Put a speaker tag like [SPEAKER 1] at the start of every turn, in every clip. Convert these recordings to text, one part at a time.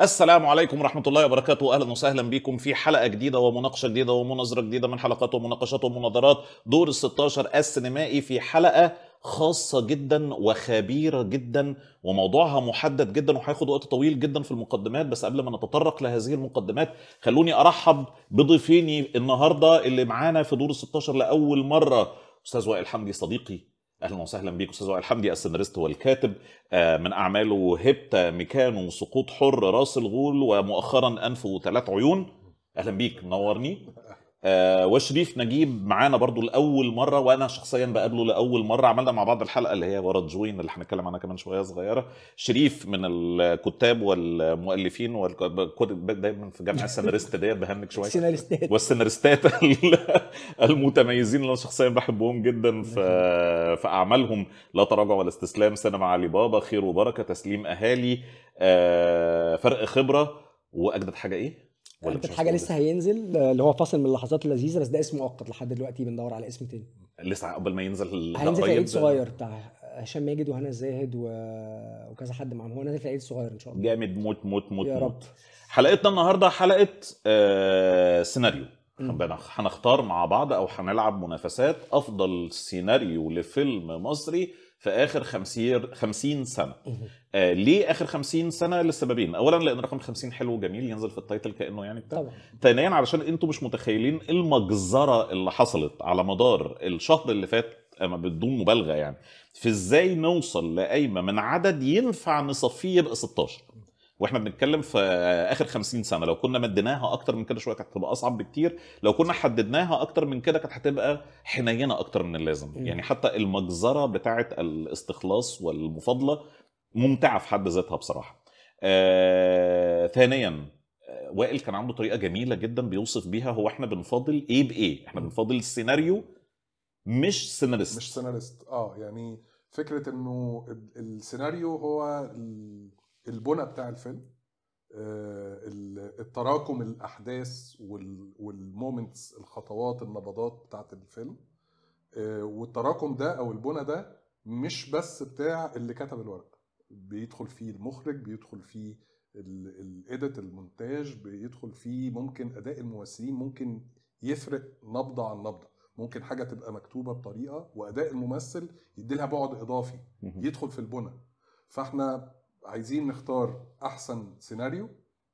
[SPEAKER 1] السلام عليكم ورحمة الله وبركاته أهلا وسهلا بكم في حلقة جديدة ومناقشة جديدة ومناظرة جديدة من حلقات ومناقشات ومناظرات دور ال 16 السينمائي في حلقة خاصة جدا وخبيرة جدا وموضوعها محدد جدا وهياخد وقت طويل جدا في المقدمات بس قبل ما نتطرق لهذه المقدمات خلوني أرحب بضيفيني النهاردة اللي معانا في دور ال 16 لأول مرة أستاذ وائل حمدي صديقي اهلا وسهلا بيك استاذ وائل حمدي السيناريست والكاتب آه، من اعماله هبت ميكانو سقوط حر راس الغول ومؤخرا انف وثلاث عيون اهلا بيك منورني آه، وشريف نجيب معانا برضو لاول مره وانا شخصيا بقابله لاول مره عملنا مع بعض الحلقه اللي هي ورا جوين اللي هنتكلم عنها كمان شويه صغيره شريف من الكتاب والمؤلفين دايما في جامعه السيناريست ديت بهنك شويه السيناريستات والسيناريستات المتميزين اللي انا شخصيا بحبهم جدا في في اعمالهم لا تراجع ولا استسلام سينما علي بابا خير وبركه تسليم اهالي آه، فرق خبره واجدد حاجه ايه؟ مش حاجه
[SPEAKER 2] لسه هينزل اللي هو فاصل من اللحظات اللذيذه بس ده اسم مؤقت لحد دلوقتي بندور على اسم تاني
[SPEAKER 1] لسه قبل ما ينزل هينزل في عيد صغير
[SPEAKER 2] بتاع هشام ماجد وهنا الزاهد و... وكذا حد معاهم هو نازل في عيد صغير ان شاء الله
[SPEAKER 1] جامد موت موت موت يا رب حلقتنا النهارده حلقه آه، سيناريو هنختار مع بعض او هنلعب منافسات افضل سيناريو لفيلم مصري في اخر 50 50 سنه آه ليه اخر 50 سنه لسببين اولا لان رقم 50 حلو وجميل ينزل في التايتل كانه يعني بتاع ثانيا علشان انتم مش متخيلين المجزره اللي حصلت على مدار الشهر اللي فات اما آه، بدون مبالغه يعني في ازاي نوصل لقايمه من عدد ينفع نصفيه يبقى 16 واحنا بنتكلم في اخر 50 سنه لو كنا مديناها اكتر من كده شويه كانت هتبقى اصعب بكتير لو كنا حددناها اكتر من كده كانت هتبقى حنينه اكتر من اللازم يعني حتى المجزره بتاعه الاستخلاص والمفاضله ممتعه في حد ذاتها بصراحه آه، ثانيا آه، وائل كان عنده طريقه جميله جدا بيوصف بيها هو احنا بنفاضل ايه بايه احنا بنفاضل السيناريو مش سيناريست مش
[SPEAKER 3] سيناريست اه يعني فكره انه السيناريو هو ال... البنى بتاع الفيلم آه، التراكم الاحداث والمومنتس الخطوات النبضات بتاعت الفيلم آه، والتراكم ده او البنى ده مش بس بتاع اللي كتب الورق بيدخل فيه المخرج بيدخل فيه الايديت المونتاج بيدخل فيه ممكن اداء الممثلين ممكن يفرق نبضه عن نبضه ممكن حاجه تبقى مكتوبه بطريقه واداء الممثل يديلها بعد اضافي يدخل في البنى فاحنا عايزين نختار احسن سيناريو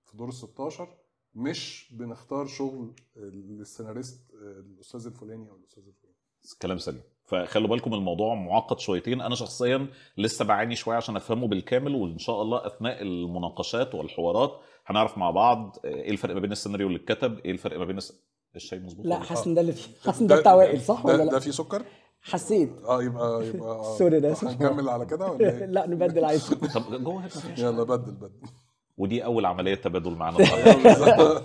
[SPEAKER 3] في دور ال 16 مش بنختار شغل للسيناريست الاستاذ الفلاني او الاستاذ الفلاني
[SPEAKER 1] كلام سليم فخلوا بالكم الموضوع معقد شويتين انا شخصيا لسه بعاني شويه عشان افهمه بالكامل وان شاء الله اثناء المناقشات والحوارات هنعرف مع بعض ايه الفرق ما بين السيناريو اللي اتكتب ايه الفرق ما بين الس... الشاي مظبوط لا حاسس ان ده اللي فيه
[SPEAKER 2] حاسس ان ده بتاع وائل صح ده ولا لا ده فيه
[SPEAKER 3] سكر حسيت اه يبقى يبقى آه، سوري ده هنكمل على كده ولا ايه؟ لا نبدل عادي طب جوه يلا بدل بدل
[SPEAKER 1] ودي اول عمليه تبادل معانا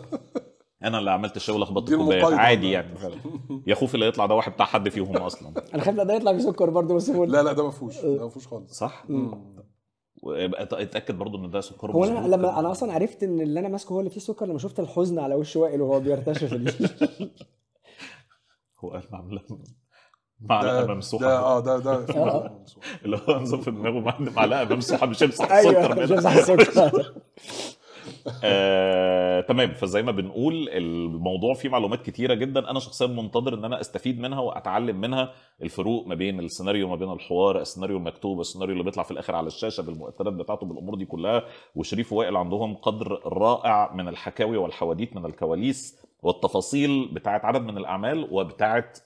[SPEAKER 1] انا اللي عملت الشغل لخبطت كوبايات عادي يعني يا خوفي اللي يطلع ده واحد بتاع حد فيهم اصلا
[SPEAKER 2] انا خايف ده يطلع بسكر برضه بس لا لا ده ما فيهوش آه. ده ما فيهوش خالص
[SPEAKER 1] صح؟ اتاكد برضه ان ده سكر هو انا
[SPEAKER 2] لما انا اصلا عرفت ان اللي انا ماسكه هو اللي فيه سكر لما شفت الحزن على وش وائل وهو بيرتشف
[SPEAKER 1] هو قال معلقه ممسوحه ده اه ده ده اللي هو انظف في دماغه معلقه ممسوحه مش همسح أيوة، السكر مش السكر آه، تمام فزي ما بنقول الموضوع فيه معلومات كتيره جدا انا شخصيا منتظر ان انا استفيد منها واتعلم منها الفروق ما بين السيناريو ما بين الحوار السيناريو المكتوب السيناريو اللي بيطلع في الاخر على الشاشه بالمؤثرات بتاعته بالامور دي كلها وشريف وائل عندهم قدر رائع من الحكاوي والحواديت من الكواليس والتفاصيل بتاعت عدد من الاعمال وبتاعت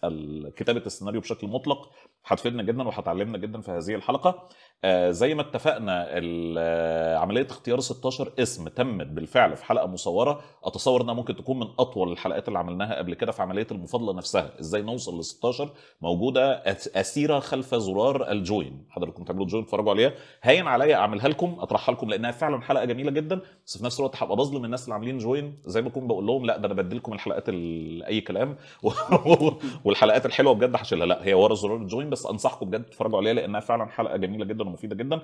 [SPEAKER 1] كتابه السيناريو بشكل مطلق هتفيدنا جدا وهتعلمنا جدا في هذه الحلقه آه زي ما اتفقنا آه، عمليه اختيار 16 اسم تمت بالفعل في حلقه مصوره اتصور انها ممكن تكون من اطول الحلقات اللي عملناها قبل كده في عمليه المفاضله نفسها ازاي نوصل ل 16 موجوده اسيره خلف زرار الجوين حضراتكم تعملوا جوين اتفرجوا عليها هين عليا اعملها لكم اطرحها لكم لانها فعلا حلقه جميله جدا بس في نفس الوقت هبقى بظلم الناس اللي عاملين جوين زي ما بكون بقول لهم لا ده انا بدي لكم الحلقات اي كلام والحلقات الحلوه بجد هشيلها لا هي ورا زرار الجوين بس انصحكم بجد تتفرجوا عليها لانها فعلا حلقه جميله جدا ومفيده جدا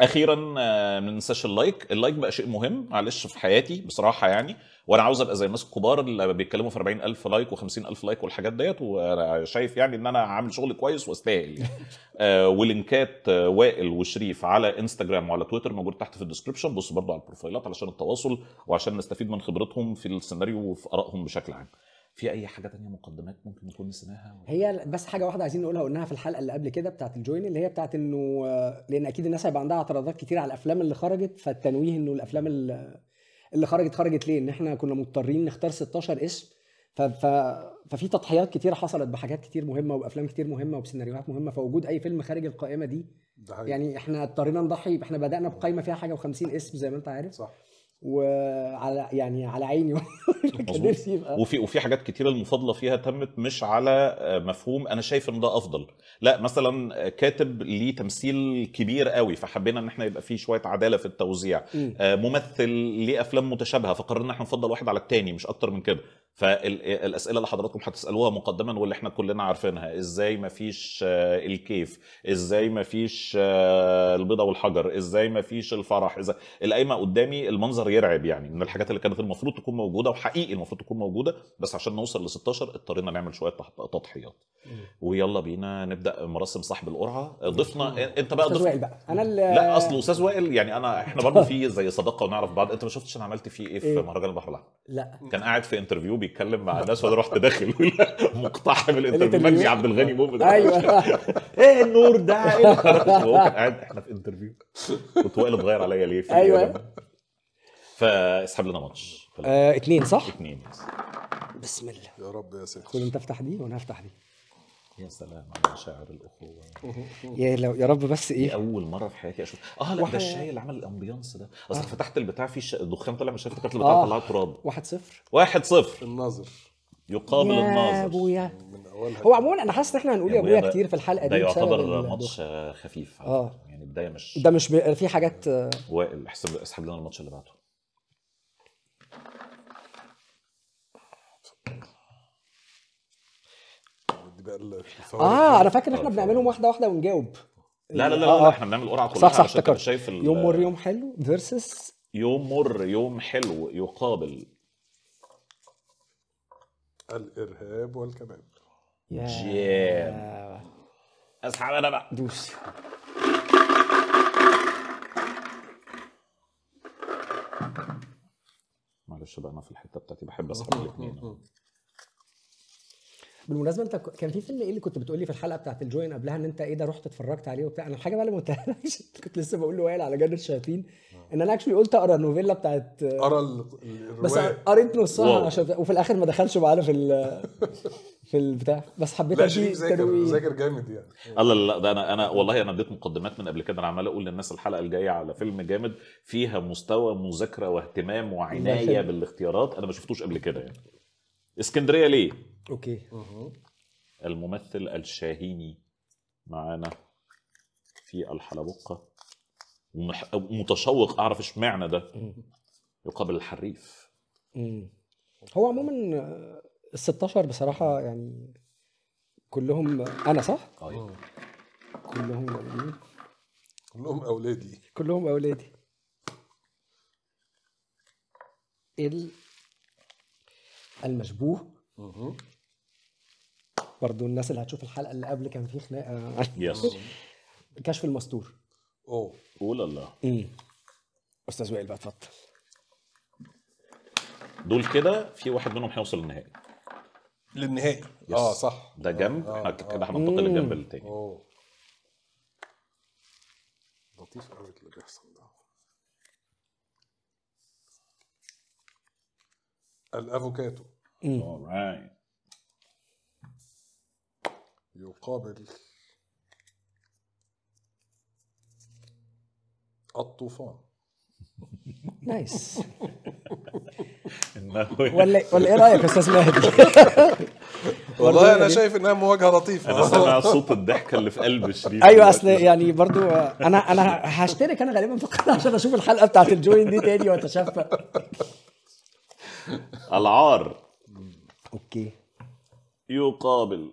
[SPEAKER 1] اخيرا آه، ما ننساش اللايك اللايك بقى شيء مهم معلش في حياتي بصراحه يعني وانا عاوز ابقى زي الناس الكبار اللي بيتكلموا في 40000 لايك و50000 لايك والحاجات ديت وانا شايف يعني ان انا عامل شغل كويس واستاهل يعني آه، ولينكات آه، وائل وشريف على انستجرام وعلى تويتر موجود تحت في الديسكربشن بصوا برضو على البروفايلات علشان التواصل وعشان نستفيد من خبرتهم في السيناريو وفي ارائهم بشكل عام في اي حاجه تانية مقدمات ممكن نكون نسيناها
[SPEAKER 2] هي بس حاجه واحده عايزين نقولها قلناها في الحلقه اللي قبل كده بتاعه الجوين اللي هي بتاعه انه لان اكيد الناس هيبقى عندها اعتراضات كتير على الافلام اللي خرجت فالتنويه انه الافلام اللي خرجت خرجت ليه ان احنا كنا مضطرين نختار 16 اسم ف... ف... ففي تضحيات كتير حصلت بحاجات كتير مهمه وبافلام كتير مهمه وبسيناريوهات مهمه فوجود اي فيلم خارج القائمه دي ده يعني احنا اضطرينا نضحي احنا بدانا بقائمه فيها حاجه و50 اسم زي ما انت عارف صح وعلى يعني على عيني نفسي يبقى وفي
[SPEAKER 1] وفي حاجات كتير المفاضله فيها تمت مش على آه، مفهوم انا شايف ان ده افضل لا مثلا آه، كاتب ليه تمثيل كبير قوي فحبينا ان احنا يبقى فيه شويه عداله في التوزيع آه، ممثل ليه افلام متشابهه فقررنا احنا نفضل واحد على التاني مش اكتر من كده فالاسئله اللي حضراتكم هتسالوها مقدما واللي احنا كلنا عارفينها ازاي ما فيش الكيف ازاي ما فيش البيضه والحجر ازاي ما فيش الفرح اذا القايمه قدامي المنظر ويرعب يعني من الحاجات اللي كانت المفروض تكون موجوده وحقيقي المفروض تكون موجوده بس عشان نوصل ل 16 اضطرينا نعمل شويه تضحيات ويلا بينا نبدا مراسم صاحب القرعه ضفنا انت بقى استاذ وائل بقى
[SPEAKER 2] انا لا اصل
[SPEAKER 1] استاذ وائل يعني انا احنا برضه في زي صداقه ونعرف بعض انت ما شفتش انا عملت فيه ايه في إيه؟ مهرجان البحر الاحمر لا كان قاعد في انترفيو بيتكلم مع ناس وانا رحت داخل مقتحم الانترفيو مجدي عبد الغني مؤمن ايوه ايه النور ده ايه هو كان قاعد احنا في انترفيو كنت وائل اتغير عليا ليه في ايوه فاسحب لنا ماتش
[SPEAKER 2] آه، اتنين صح؟ يس. بسم الله يا رب يا ساتر كل انت افتح دي وانا هفتح دي يا سلام على مشاعر الاخوه يا لو يا رب بس ايه
[SPEAKER 1] اول مره في حياتي اشوف اه لا ده الشاي اللي عمل الامبيانس ده اصل آه. فتحت البتاع فيه الدخان طلع مش افتكرت البتاع آه. طلع تراب 1 0 1 0 الناظر يقابل يا الناظر يا
[SPEAKER 2] ابويا هو عموما انا حاسس ان احنا هنقول يا ابويا كتير في الحلقه دي ده يعتبر ماتش
[SPEAKER 1] خفيف اه يعني البدايه مش ده مش في حاجات آه. وائل اسحب لنا الماتش اللي بعده
[SPEAKER 2] اه انا فاكر ان احنا آه، بنعملهم واحده واحده ونجاوب
[SPEAKER 1] لا لا لا, آه، لا, لا آه. احنا بنعمل قرعه كلها صح صح افتكرت شايف يوم مر يوم حلو فيرسس يوم مر يوم حلو يقابل
[SPEAKER 3] الارهاب والكباب
[SPEAKER 2] جيم. اسحب انا بقى دوس
[SPEAKER 1] معلش بقى انا في الحته بتاعتي بحب اسحب الاثنين
[SPEAKER 2] بالمناسبه انت كان في فيلم ايه اللي كنت بتقولي في الحلقه بتاعت الجوين قبلها ان انت ايه ده رحت اتفرجت عليه وبتاع انا الحاجه بقى اللي كنت لسه بقول له وائل على جنة الشياطين ان انا اكشلي قلت اقرا النوفيلا بتاعت اقرا آه، الروايه بس قريت نصها عشان وفي الاخر ما دخلش معانا في في البتاع بس حبيت لا شريف ذاكر ذاكر جامد يعني
[SPEAKER 1] الله لا ده انا انا والله انا اديت مقدمات من قبل كده انا عمال اقول للناس الحلقه الجايه على فيلم جامد فيها مستوى مذاكره واهتمام وعنايه بالاختيارات انا ما شفتوش قبل كده يعني اسكندريه ليه اوكي الممثل الشاهيني معانا في الحلبقه متشوق اعرف اشمعنى ده يقابل الحريف
[SPEAKER 2] هو عموما آه، ال 16 بصراحه يعني كلهم انا صح؟ آه، كلهم كلهم اولادي كلهم اولادي ال المشبوه برضو الناس اللي هتشوف الحلقه اللي قبل كان في خناقه يس كشف المستور
[SPEAKER 1] اوه قول الله استاذ وائل بقى اتفضل دول كده في واحد منهم هيوصل للنهائي
[SPEAKER 3] للنهائي اه صح ده جنب آه, آه. كده هننتقل للجنب الثاني اوه لطيف قوي اللي بيحصل ده الافوكاتو
[SPEAKER 4] إيه.
[SPEAKER 3] يقابل الطوفان
[SPEAKER 4] نايس
[SPEAKER 1] ولا ولا ايه رايك استاذ مهدي؟
[SPEAKER 3] والله يعني انا شايف انها مواجهه لطيفه انا سامع
[SPEAKER 1] صوت الضحكه اللي في قلب شريف
[SPEAKER 3] ايوه اصل يعني
[SPEAKER 2] برضو انا انا هشترك انا غالبا في القناه عشان اشوف الحلقه بتاعت الجوين دي تاني واتشفى
[SPEAKER 1] العار اوكي يقابل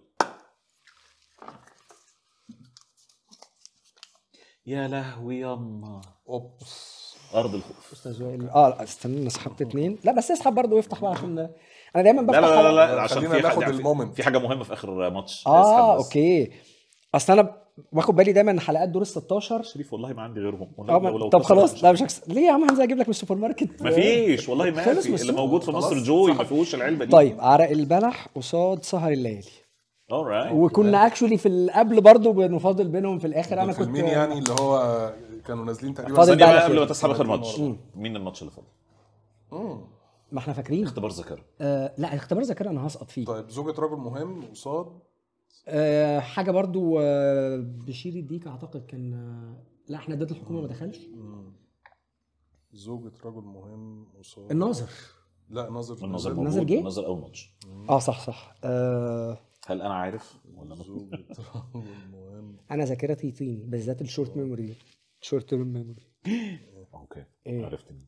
[SPEAKER 1] يا لهوي يما اوبس
[SPEAKER 2] ارض الخوف استاذ وائل اه استنى اسحبت اثنين لا بس اسحب برضه وافتح بقى عشان انا دايما بفتح لا لا لا, لا, لا عشان في حاجه
[SPEAKER 1] في حاجه مهمه في اخر ماتش اه اسحب بس.
[SPEAKER 2] اوكي اصل انا واخد بالي دايما ان حلقات دور ال 16 شريف والله ما عندي غيرهم ولو آه، طب خلاص لا مش هكسب ليه يا عم حمزه اجيب لك من السوبر ماركت مفيش والله ما في اللي موجود في مصر جوي ما فيهوش
[SPEAKER 1] العلبه دي طيب
[SPEAKER 2] عرق البلح قصاد سهر الليالي
[SPEAKER 1] right. وكنا
[SPEAKER 2] اكشولي في قبل برضه بنفاضل بينهم في الاخر انا كنت مين يعني
[SPEAKER 1] اللي هو كانوا نازلين تقريبا فاضل بقى قبل ما تسحب اخر ماتش مين الماتش اللي فاضل؟ ما احنا فاكرين اختبار ذاكره
[SPEAKER 2] آه لا اختبار ذاكره انا هسقط فيه طيب زوجة رجل مهم قصاد آه، حاجه برضو آه، بشير الديك اعتقد كان آه، لا احنا اديت الحكومه ما دخلش
[SPEAKER 3] زوجة رجل مهم وصار
[SPEAKER 2] الناظر لا ناظر الناظر الناظر جه؟ الناظر اول ماتش اه صح صح آه
[SPEAKER 1] هل انا عارف ولا زوجة
[SPEAKER 2] رجل مهم انا ذاكرتي طين بالذات الشورت ميموري شورت ميموري اوكي إيه؟ عرفت مين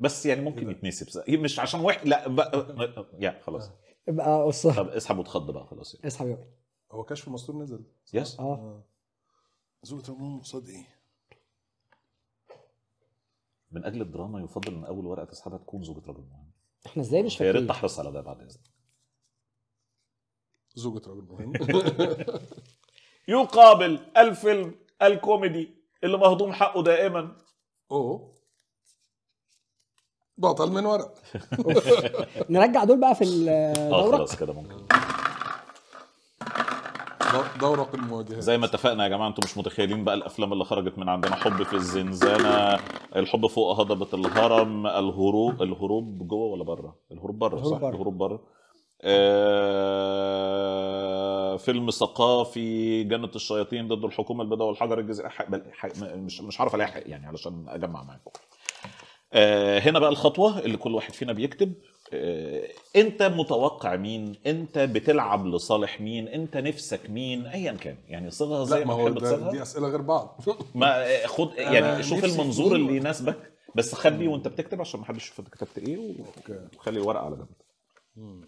[SPEAKER 1] بس يعني ممكن إيه يتنسب مش عشان واحد لا يا خلاص ابقى قصها طب اسحب واتخض بقى خلاص يعني. اسحب يلا هو كشف مستور نزل يس اه,
[SPEAKER 3] آه. زوجة العموم قصاد ايه؟
[SPEAKER 1] من اجل الدراما يفضل ان اول ورقه تسحبها تكون زوجة رجل مهم
[SPEAKER 2] احنا ازاي مش فاكرين؟ يا ريت
[SPEAKER 1] تحرص على ده بعد اذنك زوجة رجل مهم يقابل الفيلم الكوميدي اللي مهضوم حقه دائما اوه بطل من ورق
[SPEAKER 2] نرجع دول بقى في الدورة اه خلاص
[SPEAKER 1] كده ممكن
[SPEAKER 3] دورق المواجهات
[SPEAKER 1] زي ما اتفقنا يا جماعه انتم مش متخيلين بقى الافلام اللي خرجت من عندنا حب في الزنزانه الحب فوق هضبه الهرم الهروب الهروب جوه ولا بره الهروب بره صح بره الهروب بره آه... فيلم ثقافي جنة الشياطين ضد الحكومة البيضاء والحجر الجزائري مش مش هعرف ألاحق يعني علشان أجمع معاكم آه، هنا بقى الخطوه اللي كل واحد فينا بيكتب آه، انت متوقع مين انت بتلعب لصالح مين انت نفسك مين ايا كان يعني صيغها زي ما تحب تصيغها دي
[SPEAKER 3] اسئله غير بعض ما آه، خد يعني شوف المنظور اللي
[SPEAKER 1] يناسبك بس خبي وانت بتكتب عشان ما حدش يشوف انت كتبت ايه وخلي الورقه على
[SPEAKER 4] جنب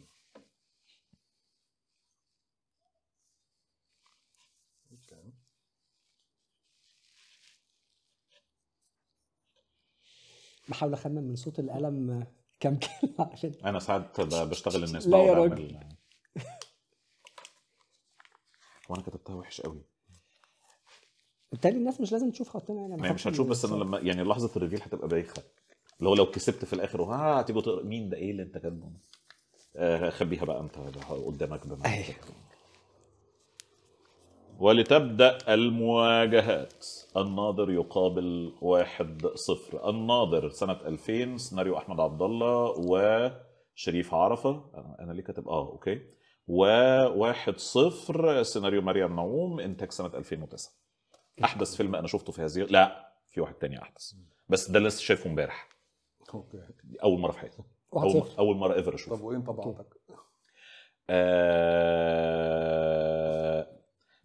[SPEAKER 2] بحاول اخمم من صوت القلم كام كلمه عشان
[SPEAKER 1] انا ساعات بشتغل الناس لا يا راجل وانا كتبتها وحش قوي
[SPEAKER 2] بالتالي الناس مش لازم تشوف خطنا يعني يعني مش هتشوف بس انا
[SPEAKER 1] لما يعني لحظه الريفيل هتبقى بايخه اللي هو لو كسبت في الاخر وها تيجي تقرا مين ده ايه اللي انت كاتبه آه خبيها بقى انت قدامك بما ولتبدأ المواجهات الناظر يقابل واحد صفر الناظر سنة 2000 سيناريو أحمد عبد الله وشريف عرفة أنا ليه كاتب آه أوكي وواحد صفر سيناريو مريم نعوم إنتاج سنة 2009 أحدث فيلم أنا شفته في هذه لا في واحد تاني أحدث بس ده لسه شايفه امبارح أوكي أول مرة في حياتي أول, أول مرة إيفر أشوفه طب وإيه انطباعاتك؟ آه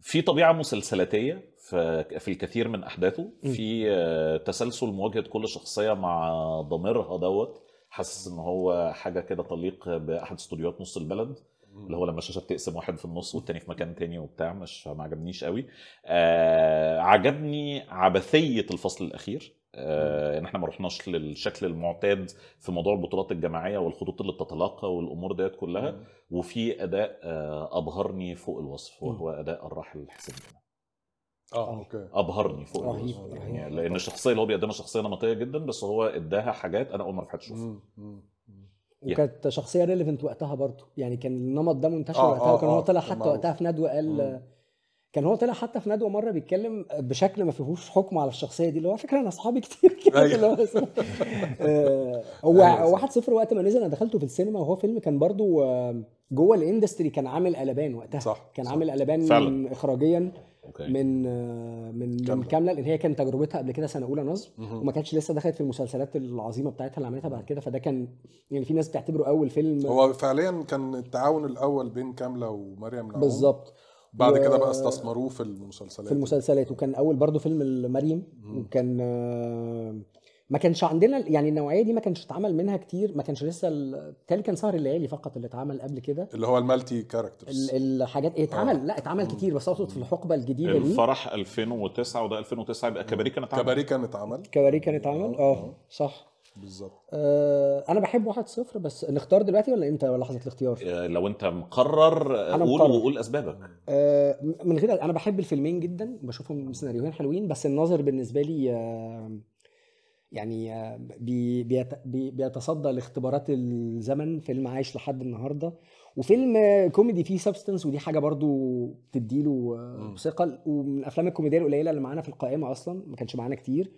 [SPEAKER 1] في طبيعه مسلسلاتيه في الكثير من احداثه في آه، تسلسل مواجهه كل شخصيه مع ضميرها دوت حاسس ان هو حاجه كده تليق باحد استوديوهات نص البلد اللي هو لما الشاشه بتقسم واحد في النص والتاني في مكان تاني وبتاع مش ما عجبنيش قوي آه عجبني عبثيه الفصل الاخير آه ان احنا ما رحناش للشكل المعتاد في موضوع البطولات الجماعيه والخطوط اللي بتتلاقى والامور ديت كلها وفي اداء آه ابهرني فوق الوصف وهو اداء الراحل حسين جمال
[SPEAKER 2] آه. اه اوكي ابهرني فوق رهيب يعني لان
[SPEAKER 1] الشخصيه اللي هو بيقدمها شخصيه نمطيه جدا بس هو اداها حاجات انا اول مره في حياتي اشوفها
[SPEAKER 2] وكانت شخصيه ريليفنت وقتها برضه يعني كان النمط ده منتشر آه وقتها آه وكان آه هو طلع حتى معروف. وقتها في ندوه قال كان هو طلع حتى في ندوه مره بيتكلم بشكل ما فيهوش حكم على الشخصيه دي اللي هو فكره انا اصحابي كتير كده أيوه. اللي هو آه، هو أيوه، واحد صفر وقت ما نزل انا دخلته في السينما وهو فيلم كان برضه آه، جوه الاندستري كان عامل قلبان وقتها صح كان صح. عامل قلبان اخراجيا أوكي. من من كاملة. من كامله لان هي كانت تجربتها قبل كده سنه اولى نظم وما كانتش لسه دخلت في المسلسلات العظيمه بتاعتها اللي عملتها بعد كده فده كان يعني في ناس بتعتبره اول فيلم هو
[SPEAKER 3] فعليا كان التعاون الاول بين كامله ومريم نعوم بالظبط بعد كده بقى استثمروه في المسلسلات
[SPEAKER 2] في المسلسلات وكان اول برضه فيلم لمريم وكان ما كانش عندنا يعني النوعيه دي ما كانش اتعمل منها كتير ما كانش لسه بالتالي كان سهر الليالي فقط اللي اتعمل قبل كده
[SPEAKER 1] اللي هو المالتي كاركترز
[SPEAKER 2] الحاجات إيه اتعمل آه. لا اتعمل كتير بس اقصد في الحقبه الجديده دي الفرح
[SPEAKER 1] 2009 وده 2009 يبقى كباريه كان اتعمل كباريه كان اتعمل
[SPEAKER 2] كباريه كان اتعمل آه. اه صح بالظبط آه انا بحب واحد صفر بس نختار دلوقتي ولا امتى لحظه الاختيار
[SPEAKER 1] آه لو انت مقرر آه، قول وقول اسبابك
[SPEAKER 2] آه من غير انا بحب الفيلمين جدا بشوفهم سيناريوهين حلوين بس الناظر بالنسبه لي آه يعني بيتصدى لاختبارات الزمن فيلم عايش لحد النهارده وفيلم كوميدي فيه سبستنس ودي حاجه برضو بتديله ثقل ومن الافلام الكوميديه القليله اللي معانا في القائمه اصلا ما كانش معانا كتير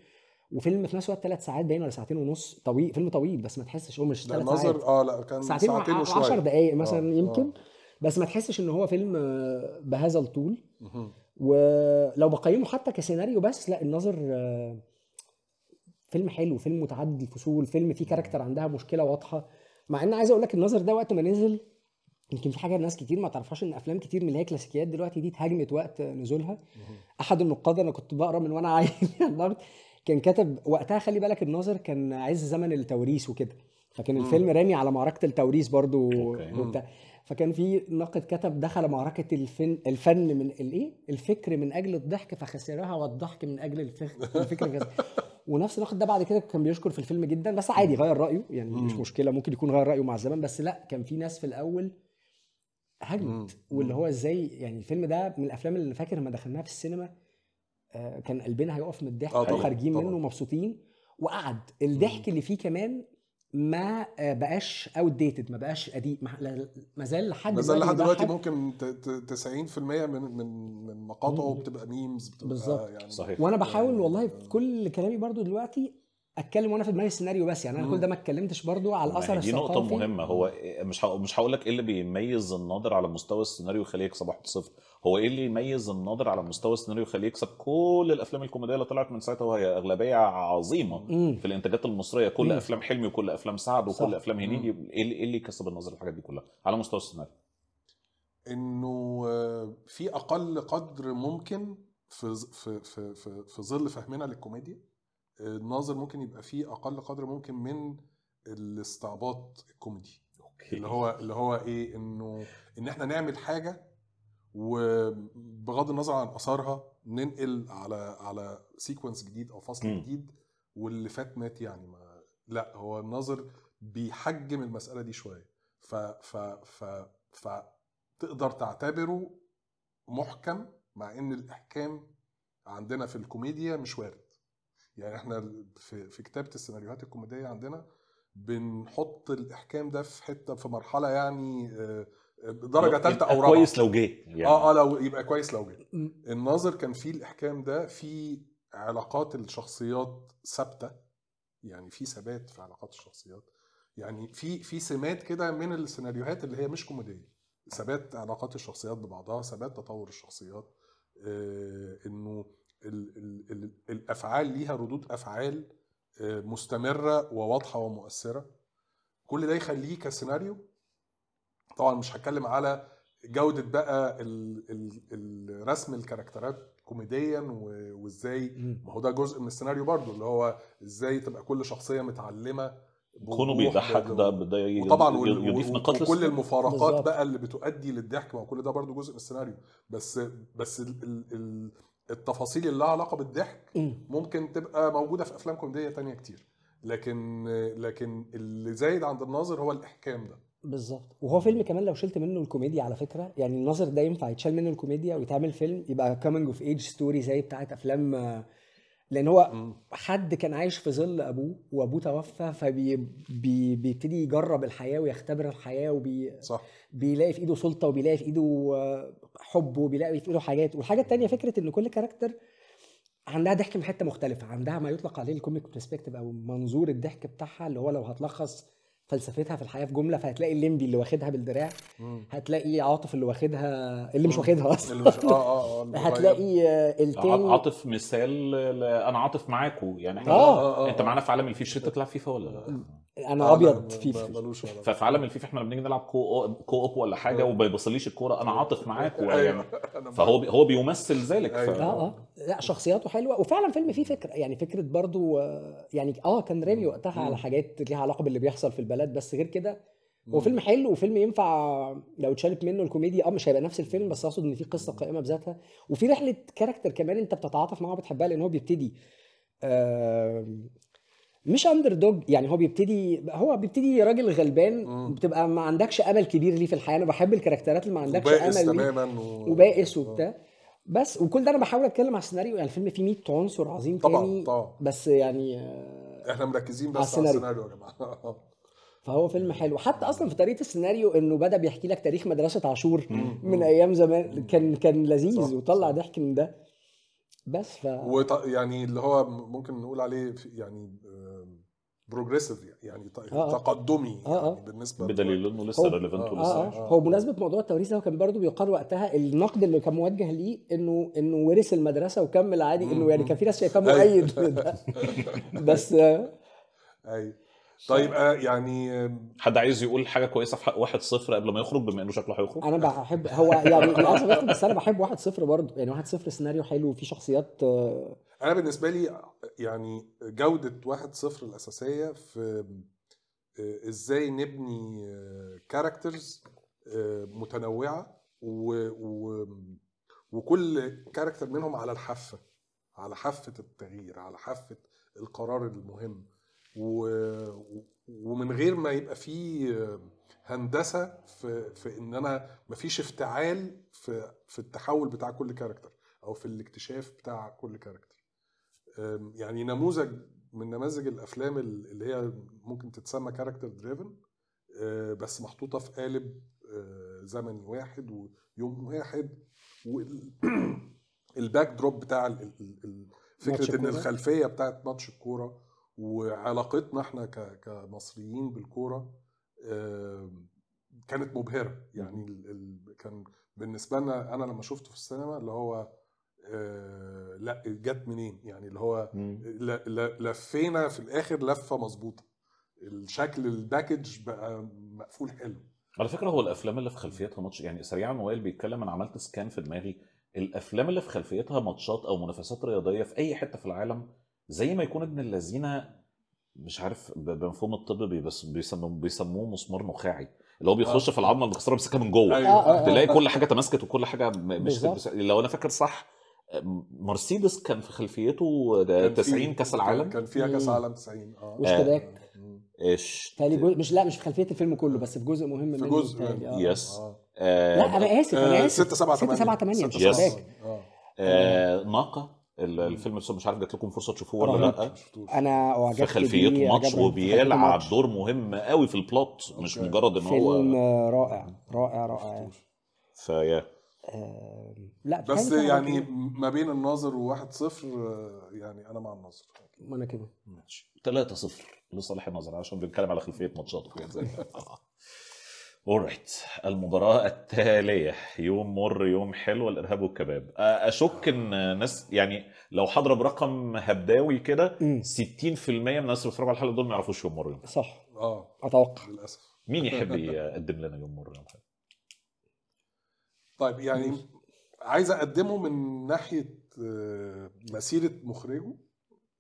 [SPEAKER 2] وفيلم في نفس الوقت ثلاث ساعات باين ولا ساعتين ونص طويل فيلم طويل بس ما تحسش هو مش ثلاث ساعات اه لا
[SPEAKER 3] كان ساعتين, ساعتين وشويه 10 دقائق
[SPEAKER 2] مثلا آه يمكن آه. بس ما تحسش ان هو فيلم آه، بهذا الطول ولو بقيمه حتى كسيناريو بس لا الناظر آه فيلم حلو فيلم متعدد الفصول فيلم فيه كاركتر عندها مشكله واضحه مع ان عايز اقول لك النظر ده وقت ما نزل يمكن في حاجه ناس كتير ما تعرفهاش ان افلام كتير من اللي هي كلاسيكيات دلوقتي دي اتهاجمت وقت نزولها احد النقاد انا كنت بقرا من وانا عيل النهارده يعني كان كتب وقتها خلي بالك الناظر كان عز زمن التوريث وكده فكان الفيلم رامي على معركه التوريث برضو وبتاع فكان في ناقد كتب دخل معركه الفن الفن من الايه الفكر من اجل الضحك فخسرها والضحك من اجل الفكر, الفكر ونفس الوقت ده بعد كده كان بيشكر في الفيلم جدا بس عادي غير رايه يعني مم. مش مشكله ممكن يكون غير رايه مع الزمن بس لا كان في ناس في الاول هجمت واللي هو ازاي يعني الفيلم ده من الافلام اللي فاكر لما دخلناها في السينما آه كان قلبنا هيقف من الضحك آه، خارجين منه مبسوطين وقعد الضحك اللي فيه كمان ما آه، بقاش اوت ديتد ما بقاش قديم ما زال لحد ما زال لحد دلوقتي
[SPEAKER 3] ممكن 90% من من من مقاطعه بتبقى
[SPEAKER 2] ميمز بتبقى بالظبط يعني صحيح وانا بحاول والله آه. في كل كلامي برضو دلوقتي اتكلم وانا في دماغي السيناريو بس يعني انا كل ده ما اتكلمتش برضو على الاثر الثقافي دي نقطه مهمه
[SPEAKER 1] هو مش مش هقول لك ايه اللي بيميز الناظر على مستوى السيناريو يخليه يكسب 1 صفر هو ايه اللي يميز الناظر على مستوى السيناريو يخليه يكسب كل الافلام الكوميديه اللي طلعت من ساعتها وهي اغلبيه عظيمه مم. في الانتاجات المصريه كل مم. افلام حلمي وكل افلام سعد وكل صح. افلام هنيدي إيه, ايه اللي يكسب الناظر الحاجات دي كلها على مستوى السيناريو
[SPEAKER 3] انه آه، في اقل قدر ممكن في في في في, في ظل فهمنا للكوميديا الناظر ممكن يبقى فيه اقل قدر ممكن من الاستعباط الكوميدي أوكي. اللي هو اللي هو ايه انه ان احنا نعمل حاجه وبغض النظر عن اثارها ننقل على على سيكونس جديد او فصل م. جديد واللي فات مات يعني ما لا هو الناظر بيحجم المساله دي شويه ف ف ف ف تقدر تعتبره محكم مع ان الاحكام عندنا في الكوميديا مش وارد يعني احنا في, في كتابه السيناريوهات الكوميديه عندنا بنحط الاحكام ده في حته في مرحله يعني آه، آه، درجه ثالثه او رابعه كويس لو جه يعني. اه اه لو يبقى كويس لو جه الناظر كان فيه الاحكام ده في علاقات الشخصيات ثابته يعني في ثبات في علاقات الشخصيات يعني في في سمات كده من السيناريوهات اللي هي مش كوميديه ثبات علاقات الشخصيات ببعضها ثبات تطور الشخصيات آه انه الافعال ليها ردود افعال آه، مستمره وواضحه ومؤثره كل ده يخليه كسيناريو طبعا مش هتكلم على جوده بقى الرسم الكاركترات كوميديا وازاي ما هو ده جزء من السيناريو برضو اللي هو ازاي تبقى كل شخصيه متعلمه كونه بيضحك ده
[SPEAKER 1] ده وطبعا يضيف نقاط وكل المفارقات
[SPEAKER 3] بقى اللي بتؤدي للضحك ما كل ده برضو جزء من السيناريو بس بس الـ ال ال التفاصيل اللي لها علاقه بالضحك ممكن تبقى موجوده في افلام كوميديه تانية كتير لكن لكن اللي زايد عند الناظر هو الاحكام ده
[SPEAKER 2] بالظبط وهو فيلم كمان لو شلت منه الكوميديا على فكره يعني الناظر ده ينفع يتشال منه الكوميديا ويتعمل فيلم يبقى كامينج اوف ايج ستوري زي بتاعه افلام آه، لان هو حد كان عايش في ظل ابوه وابوه توفى فبيبتدي فبي يجرب الحياه ويختبر الحياه وبي صح. بيلاقي في ايده سلطه وبيلاقي في ايده آه، حب وبيلاقي في ايده حاجات والحاجه الثانيه فكره ان كل كاركتر عندها ضحك من حته مختلفه عندها ما يطلق عليه الكوميك برسبكتيف او منظور الضحك بتاعها اللي هو لو هتلخص فلسفتها في الحياه في جمله فهتلاقي الليمبي اللي واخدها بالدراع هتلاقي عاطف اللي واخدها اللي مش واخدها اصلا اللي مش... اه اه, آه، هتلاقي آه،
[SPEAKER 1] التاني عاطف مثال انا عاطف معاكو يعني احنا آه. آه. انت معانا في عالم الفيش تطلع فيفا ولا لا؟ آه. انا ابيض فيفا ففي عالم الفيفا احنا لما بنيجي نلعب كو كو اوب ولا حاجه وما أيوه. بيبصليش الكوره انا عاطف أيوه. أيوه. معاك فهو هو بيمثل ذلك اه اه
[SPEAKER 2] لا شخصياته حلوه وفعلا فيلم فيه فكره يعني فكره برضو يعني اه كان رامي وقتها على حاجات ليها علاقه باللي بيحصل في البلد بس غير كده هو فيلم حلو وفيلم ينفع لو اتشالت منه الكوميديا اه مش هيبقى نفس الفيلم بس اقصد ان في قصه قائمه بذاتها وفي رحله كاركتر كمان انت بتتعاطف معاه وبتحبها لان هو بيبتدي آه مش اندر دوج يعني هو بيبتدي هو بيبتدي راجل غلبان مم. بتبقى ما عندكش امل كبير ليه في الحياه انا بحب الكاركترات اللي ما عندكش وبائس امل تماما و... وبائس آه. وبتاع بس وكل ده انا بحاول اتكلم على السيناريو يعني الفيلم فيه 100 عنصر عظيم طبعا تاني طبعا بس يعني آه،
[SPEAKER 3] احنا مركزين بس على السيناريو يا
[SPEAKER 2] جماعه فهو فيلم حلو حتى اصلا في طريقه السيناريو انه بدا بيحكي لك تاريخ مدرسه عاشور من ايام زمان كان كان لذيذ وطلع ضحك من ده بس ف وط...
[SPEAKER 3] يعني اللي هو ممكن نقول عليه يعني بروجريسيف يعني, يعني آه،, آه تقدمي آه. آه. يعني بالنسبه بدليل انه لسه ريليفنت آه. آه. آه. هو
[SPEAKER 2] بمناسبه موضوع التوريث هو كان برضه بيقال وقتها النقد اللي كان موجه ليه انه انه ورث المدرسه وكمل عادي انه يعني كان في ناس شايفاه أيوه. مؤيد بس آه.
[SPEAKER 1] ايوه طيب آه يعني حد عايز يقول حاجه كويسه في حق واحد صفر قبل ما يخرج بما انه شكله هيخرج
[SPEAKER 2] انا بحب هو يعني بس, انا بحب واحد صفر برضه يعني واحد صفر سيناريو حلو وفيه شخصيات آه،
[SPEAKER 3] انا بالنسبه لي يعني جوده واحد صفر الاساسيه في آه، ازاي نبني كاركترز آه، متنوعه و, و وكل كاركتر منهم على الحافه على حافه التغيير على حافه القرار المهم و... ومن غير ما يبقى فيه هندسه في في ان انا مفيش افتعال في في التحول بتاع كل كاركتر او في الاكتشاف بتاع كل كاركتر يعني نموذج من نماذج الافلام اللي هي ممكن تتسمى كاركتر أه، دريفن بس محطوطه في قالب أه، زمني واحد ويوم واحد والباك دروب بتاع فكره ان الخلفيه بتاعت ماتش الكوره وعلاقتنا احنا كمصريين بالكوره كانت مبهره يعني كان بالنسبه لنا انا لما شفته في السينما اللي هو آه، لا جت منين يعني اللي هو لفينا في الاخر لفه مظبوطه الشكل الباكج بقى مقفول حلو
[SPEAKER 1] على فكره هو الافلام اللي في خلفيتها ماتش يعني سريعا وائل بيتكلم انا عملت سكان في دماغي الافلام اللي في خلفيتها ماتشات او منافسات رياضيه في اي حته في العالم زي ما يكون ابن اللذينه مش عارف بمفهوم الطب بيسموه بيسموه مسمار نخاعي اللي هو بيخش آه. في العظمه المكسره بيمسكها من جوه أيوة. آه، آه، آه. تلاقي كل حاجه تماسكت وكل حاجه مش بس... لو انا فاكر صح مرسيدس كان في خلفيته كان 90 كاس العالم كان فيها كاس عالم 90
[SPEAKER 4] اه واشتباك
[SPEAKER 1] ايش
[SPEAKER 2] تالي جزء مش لا مش في خلفيه الفيلم كله بس في جزء مهم منه في جزء آه. يس آه. آه. لا انا اسف انا اسف 6 7 8 6 7 8
[SPEAKER 1] اشتباك ناقه الفيلم مش عارف جات لكم فرصه تشوفوه ولا لا
[SPEAKER 2] انا في خلفيته ماتش وبيلعب
[SPEAKER 1] دور مهم قوي في البلوت مش مجرد ان هو فيلم
[SPEAKER 2] رائع رائع رائع
[SPEAKER 1] فيا آه...
[SPEAKER 2] لا بس يعني
[SPEAKER 3] ما بين الناظر وواحد صفر آه، يعني انا مع الناظر
[SPEAKER 2] ما انا كده
[SPEAKER 1] ماشي 3 0 لصالح الناظر عشان بنتكلم على خلفيه ماتشات وحاجات اوريت المباراه التاليه يوم مر يوم حلو الارهاب والكباب اشك ان ناس يعني لو هضرب رقم هبداوي كده 60% من الناس اللي بيتفرجوا على الحلقه دول ما يعرفوش يوم مر يوم صح اه اتوقع للاسف مين يحب يقدم لنا يوم مر يوم حلو
[SPEAKER 3] طيب يعني عايز اقدمه من ناحيه آه، مسيره مخرجه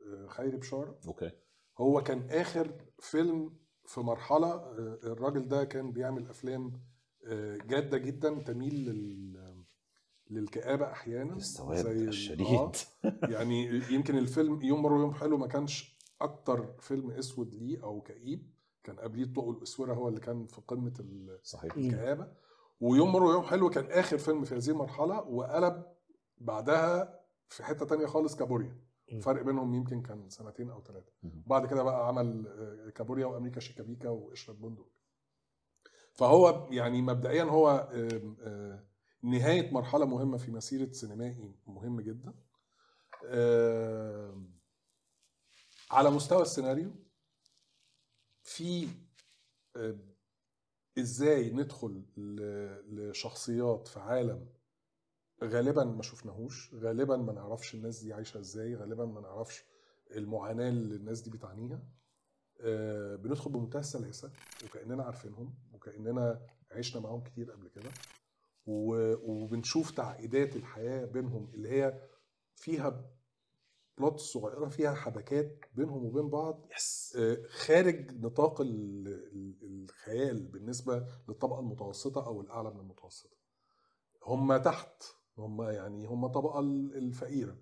[SPEAKER 3] آه، خيري بشاره اوكي هو كان اخر فيلم في مرحله آه، الراجل ده كان بيعمل افلام آه، جاده جدا تميل لل للكآبة أحيانا زي الشديد آه، يعني يمكن الفيلم يوم مر ويوم حلو ما كانش أكتر فيلم أسود ليه أو كئيب كان قبليه الطوق الاسوره هو اللي كان في قمة صحيح. الكآبة ويوم مر ويوم حلو كان آخر فيلم في هذه المرحلة وقلب بعدها في حتة تانية خالص كابوريا الفرق بينهم يمكن كان سنتين او ثلاثه بعد كده بقى عمل آه، كابوريا وامريكا شيكابيكا واشرب بندق فهو يعني مبدئيا هو آه، نهايه مرحله مهمه في مسيره سينمائي مهم جدا على مستوى السيناريو في ازاي ندخل لشخصيات في عالم غالبا ما شفناهوش غالبا ما نعرفش الناس دي عايشه ازاي غالبا ما نعرفش المعاناه اللي الناس دي بتعانيها آه بندخل بمنتهى السلاسه وكاننا عارفينهم وكاننا عشنا معاهم كتير قبل كده وبنشوف تعقيدات الحياه بينهم اللي هي فيها بلوت صغيره فيها حبكات بينهم وبين بعض يس آه، خارج نطاق الخيال بالنسبه للطبقه المتوسطه او الاعلى من المتوسطه هم تحت هم يعني هم طبقه الفقيره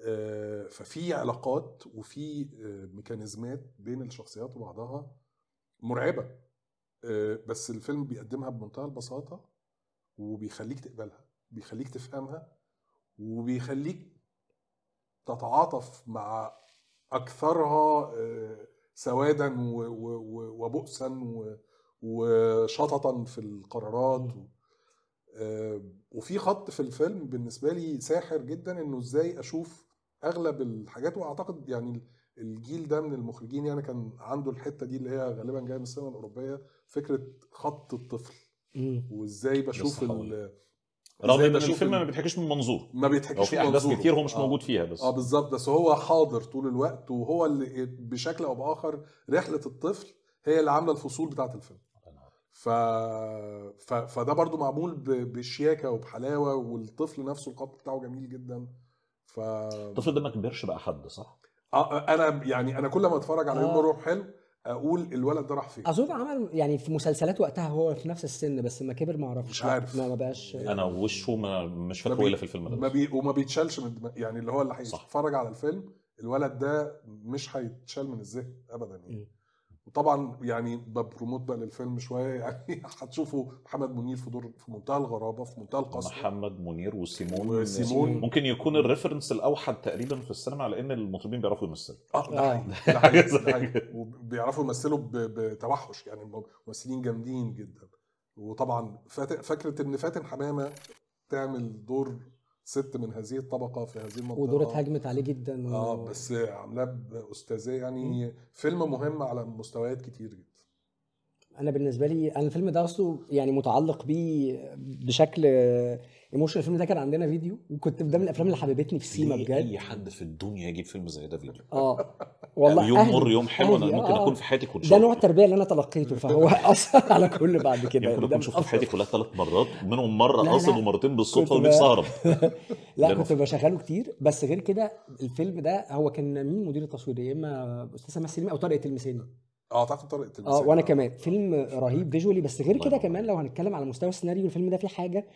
[SPEAKER 3] آه، ففي علاقات وفي آه، ميكانيزمات بين الشخصيات وبعضها مرعبه آه، بس الفيلم بيقدمها بمنتهى البساطه وبيخليك تقبلها بيخليك تفهمها وبيخليك تتعاطف مع اكثرها سوادا وبؤسا وشططا في القرارات آه، وفي خط في الفيلم بالنسبه لي ساحر جدا انه ازاي اشوف اغلب الحاجات واعتقد يعني الجيل ده من المخرجين يعني كان عنده الحته دي اللي هي غالبا جايه من السينما الاوروبيه فكره خط الطفل وازاي بشوف رغم
[SPEAKER 1] ان الفيلم ما بيتحكيش من منظور ما بيتحكيش من في احداث كتير هو مش آه. موجود فيها بس اه
[SPEAKER 3] بالظبط بس هو حاضر طول الوقت وهو اللي بشكل او باخر رحله الطفل هي اللي عامله الفصول بتاعه الفيلم ف... ف... فده برضو معمول ب... بشياكه وبحلاوه والطفل نفسه الخط بتاعه جميل جدا ف الطفل ده
[SPEAKER 1] ما كبرش بقى حد صح؟
[SPEAKER 3] آه, آه، انا يعني انا كل ما اتفرج على يوم آه. روح حلو اقول الولد ده راح فين اظن
[SPEAKER 2] عمل يعني في مسلسلات وقتها هو في نفس السن بس لما كبر ما اعرفش مش عارف ما, ما بقاش يعني
[SPEAKER 1] انا وشه ما مش فاكره إيه الا في الفيلم ده
[SPEAKER 3] ما بي وما بيتشالش من دم... يعني اللي هو اللي هيتفرج على الفيلم الولد ده مش هيتشال من الذهن ابدا يعني م. وطبعا يعني ببروموت بقى للفيلم شويه يعني هتشوفوا محمد منير في
[SPEAKER 1] دور في منتهى الغرابه في منتهى القصر محمد منير وسيمون وسيمون ممكن يكون الريفرنس الاوحد تقريبا في السينما على ان المطربين بيعرفوا يمثلوا اه ده حقيقي آه.
[SPEAKER 3] وبيعرفوا يمثلوا بتوحش يعني ممثلين جامدين جدا وطبعا فاكره ان فاتن حمامه تعمل دور ست من هذه الطبقه في هذه المنطقه ودور اتهاجمت عليه جدا اه بس عاملاه باستاذيه يعني فيلم مهم على مستويات كتير جدا
[SPEAKER 2] انا بالنسبه لي انا الفيلم ده اصله يعني متعلق بيه بشكل ايموشن الفيلم ده كان عندنا فيديو وكنت ده من الافلام اللي حببتني في سيما بجد اي
[SPEAKER 1] حد في الدنيا يجيب فيلم زي ده فيديو
[SPEAKER 2] اه والله يعني يوم مر يوم حلو انا ممكن
[SPEAKER 1] آه. اكون في حياتي كنت ده
[SPEAKER 2] نوع التربيه اللي انا تلقيته فهو اثر على كل بعد كده ممكن اكون شفت في
[SPEAKER 1] حياتي كلها ثلاث مرات منهم مره قاصد ومرتين بالصدفه ونفسي اهرب
[SPEAKER 2] لا كنت بشغله كتير بس غير كده الفيلم ده هو كان مين مدير التصوير يا اما استاذ سامح سليم او طارق التلمساني
[SPEAKER 3] اه تعرف طارق التلمساني اه وانا
[SPEAKER 2] آه. كمان فيلم رهيب فيجولي بس غير كده كمان لو هنتكلم على مستوى السيناريو الفيلم ده فيه حاجه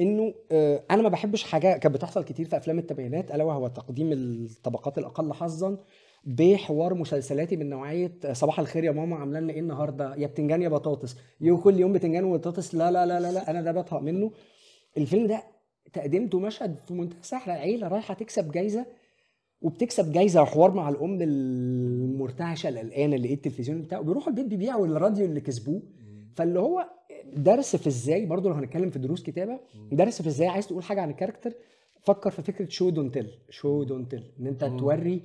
[SPEAKER 2] انه آه، انا ما بحبش حاجه كانت بتحصل كتير في افلام التبعينات الا وهو تقديم الطبقات الاقل حظا بحوار مسلسلاتي من نوعيه آه، صباح الخير يا ماما عامله لنا ايه النهارده يا بتنجان يا بطاطس يو كل يوم بتنجان وبطاطس لا لا لا لا, لا انا ده بطهق منه الفيلم ده تقدمته مشهد في منتهى السحر عيله رايحه تكسب جايزه وبتكسب جايزه وحوار مع الام المرتعشه القلقانه اللي ايه التلفزيون بتاعه بيروحوا البيت بيبيعوا الراديو اللي كسبوه فاللي هو درس في ازاي برضه لو هنتكلم في دروس كتابه درس في ازاي عايز تقول حاجه عن الكاركتر فكر في فكره شو دونتل شو دونتل ان انت مم. توري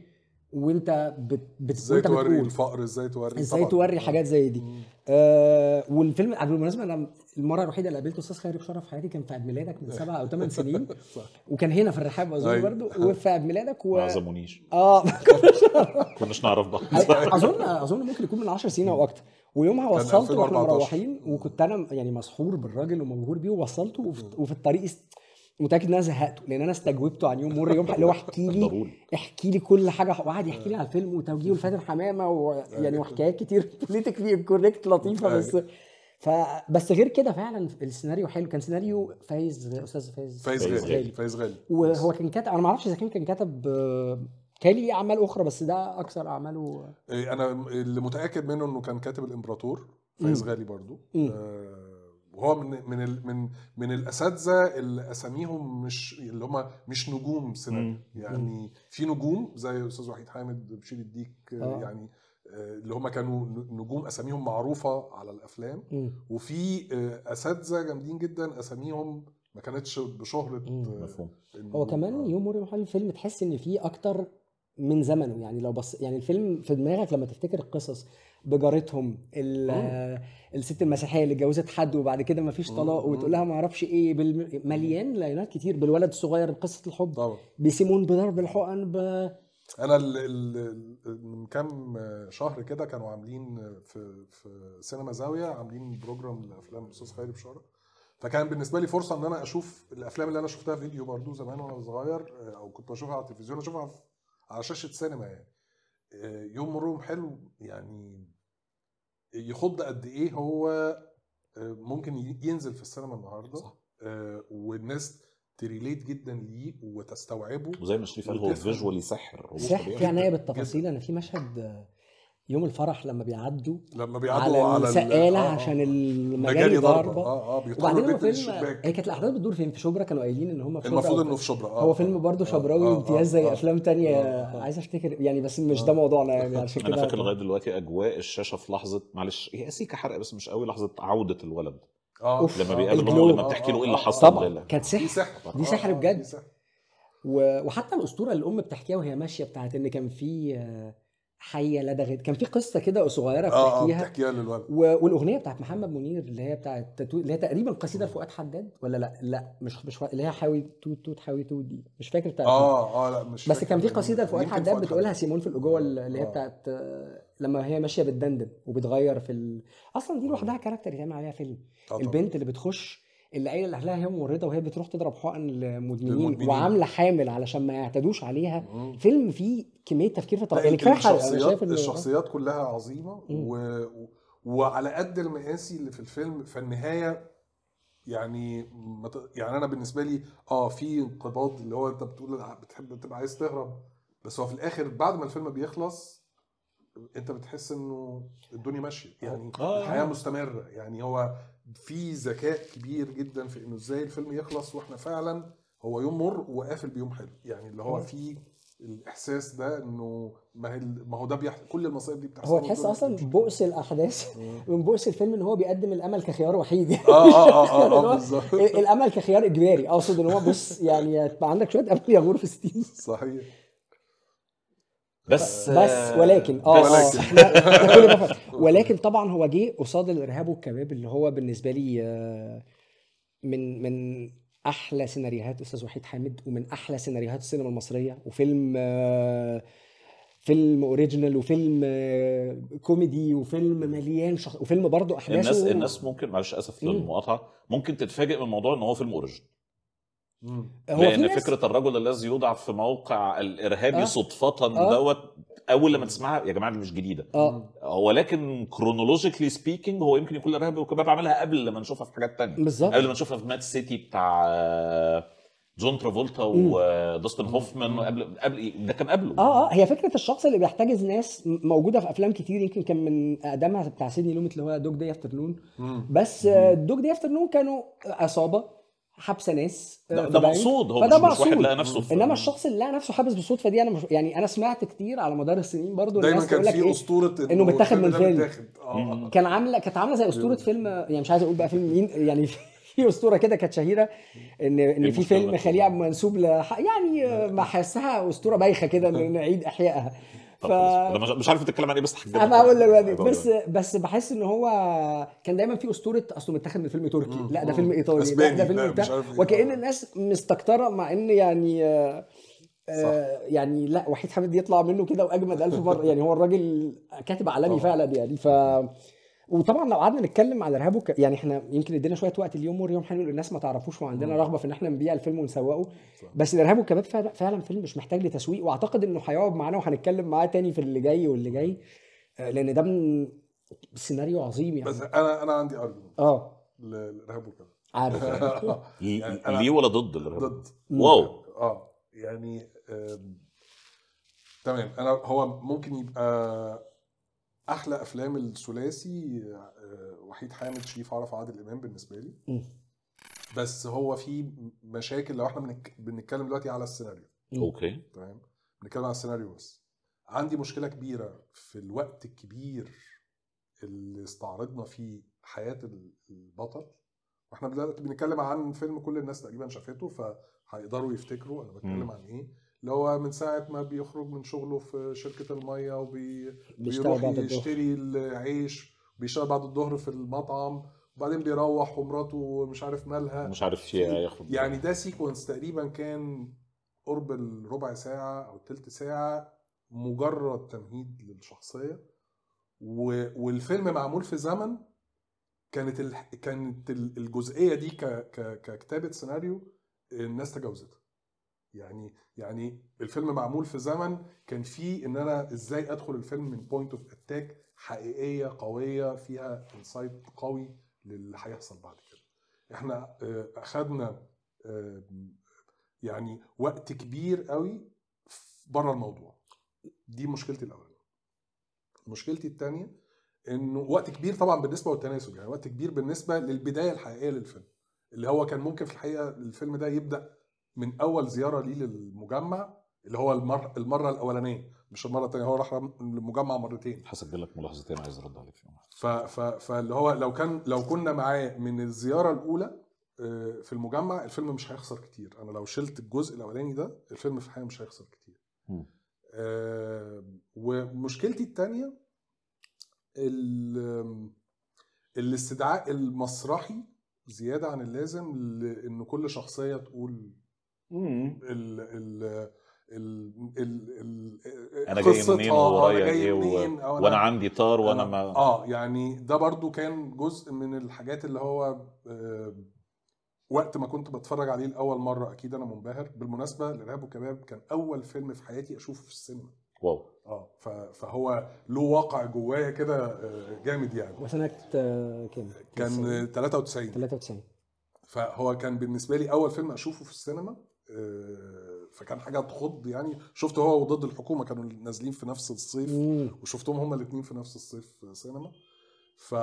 [SPEAKER 2] وانت بت... بت... ازاي توري
[SPEAKER 3] الفقر ازاي
[SPEAKER 2] توري ازاي توري حاجات زي دي آه والفيلم بالمناسبه انا المره الوحيده اللي قابلت استاذ خيري بشرف في حياتي كان في عيد ميلادك من سبع او ثمان سنين وكان هنا في الرحاب اظن أيوه. برضه وفي عيد ميلادك و... ما عزمونيش اه ما
[SPEAKER 1] كناش نعرف بعض
[SPEAKER 2] اظن اظن ممكن يكون من 10 سنين او اكتر ويومها وصلته واحنا مروحين وكنت انا يعني مسحور بالراجل ومبهور بيه ووصلته وفي الطريق متاكد ان انا زهقته لان انا استجوبته عن يوم مر يوم اللي هو احكي لي احكي لي كل حاجه وقعد يحكي لي على الفيلم وتوجيهه لفاتن حمامه ويعني يعني وحكايات كتير بوليتيكلي كوريكت لطيفه أيوة. بس فبس غير كده فعلا السيناريو حلو كان سيناريو فايز استاذ فايز فايز غالي فايز غالي وهو كان كاتب انا ما اعرفش اذا كان كان كاتب لي اعمال اخرى بس ده اكثر اعماله
[SPEAKER 3] إيه، انا اللي متاكد منه انه كان كاتب الامبراطور فايز غالي برضو آه وهو من من ال من من الاساتذه اللي اساميهم مش اللي هم مش نجوم سيناريو يعني في نجوم زي استاذ وحيد حامد بشير الديك آه. يعني آه، اللي هم كانوا نجوم اساميهم معروفه على الافلام م. وفي آه، اساتذه جامدين جدا اساميهم ما كانتش بشهره آه، مفهوم
[SPEAKER 2] هو كمان يوم مريم حال الفيلم تحس ان فيه اكتر من زمنه يعني لو بص يعني الفيلم في دماغك لما تفتكر القصص بجارتهم آه. الست المسيحيه اللي اتجوزت حد وبعد كده ما فيش طلاق وتقول لها ما اعرفش ايه مليان لاينات كتير بالولد الصغير قصه الحب طبعا بسيمون
[SPEAKER 3] بضرب الحقن ب... انا ال ال من كام شهر كده كانوا عاملين في في سينما زاويه عاملين بروجرام لافلام الاستاذ خيري بشاره فكان بالنسبه لي فرصه ان انا اشوف الافلام اللي انا شفتها فيديو برضو زمان وانا صغير او كنت بشوفها على التلفزيون اشوفها على شاشه سينما يعني آه، يوم مرور حلو يعني يخض قد ايه هو آه، ممكن ينزل في السينما النهارده صح. آه، والناس تريليت جدا ليه وتستوعبه وزي ما شريف قال هو فيجوالي سحر
[SPEAKER 1] سحر في
[SPEAKER 2] عنايه بالتفاصيل انا يعني في مشهد يوم الفرح لما بيعدوا لما بيعدوا على, على سقاله آه عشان آه، آه. المجاري ضربه
[SPEAKER 3] اه اه وبعدين
[SPEAKER 2] هو فيلم هي كانت الاحداث بتدور فين في شبرا كانوا قايلين ان هم في شبرا المفروض انه في شبرا آه هو فيلم برضه آه، شبراوي آه امتياز زي آه افلام تانية آه عايز افتكر يعني بس مش ده موضوعنا يعني عشان كده انا فاكر لغايه
[SPEAKER 1] دلوقتي اجواء الشاشه في لحظه معلش هي سيكه حرق بس مش قوي لحظه عوده الولد اه لما بيقابلوا لما بتحكي له ايه اللي حصل طبعا كانت
[SPEAKER 2] سحر دي سحر بجد وحتى الاسطوره اللي الام بتحكيها وهي ماشيه بتاعت ان كان في حيه لدغت كان في قصه كده صغيره بتحكيها آه،, اه بتحكيها للولد والاغنيه بتاعت محمد منير اللي هي بتاعت تو... اللي هي تقريبا قصيده لفؤاد حداد ولا لا لا مش مش اللي هي حاوي توت توت حاوي توت دي مش فاكر بتاعت اه اه لا مش بس كان في قصيده لفؤاد حداد بتقولها سيمون في الاجوه اللي هي آه. بتاعت لما هي ماشيه بتدندن وبتغير في ال... اصلا دي آه. لوحدها كاركتر يتعمل عليها فيلم آه، البنت اللي بتخش اللي قايله لاهلها هي ممرضه وهي بتروح تضرب حقن المدمنين وعامله حامل علشان ما يعتدوش عليها مم. فيلم فيه كميه تفكير في الطريقه يعني الشخصيات الشخصيات
[SPEAKER 3] كلها عظيمه و... وعلى قد المقاسي اللي في الفيلم فالنهايه يعني يعني انا بالنسبه لي اه في انقباض اللي هو انت بتقول بتحب تبقى عايز تهرب بس هو في الاخر بعد ما الفيلم بيخلص انت بتحس انه الدنيا ماشيه يعني آه. الحياه مستمره يعني هو في ذكاء كبير جدا في انه ازاي الفيلم يخلص واحنا فعلا هو يوم مر وقافل بيوم حلو يعني اللي هو فيه الاحساس ده انه ما ما هو ده بيح... كل المصايب دي بتحصل هو تحس
[SPEAKER 2] اصلا بؤس الاحداث من بؤس الفيلم ان هو بيقدم الامل كخيار وحيد يعني اه اه اه, آه, آه، يعني بالظبط الامل كخيار اجباري اقصد ان هو بص يعني عندك شويه امل يغور في ستين صحيح
[SPEAKER 1] بس بس آه، ولكن اه بس. آه،
[SPEAKER 2] ولكن. ولكن طبعا هو جه قصاد الارهاب والكباب اللي هو بالنسبه لي آه، من من احلى سيناريوهات استاذ وحيد حامد ومن احلى سيناريوهات السينما المصريه وفيلم فيلم اوريجينال وفيلم كوميدي وفيلم مليان شخص وفيلم برضه احداثه الناس و... الناس
[SPEAKER 1] ممكن معلش اسف للمقاطعه ممكن تتفاجئ من موضوع ان هو فيلم اوريجينال هو لان فكره الرجل الذي يوضع في موقع الارهابي آه. صدفه آه. دوت اول لما تسمعها يا جماعه دي مش جديده اه ولكن كرونولوجيكلي سبيكينج هو يمكن يكون الارهابي والكباب عملها قبل لما نشوفها في حاجات تانية بالظبط قبل ما نشوفها في مات سيتي بتاع آه، جون ترافولتا وداستن آه، هوفمان قبل قبل ده كان قبله اه
[SPEAKER 2] اه هي فكره الشخص اللي بيحتجز ناس موجوده في افلام كتير يمكن كان من اقدمها بتاع سيدني لومت اللي هو دوج دي افترنون بس آه، دوج دي افترنون كانوا عصابه حبسه ناس آه، ده, مقصود هو فده مش, مش واحد لقى نفسه في انما الشخص اللي لقى نفسه حابس بالصدفه دي انا مش يعني انا سمعت كتير على مدار السنين برضو دايما كان في إيه، اسطوره إيه؟ انه متاخد من فيلم
[SPEAKER 4] آه. كان
[SPEAKER 2] عامله كانت عامله زي اسطوره فيلم يعني مش عايز اقول بقى فيلم مين يعني في اسطوره كده كانت شهيره ان ان إيه في فيلم خليع منسوب ل يعني بحسها آه، اسطوره بايخه كده نعيد احيائها ف...
[SPEAKER 1] مش عارف تتكلم عن ايه بس حاجة انا هقول لك يعني بس
[SPEAKER 2] بس بحس ان هو كان دايما في اسطوره اصله متاخد من فيلم تركي مم. لا ده فيلم ايطالي لا ده فيلم بتاع إيه. وكان آه. الناس مستكتره مع ان يعني آه، صح. يعني لا وحيد حامد يطلع منه كده واجمد الف مره يعني هو الراجل كاتب عالمي فعلا يعني ف وطبعا لو قعدنا نتكلم على ارهاب وك... يعني احنا يمكن ادينا شويه وقت اليوم واليوم حلو الناس ما تعرفوش وعندنا رغبه في ان احنا نبيع الفيلم ونسوقه بس الارهاب والكباب فعلا فيلم مش محتاج لتسويق واعتقد انه هيقعد معانا وهنتكلم معاه تاني في اللي جاي واللي جاي آه، لان ده من سيناريو عظيم يعني بس
[SPEAKER 3] انا انا عندي ارجيومنت اه الارهاب والكباب عارف
[SPEAKER 1] يعني ليه ولا ضد الارهاب ضد واو
[SPEAKER 3] اه يعني تمام انا هو ممكن يبقى احلى افلام الثلاثي آه، وحيد حامد شريف عرف عادل امام بالنسبه لي م. بس هو في مشاكل لو احنا بنتكلم دلوقتي على السيناريو اوكي تمام بنتكلم على السيناريو بس عندي مشكله كبيره في الوقت الكبير اللي استعرضنا فيه حياه البطل واحنا دلوقتي بنتكلم عن فيلم كل الناس تقريبا شافته فهيقدروا يفتكروا انا بتكلم م. عن ايه اللي هو من ساعه ما بيخرج من شغله في شركه الميه وبيروح يشتري العيش بيشتغل بعد الظهر في المطعم وبعدين بيروح ومراته مش عارف مالها مش عارف ياخد يعني ده سيكونس تقريبا كان قرب الربع ساعه او الثلث ساعه مجرد تمهيد للشخصيه و... والفيلم معمول في زمن كانت ال... كانت الجزئيه دي ك... ك... ككتابه سيناريو الناس تجاوزتها يعني يعني الفيلم معمول في زمن كان فيه ان انا ازاي ادخل الفيلم من بوينت اوف اتاك حقيقيه قويه فيها انسايت قوي للي هيحصل بعد كده احنا آه، اخذنا آه، يعني وقت كبير قوي بره الموضوع دي مشكلتي الاولانيه مشكلتي الثانيه انه وقت كبير طبعا بالنسبه للتناسب يعني وقت كبير بالنسبه للبدايه الحقيقيه للفيلم اللي هو كان ممكن في الحقيقه الفيلم ده يبدا من اول زياره ليه للمجمع اللي هو المر... المره الاولانيه مش المره الثانيه هو راح المجمع مرتين هسجل لك ملاحظتين عايز ارد عليك فيهم ف... ف... فاللي هو لو كان لو كنا معاه من الزياره الاولى آه، في المجمع الفيلم مش هيخسر كتير انا لو شلت الجزء الاولاني ده الفيلم في الحقيقه مش هيخسر كتير آه ومشكلتي الثانيه الاستدعاء المسرحي زياده عن اللازم لان كل شخصيه تقول ال ال ال ال انا جاي منين آه، ورايا ايه و... وانا عندي طار وانا ما اه يعني ده برضو كان جزء من الحاجات اللي هو آه وقت ما كنت بتفرج عليه لاول مره اكيد انا منبهر بالمناسبه الارهاب وكباب كان اول فيلم في حياتي اشوفه في السينما واو اه فهو له واقع جوايا كده آه، جامد يعني
[SPEAKER 2] وسنه آه، كام كان 93 93
[SPEAKER 3] فهو كان بالنسبه لي اول فيلم اشوفه في السينما آه، فكان حاجه تخض يعني شفت هو وضد الحكومه كانوا نازلين في نفس الصيف وشفتهم هما الاثنين في نفس الصيف سينما ف...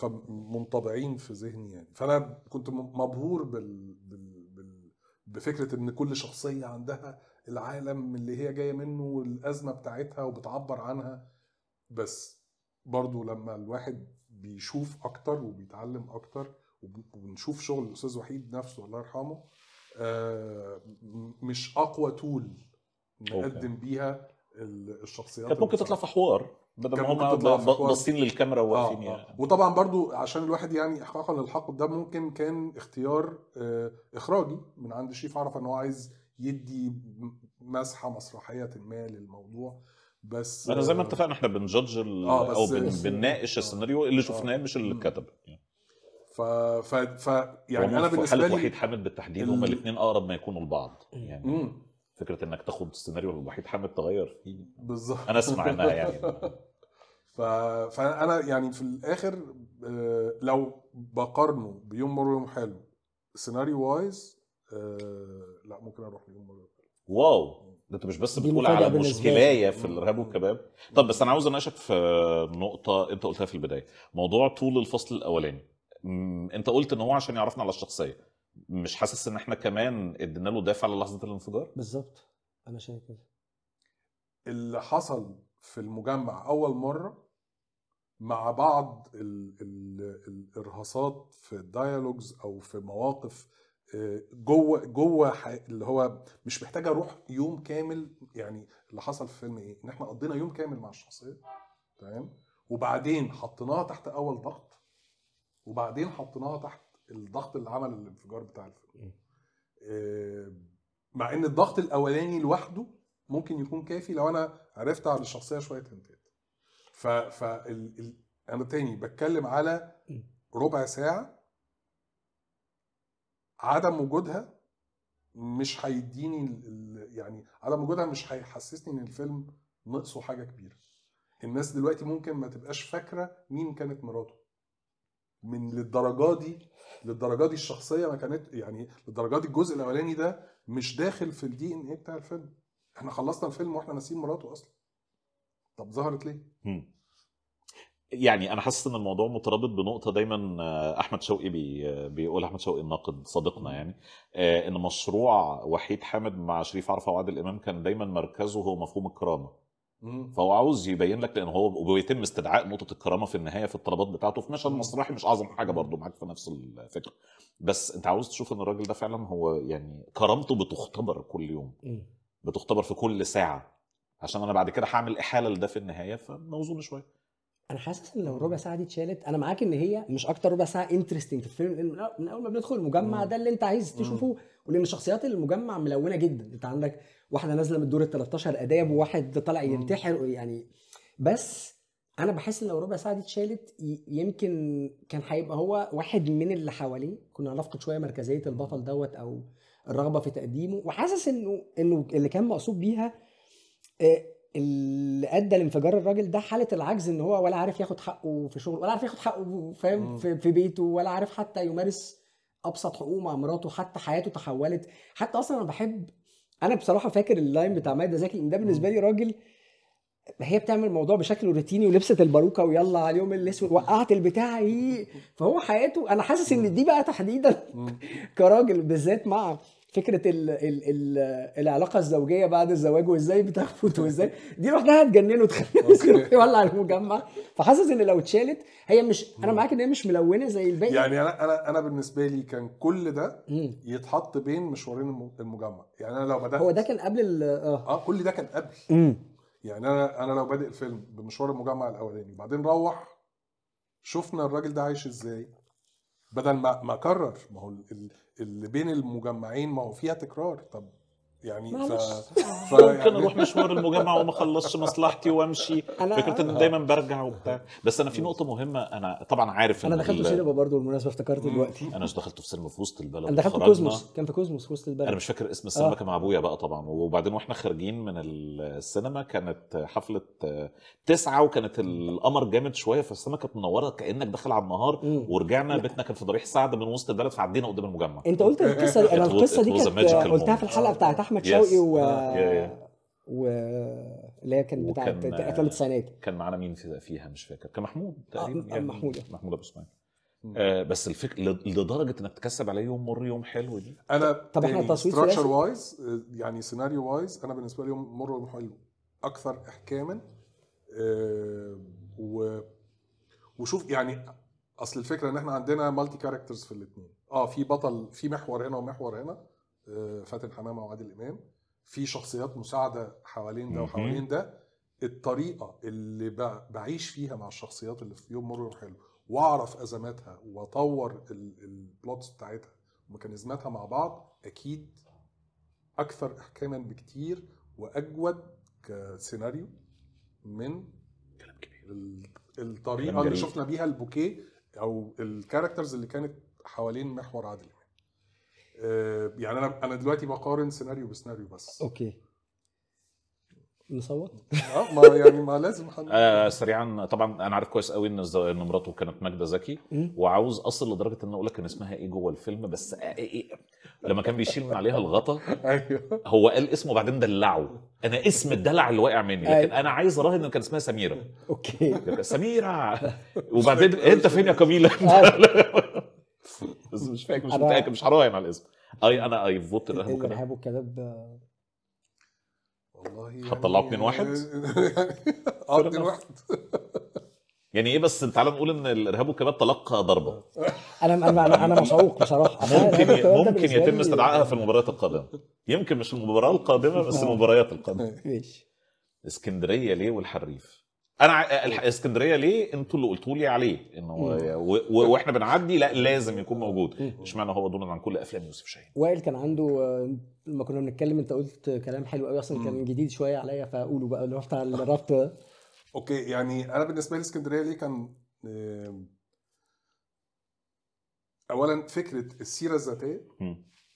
[SPEAKER 3] فمنطبعين في ذهني يعني فانا كنت مبهور بال... بال... بال... بفكره ان كل شخصيه عندها العالم اللي هي جايه منه والازمه بتاعتها وبتعبر عنها بس برضو لما الواحد بيشوف اكتر وبيتعلم اكتر وبنشوف شغل الاستاذ وحيد نفسه الله يرحمه آه، مش اقوى تول نقدم بيها الشخصيات كانت ممكن تطلع
[SPEAKER 1] في حوار بدل ما هم باصين
[SPEAKER 3] للكاميرا آه، وواقفين آه يعني آه. وطبعا برضو عشان الواحد يعني احقاقا للحق ده ممكن كان اختيار آه، اخراجي من عند شريف عرف ان هو عايز يدي مسحه مسرحيه ما للموضوع بس انا زي ما اتفقنا
[SPEAKER 1] احنا بنجادج آه او بن بنناقش آه السيناريو اللي شفناه آه مش اللي اتكتب
[SPEAKER 3] ف... ف... ف... يعني انا بالنسبه لي وحيد حامد
[SPEAKER 1] بالتحديد ال... هما الاثنين اقرب ما يكونوا لبعض يعني مم. فكره انك تاخد سيناريو وحيد حامد تغير فيه بالظبط انا اسمع انها يعني
[SPEAKER 3] ف... فانا يعني في الاخر آه، لو بقارنه بيوم مر ويوم حلو سيناريو آه، وايز لا ممكن اروح ليوم مر حلو
[SPEAKER 1] واو ده انت مش بس بتقول على مش هلايه في الارهاب والكباب طب بس انا عاوز اناقشك في نقطه انت قلتها في البدايه موضوع طول الفصل الاولاني م- انت قلت ان هو عشان يعرفنا على الشخصيه مش حاسس ان احنا كمان ادينا له دافع للحظه الانفجار
[SPEAKER 2] بالظبط انا شايف
[SPEAKER 3] كده اللي حصل في المجمع اول مره مع بعض الـ الـ الارهاصات في الديالوجز او في مواقف آه، جوه جوه اللي هو مش محتاج اروح يوم كامل يعني اللي حصل في فيلم ايه؟ ان احنا قضينا يوم كامل مع الشخصيه تمام وبعدين حطيناها تحت اول ضغط وبعدين حطيناها تحت الضغط اللي عمل الانفجار بتاع الفيلم آه، مع ان الضغط الاولاني لوحده ممكن يكون كافي لو انا عرفت على الشخصيه شويه هنتات ف ف ال... ال... انا تاني بتكلم على ربع ساعه عدم وجودها مش هيديني ال... يعني عدم وجودها مش هيحسسني ان الفيلم نقصه حاجه كبيره الناس دلوقتي ممكن ما تبقاش فاكره مين كانت مراته من للدرجه دي للدرجه دي الشخصيه ما كانت يعني للدرجه دي الجزء الاولاني ده مش داخل في الدي ان ايه بتاع الفيلم احنا خلصنا الفيلم واحنا ناسيين مراته اصلا طب ظهرت ليه؟
[SPEAKER 1] مم. يعني انا حاسس ان الموضوع مترابط بنقطه دايما آه، احمد شوقي بي آه، بيقول احمد شوقي الناقد صديقنا يعني آه، ان مشروع وحيد حامد مع شريف عرفه وعادل امام كان دايما مركزه هو مفهوم الكرامه فهو عاوز يبين لك لان هو وبيتم استدعاء نقطه الكرامه في النهايه في الطلبات بتاعته في مشهد مسرحي مش اعظم حاجه برضه معاك في نفس الفكره بس انت عاوز تشوف ان الراجل ده فعلا هو يعني كرامته بتختبر كل يوم بتختبر في كل ساعه عشان انا بعد كده هعمل احاله لده في النهايه
[SPEAKER 2] فموزون شويه انا حاسس ان لو الربع ساعه دي اتشالت انا معاك ان هي مش اكتر ربع ساعه انترستنج في الفيلم لان من اول ما بندخل المجمع ده اللي انت عايز تشوفه ولان الشخصيات المجمع ملونه جدا انت عندك واحده نازله من الدور ال 13 اداب وواحد طالع ينتحر يعني بس انا بحس ان لو ربع ساعه دي اتشالت يمكن كان هيبقى هو واحد من اللي حواليه كنا هنفقد شويه مركزيه البطل دوت او الرغبه في تقديمه وحاسس انه انه اللي كان مقصود بيها آه، اللي ادى لانفجار الراجل ده حاله العجز ان هو ولا عارف ياخد حقه في شغله ولا عارف ياخد حقه فاهم في, في بيته ولا عارف حتى يمارس ابسط حقوقه مع مراته حتى حياته تحولت حتى اصلا انا بحب انا بصراحه فاكر اللاين بتاع مايدا زكي ان ده بالنسبه لي راجل هي بتعمل الموضوع بشكل روتيني ولبست الباروكه ويلا على اليوم الاسود وقعت البتاع فهو حياته انا حاسس ان دي بقى تحديدا كراجل بالذات مع فكره الـ الـ الـ العلاقه الزوجيه بعد الزواج وازاي بتفوت وازاي دي لوحدها هتجننه وتخليه يولع المجمع فحاسس ان لو اتشالت هي مش انا معاك ان هي مش ملونه زي الباقي يعني
[SPEAKER 3] انا انا انا بالنسبه لي كان كل ده يتحط بين مشوارين المجمع يعني انا لو
[SPEAKER 2] بدات هو ده كان قبل اه
[SPEAKER 3] اه كل ده كان قبل مم. يعني انا انا لو بادئ الفيلم بمشوار المجمع الاولاني وبعدين روح شفنا الراجل ده عايش ازاي بدل ما ما اكرر ما هو اللي بين المجمعين ما هو فيها تكرار طب يعني ف... ف... ممكن يعني...
[SPEAKER 1] اروح مشوار المجمع وما اخلصش مصلحتي وامشي فكره ان دايما برجع وبتاع بس انا في نقطه مهمه انا طبعا عارف انا دخلت سينما
[SPEAKER 2] برضه بالمناسبه افتكرت دلوقتي انا مش
[SPEAKER 1] دخلت في سينما في وسط البلد انا دخلت كوزموس
[SPEAKER 2] كان في كوزموس في وسط البلد انا مش
[SPEAKER 1] فاكر اسم السينما آه. كان مع ابويا بقى طبعا وبعدين واحنا خارجين من السينما كانت حفله تسعة وكانت القمر جامد شويه فالسينما كانت منوره كانك داخل على النهار ورجعنا بيتنا كان في ضريح سعد من وسط البلد فعدينا قدام المجمع
[SPEAKER 2] انت قلت القصه دي انا القصه دي كانت قلتها في الحلقه بتاعت احمد احمد yes. شوقي و آه، و اللي هي كانت بتاعت افلام التسعينات
[SPEAKER 1] كان معانا مين فيها مش فاكر كان محمود تقريبا آه، آه، يعني محمود محمود ابو اسماعيل آه بس الفكره لدرجه انك تكسب عليه يوم مر يوم حلو دي انا طب احنا ستراكشر وايز
[SPEAKER 3] يعني سيناريو يعني وايز انا بالنسبه لي يوم مر يوم حلو اكثر احكاما و وشوف يعني اصل الفكره ان احنا عندنا مالتي كاركترز في الاثنين اه في بطل في محور هنا ومحور هنا فاتن حمامه وعادل امام في شخصيات مساعده حوالين ده وحوالين ده الطريقه اللي بعيش فيها مع الشخصيات اللي في يوم مر حلو واعرف ازماتها واطور البلوتس بتاعتها وميكانيزماتها مع بعض اكيد اكثر احكاما بكتير واجود كسيناريو من كلام كبير الطريقه اللي شفنا بيها البوكيه او الكاركترز اللي كانت حوالين محور عادل آه، يعني انا انا دلوقتي بقارن سيناريو بسيناريو بس
[SPEAKER 2] اوكي نصوت؟
[SPEAKER 3] اه ما يعني ما لازم حن...
[SPEAKER 1] آه سريعا طبعا انا عارف كويس قوي ان ان مراته كانت ماجده زكي وعاوز اصل لدرجه ان اقول لك كان اسمها ايه جوه الفيلم بس آه إيه إيه. لما كان بيشيل من عليها الغطا ايوه هو قال اسمه وبعدين دلعه انا اسم الدلع اللي واقع مني لكن أيوه. انا عايز اراهن انه كان اسمها سميره اوكي سميره وبعدين انت فين يا كميله بس مش فاكر مش متاكد مش هراهن على الاسم اي انا اي فوت إيه الارهاب
[SPEAKER 2] والكباب الارهاب والكباب والله هتطلعوا 2 1 اه 2 1
[SPEAKER 1] يعني ايه بس تعالى نقول ان الارهاب والكباب تلقى ضربه
[SPEAKER 2] انا انا انا, أنا مشوق بصراحه ممكن ممكن يتم استدعائها في
[SPEAKER 1] المباريات القادمه يمكن مش المباراه القادمه بس آه. المباريات القادمه ماشي اسكندريه ليه والحريف انا أه، اسكندريه ليه انتوا اللي قلتوا لي عليه انه واحنا بنعدي لا لازم يكون موجود اشمعنى هو دون عن كل افلام يوسف شاهين
[SPEAKER 2] وائل كان عنده آه، لما كنا بنتكلم انت قلت كلام حلو قوي اصلا كان جديد شويه عليا فاقوله بقى اللي هو بتاع الربط ده
[SPEAKER 3] اوكي يعني انا بالنسبه لي اسكندريه ليه كان آه، اولا فكره السيره الذاتيه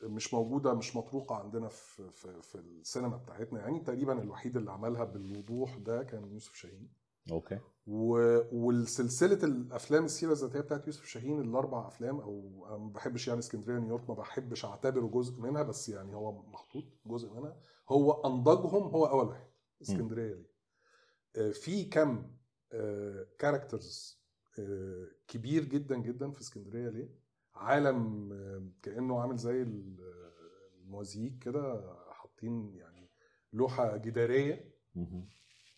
[SPEAKER 3] مش موجوده مش مطروقه عندنا في في في السينما بتاعتنا يعني تقريبا الوحيد اللي عملها بالوضوح ده كان يوسف شاهين اوكي وسلسله الافلام السيره الذاتيه بتاعت يوسف شاهين الاربع افلام او انا ما بحبش يعني اسكندريه نيويورك ما بحبش اعتبره جزء منها بس يعني هو محطوط جزء منها هو انضجهم هو اول واحد اسكندريه دي آه، في كم كاركترز آه، آه، كبير جدا جدا في اسكندريه ليه عالم كانه عامل زي الموازيك كده حاطين يعني لوحه جداريه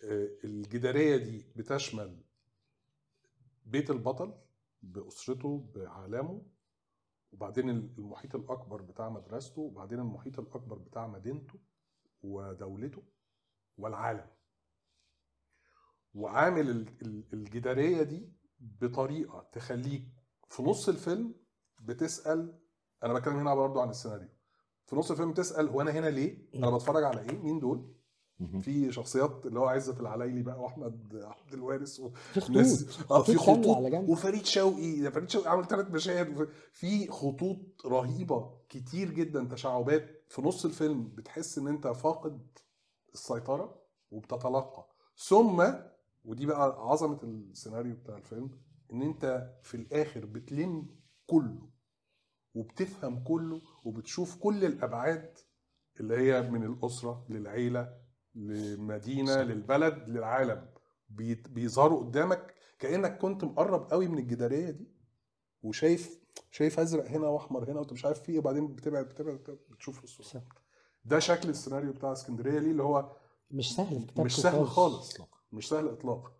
[SPEAKER 3] آه، الجداريه دي بتشمل بيت البطل باسرته بعالمه وبعدين المحيط الاكبر بتاع مدرسته وبعدين المحيط الاكبر بتاع مدينته ودولته والعالم وعامل الجداريه دي بطريقه تخليك في نص الفيلم بتسال انا بتكلم هنا برضو عن السيناريو في نص الفيلم تسال هو انا هنا ليه انا بتفرج على ايه مين دول في شخصيات اللي هو عزت العلايلي بقى واحمد عبد الوارث و... في خطوط اه في خطوط وفريد شوقي فريد شوقي عمل ثلاث مشاهد في خطوط رهيبه كتير جدا تشعبات في نص الفيلم بتحس ان انت فاقد السيطره وبتتلقى ثم ودي بقى عظمه السيناريو بتاع الفيلم ان انت في الاخر بتلم كله وبتفهم كله وبتشوف كل الابعاد اللي هي من الاسره للعيله لمدينه للبلد للعالم بيظهروا قدامك كانك كنت مقرب قوي من الجداريه دي وشايف شايف ازرق هنا واحمر هنا وانت مش عارف فيه وبعدين بتبعد بتبعد, بتشوف الصوره ده شكل السيناريو بتاع اسكندريه ليه اللي هو مش سهل مش سهل خالص مش سهل اطلاقا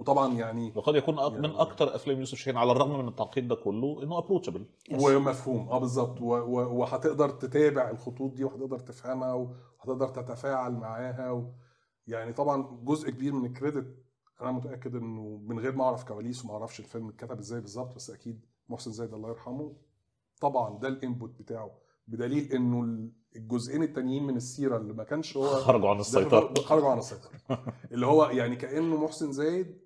[SPEAKER 3] وطبعا
[SPEAKER 1] يعني وقد يكون يعني من اكثر افلام يوسف شاهين على الرغم من التعقيد ده كله انه ابروتشبل ومفهوم اه
[SPEAKER 3] بالظبط وهتقدر تتابع الخطوط دي وهتقدر تفهمها وهتقدر تتفاعل معاها و يعني طبعا جزء كبير من الكريدت انا متاكد انه من غير ما اعرف كواليس وما اعرفش الفيلم اتكتب ازاي بالظبط بس اكيد محسن زايد الله يرحمه طبعا ده الانبوت بتاعه بدليل انه الجزئين التانيين من السيره اللي ما كانش هو خرجوا عن السيطره خرجوا عن السيطره اللي هو يعني كانه محسن زايد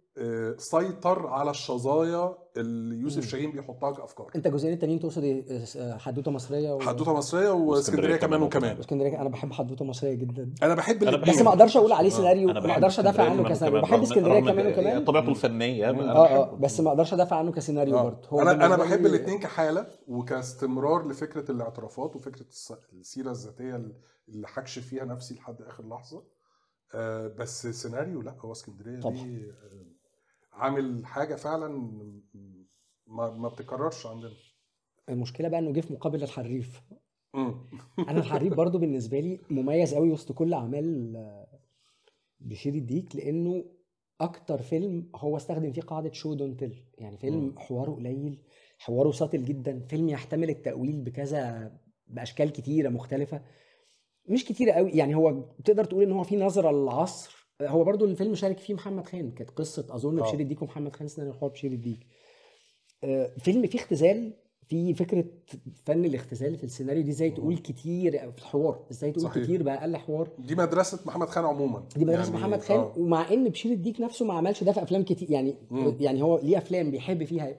[SPEAKER 3] سيطر على الشظايا اللي يوسف شاهين بيحطها كافكار
[SPEAKER 2] انت الجزئيه التانيين تقصد إيه؟ إيه، إيه، حدوته مصريه و... حدوته مصريه واسكندريه كمان وكمان اسكندريه انا بحب حدوته مصريه جدا
[SPEAKER 1] انا بحب أنا بس ما اقدرش اقول عليه سيناريو ما اقدرش ادافع عنه كسيناريو بحب اسكندريه كمان وكمان طبيعته الفنيه اه
[SPEAKER 2] اه بس ما اقدرش ادافع عنه كسيناريو آه. برضه انا انا بحب الاثنين
[SPEAKER 3] كحاله وكاستمرار لفكره الاعترافات وفكره السيره الذاتيه اللي حكش فيها نفسي لحد اخر لحظه آه بس سيناريو لا هو اسكندريه دي آه، عامل حاجه فعلا ما, ما بتكررش عندنا
[SPEAKER 2] المشكله بقى انه جه في مقابل الحريف انا الحريف برضو بالنسبه لي مميز قوي وسط كل اعمال آه، بشير الديك لانه اكتر فيلم هو استخدم فيه قاعده شو دونت تيل يعني فيلم حواره قليل حواره ساطل جدا فيلم يحتمل التاويل بكذا باشكال كتيره مختلفه مش كتيره قوي يعني هو تقدر تقول ان هو في نظره للعصر هو برضو الفيلم شارك فيه محمد خان كانت قصه اظن آه. بشير الديك ومحمد خان سنان حوار بشير الديك آه، فيلم فيه اختزال في فكره فن الاختزال في السيناريو دي ازاي تقول كتير في الحوار ازاي تقول صحيح. كتير باقل حوار دي مدرسه محمد خان عموما دي مدرسه يعني محمد خان آه. ومع ان بشير الديك نفسه ما عملش ده في افلام كتير يعني مم. يعني هو ليه افلام بيحب فيها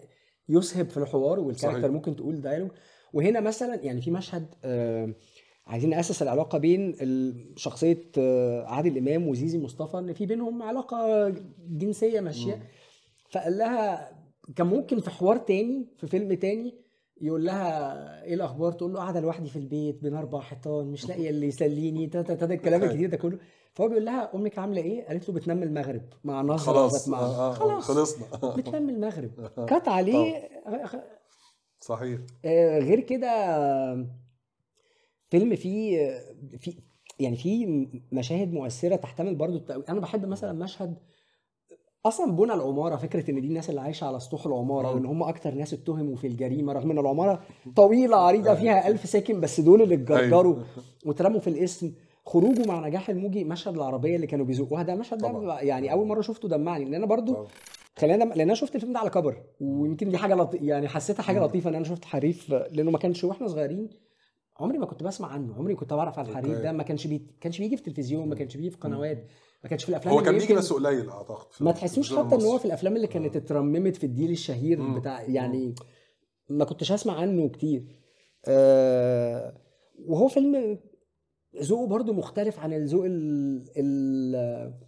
[SPEAKER 2] يسهب في الحوار والكاركتر ممكن تقول دايلوج وهنا مثلا يعني في مشهد آه عايزين ناسس العلاقه بين شخصيه آه، عادل امام وزيزي مصطفى ان في بينهم علاقه جنسيه ماشيه فقال لها كان ممكن في حوار تاني في فيلم تاني يقول لها ايه الاخبار تقول له قاعده لوحدي في البيت بين اربع حيطان مش لاقيه اللي يسليني تدا الكلام الكتير ده كله فهو بيقول لها امك عامله ايه قالت له بتنام المغرب مع نظره خلاص مع آه، آه، خلاص خلصنا بتنام المغرب كات عليه صحيح غير كده فيلم فيه في يعني في مشاهد مؤثره تحتمل برضو التأويل انا بحب مثلا مشهد اصلا بنى العماره فكره ان دي الناس اللي عايشه على سطوح العماره وان هم اكتر ناس اتهموا في الجريمه رغم ان العماره طويله عريضه أيوة. فيها ألف ساكن بس دول اللي اتجرجروا أيوة. واترموا في الاسم خروجه مع نجاح الموجي مشهد العربيه اللي كانوا بيزقوها ده مشهد ده يعني اول مره شفته دمعني لان انا برضو خلينا دم... لان انا شفت الفيلم ده على كبر ويمكن دي حاجه لط... يعني حسيتها حاجه لطيفه ان انا شفت حريف لانه ما كانش واحنا صغيرين عمري ما كنت بسمع عنه عمري كنت بعرف على الحريق ده ما كانش بي... كانش بيجي في التلفزيون ما كانش بيجي في قنوات ما كانش في الافلام هو كان بيجي بس قليل
[SPEAKER 3] اعتقد ما تحسوش حتى ان هو في
[SPEAKER 2] الافلام اللي كانت اترممت في الديل الشهير مم. بتاع يعني ما كنتش اسمع عنه كتير آه وهو فيلم ذوقه برضو مختلف عن الذوق الم...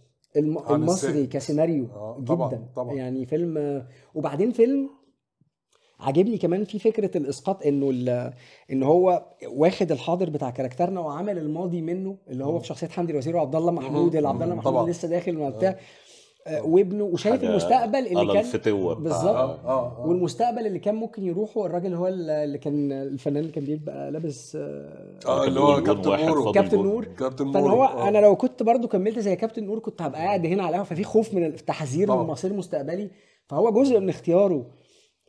[SPEAKER 2] المصري كسيناريو آه طبعًا طبعًا. يعني فيلم وبعدين فيلم عاجبني كمان في فكره الاسقاط انه ان هو واخد الحاضر بتاع كاركترنا وعمل الماضي منه اللي هو في شخصيه حمدي الوزير وعبد الله محمود اللي عبد الله محمود لسه داخل وبتاع آه. آه، وابنه وشايف المستقبل اللي كان الفتوة بالظبط آه. والمستقبل اللي كان ممكن يروحه الراجل هو اللي كان الفنان اللي كان بيبقى لابس اه اللي هو كابتن نور كابتن نور كابتن نور آه. انا لو كنت برضو كملت زي كابتن نور كنت هبقى قاعد هنا على القهوه ففي خوف من التحذير من مصير مستقبلي فهو جزء من اختياره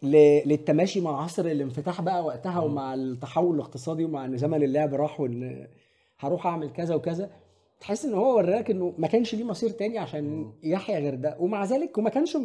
[SPEAKER 2] للتماشي مع عصر الانفتاح بقى وقتها ومع التحول الاقتصادي ومع ان زمن اللعب راح وان هروح اعمل كذا وكذا تحس ان هو وراك انه ما كانش ليه مصير تاني عشان يحيى غير ده ومع ذلك وما كانش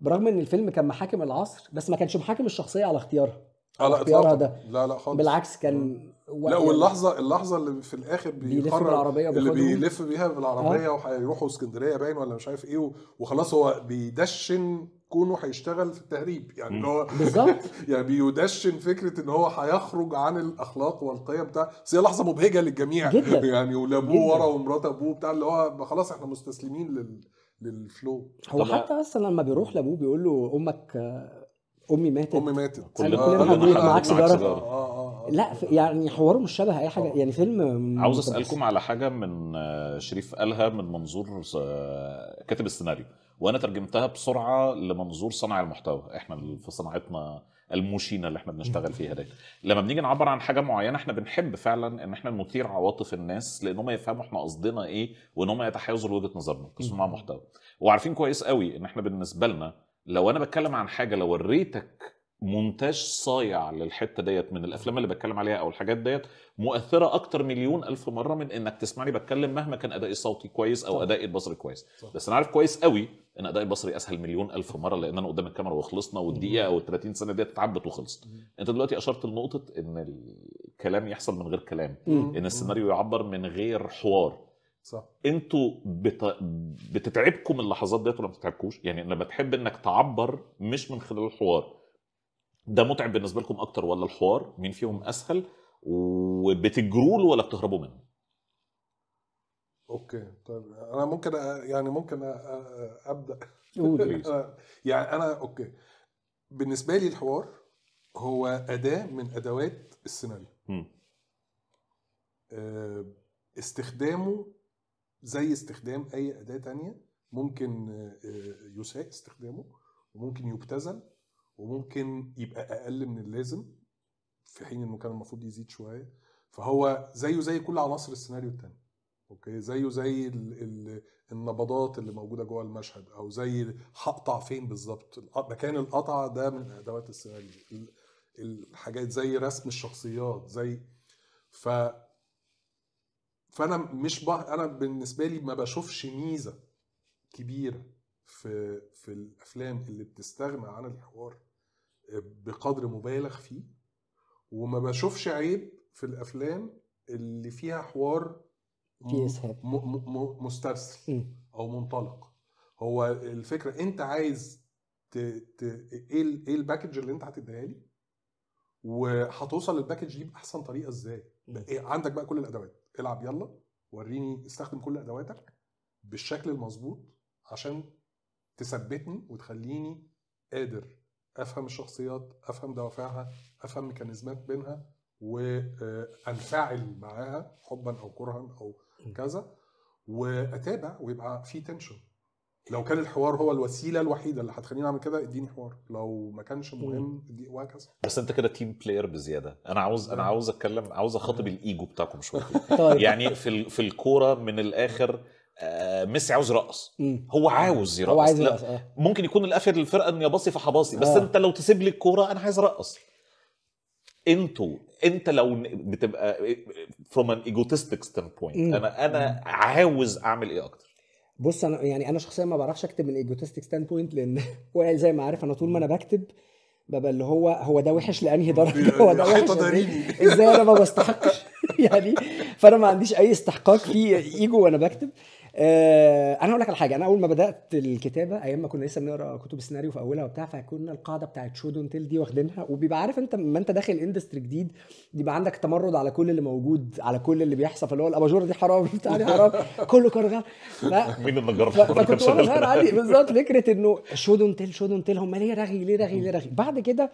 [SPEAKER 2] برغم ان الفيلم كان محاكم العصر بس ما كانش محاكم الشخصيه على اختيارها
[SPEAKER 3] آه، على اختيارها ده
[SPEAKER 2] لا لا خالص بالعكس كان لا يعني واللحظه
[SPEAKER 3] اللحظه اللي في الاخر بيقرر بالعربيه اللي بيلف بيها بالعربيه آه. وهيروحوا اسكندريه باين ولا مش عارف ايه وخلاص هو بيدشن كونه هيشتغل في التهريب يعني اللي هو بالظبط يعني بيدشن فكره ان هو هيخرج عن الاخلاق والقيم بتاع بس هي لحظه مبهجه للجميع جدا. يعني ولابوه ورا ومرات ابوه بتاع اللي هو خلاص احنا مستسلمين لل للفلو هو طبعا. حتى
[SPEAKER 2] اصلا لما بيروح لابوه بيقول له امك امي ماتت امي ماتت كلنا كلنا معاك سيجاره آه،
[SPEAKER 4] آه،
[SPEAKER 2] آه. لا يعني حواره مش شبه اي حاجه يعني فيلم عاوز اسالكم
[SPEAKER 1] على حاجه من شريف قالها من منظور كاتب السيناريو وانا ترجمتها بسرعه لمنظور صنع المحتوى احنا في صناعتنا الموشينه اللي احنا بنشتغل فيها دي لما بنيجي نعبر عن حاجه معينه احنا بنحب فعلا ان احنا نثير عواطف الناس لان هم يفهموا احنا قصدنا ايه وان هم يتحيزوا لوجهه نظرنا كصناع محتوى وعارفين كويس قوي ان احنا بالنسبه لنا لو انا بتكلم عن حاجه لو وريتك مونتاج صايع للحته ديت من الافلام اللي بتكلم عليها او الحاجات ديت مؤثره اكتر مليون الف مره من انك تسمعني بتكلم مهما كان ادائي الصوتي كويس او ادائي البصري كويس طبعا. بس انا عارف كويس قوي ان ادائي البصري اسهل مليون الف مره لان انا قدام الكاميرا وخلصنا والدقيقه او 30 ثانيه ديت اتعبت وخلصت انت دلوقتي اشرت لنقطه ان الكلام يحصل من غير كلام مم. ان السيناريو يعبر من غير حوار صح انتوا بت... بتتعبكم اللحظات ديت ولا ما بتتعبكوش؟ يعني انا بتحب انك تعبر مش من خلال الحوار ده متعب بالنسبه لكم اكتر ولا الحوار مين فيهم اسهل وبتجروا له ولا بتهربوا منه
[SPEAKER 3] اوكي طيب انا ممكن يعني ممكن ابدا يعني انا اوكي بالنسبه لي الحوار هو اداه من ادوات السيناريو آه، استخدامه زي استخدام اي اداه تانية ممكن آه، يساء استخدامه وممكن يبتذل وممكن يبقى اقل من اللازم في حين انه كان المفروض يزيد شويه فهو زيه زي كل عناصر السيناريو الثاني اوكي زيه زي النبضات اللي موجوده جوه المشهد او زي هقطع فين بالظبط مكان القطع ده من ادوات السيناريو الحاجات زي رسم الشخصيات زي ف فانا مش بح... انا بالنسبه لي ما بشوفش ميزه كبيره في في الافلام اللي بتستغنى عن الحوار آه، بقدر مبالغ فيه وما بشوفش عيب في الافلام اللي فيها حوار مسترسل او منطلق هو الفكره انت عايز ت... ت... ايه ايه الباكج اللي انت هتديها لي وهتوصل للباكج دي باحسن طريقه ازاي إيه عندك بقى كل الادوات العب يلا وريني استخدم كل ادواتك بالشكل المظبوط عشان تثبتني وتخليني قادر افهم الشخصيات افهم دوافعها افهم ميكانيزمات بينها وانفعل معاها حبا او كرها او كذا واتابع ويبقى في تنشن لو كان الحوار هو الوسيله الوحيده اللي هتخليني اعمل كده اديني حوار لو ما كانش مهم وهكذا
[SPEAKER 1] بس انت كده تيم بلاير بزياده انا عاوز انا آه. عاوز اتكلم عاوز اخاطب آه. الايجو بتاعكم شويه طيب. يعني في في الكوره من الاخر آه ميسي عاوز يرقص هو عاوز يرقص هو عايز يرقص آه. ممكن يكون الاخر للفرقه ان يا باصي فحباصي بس آه. انت لو تسيب لي الكوره انا عايز ارقص انتوا انت لو بتبقى فروم ان ايجوتستيك ستاند بوينت انا انا عاوز اعمل ايه اكتر
[SPEAKER 2] بص انا يعني انا شخصيا ما بعرفش اكتب من ايجوتستيك ستاند بوينت لان وائل زي ما عارف انا طول ما انا بكتب ببقى اللي هو هو ده وحش لانهي درجه يعني هو ده وحش يعني ازاي انا ما بستحقش يعني فانا ما عنديش اي استحقاق في ايجو وانا بكتب آه، انا اقول لك على حاجه انا اول ما بدات الكتابه ايام ما كنا لسه بنقرا كتب السيناريو في اولها وبتاع فكنا القاعده بتاعت شو دونت تيل دي واخدينها وبيبقى عارف انت لما انت داخل اندستري جديد بيبقى عندك تمرد على كل اللي موجود على كل اللي بيحصل فاللي هو الاباجوره دي حرام بتاع دي حرام كله لا مين اللي جرب فكنت وانا صغير عادي بالظبط فكره انه شو دونت تيل شو دونت تيل هم ليه رغي ليه رغي ليه رغي بعد كده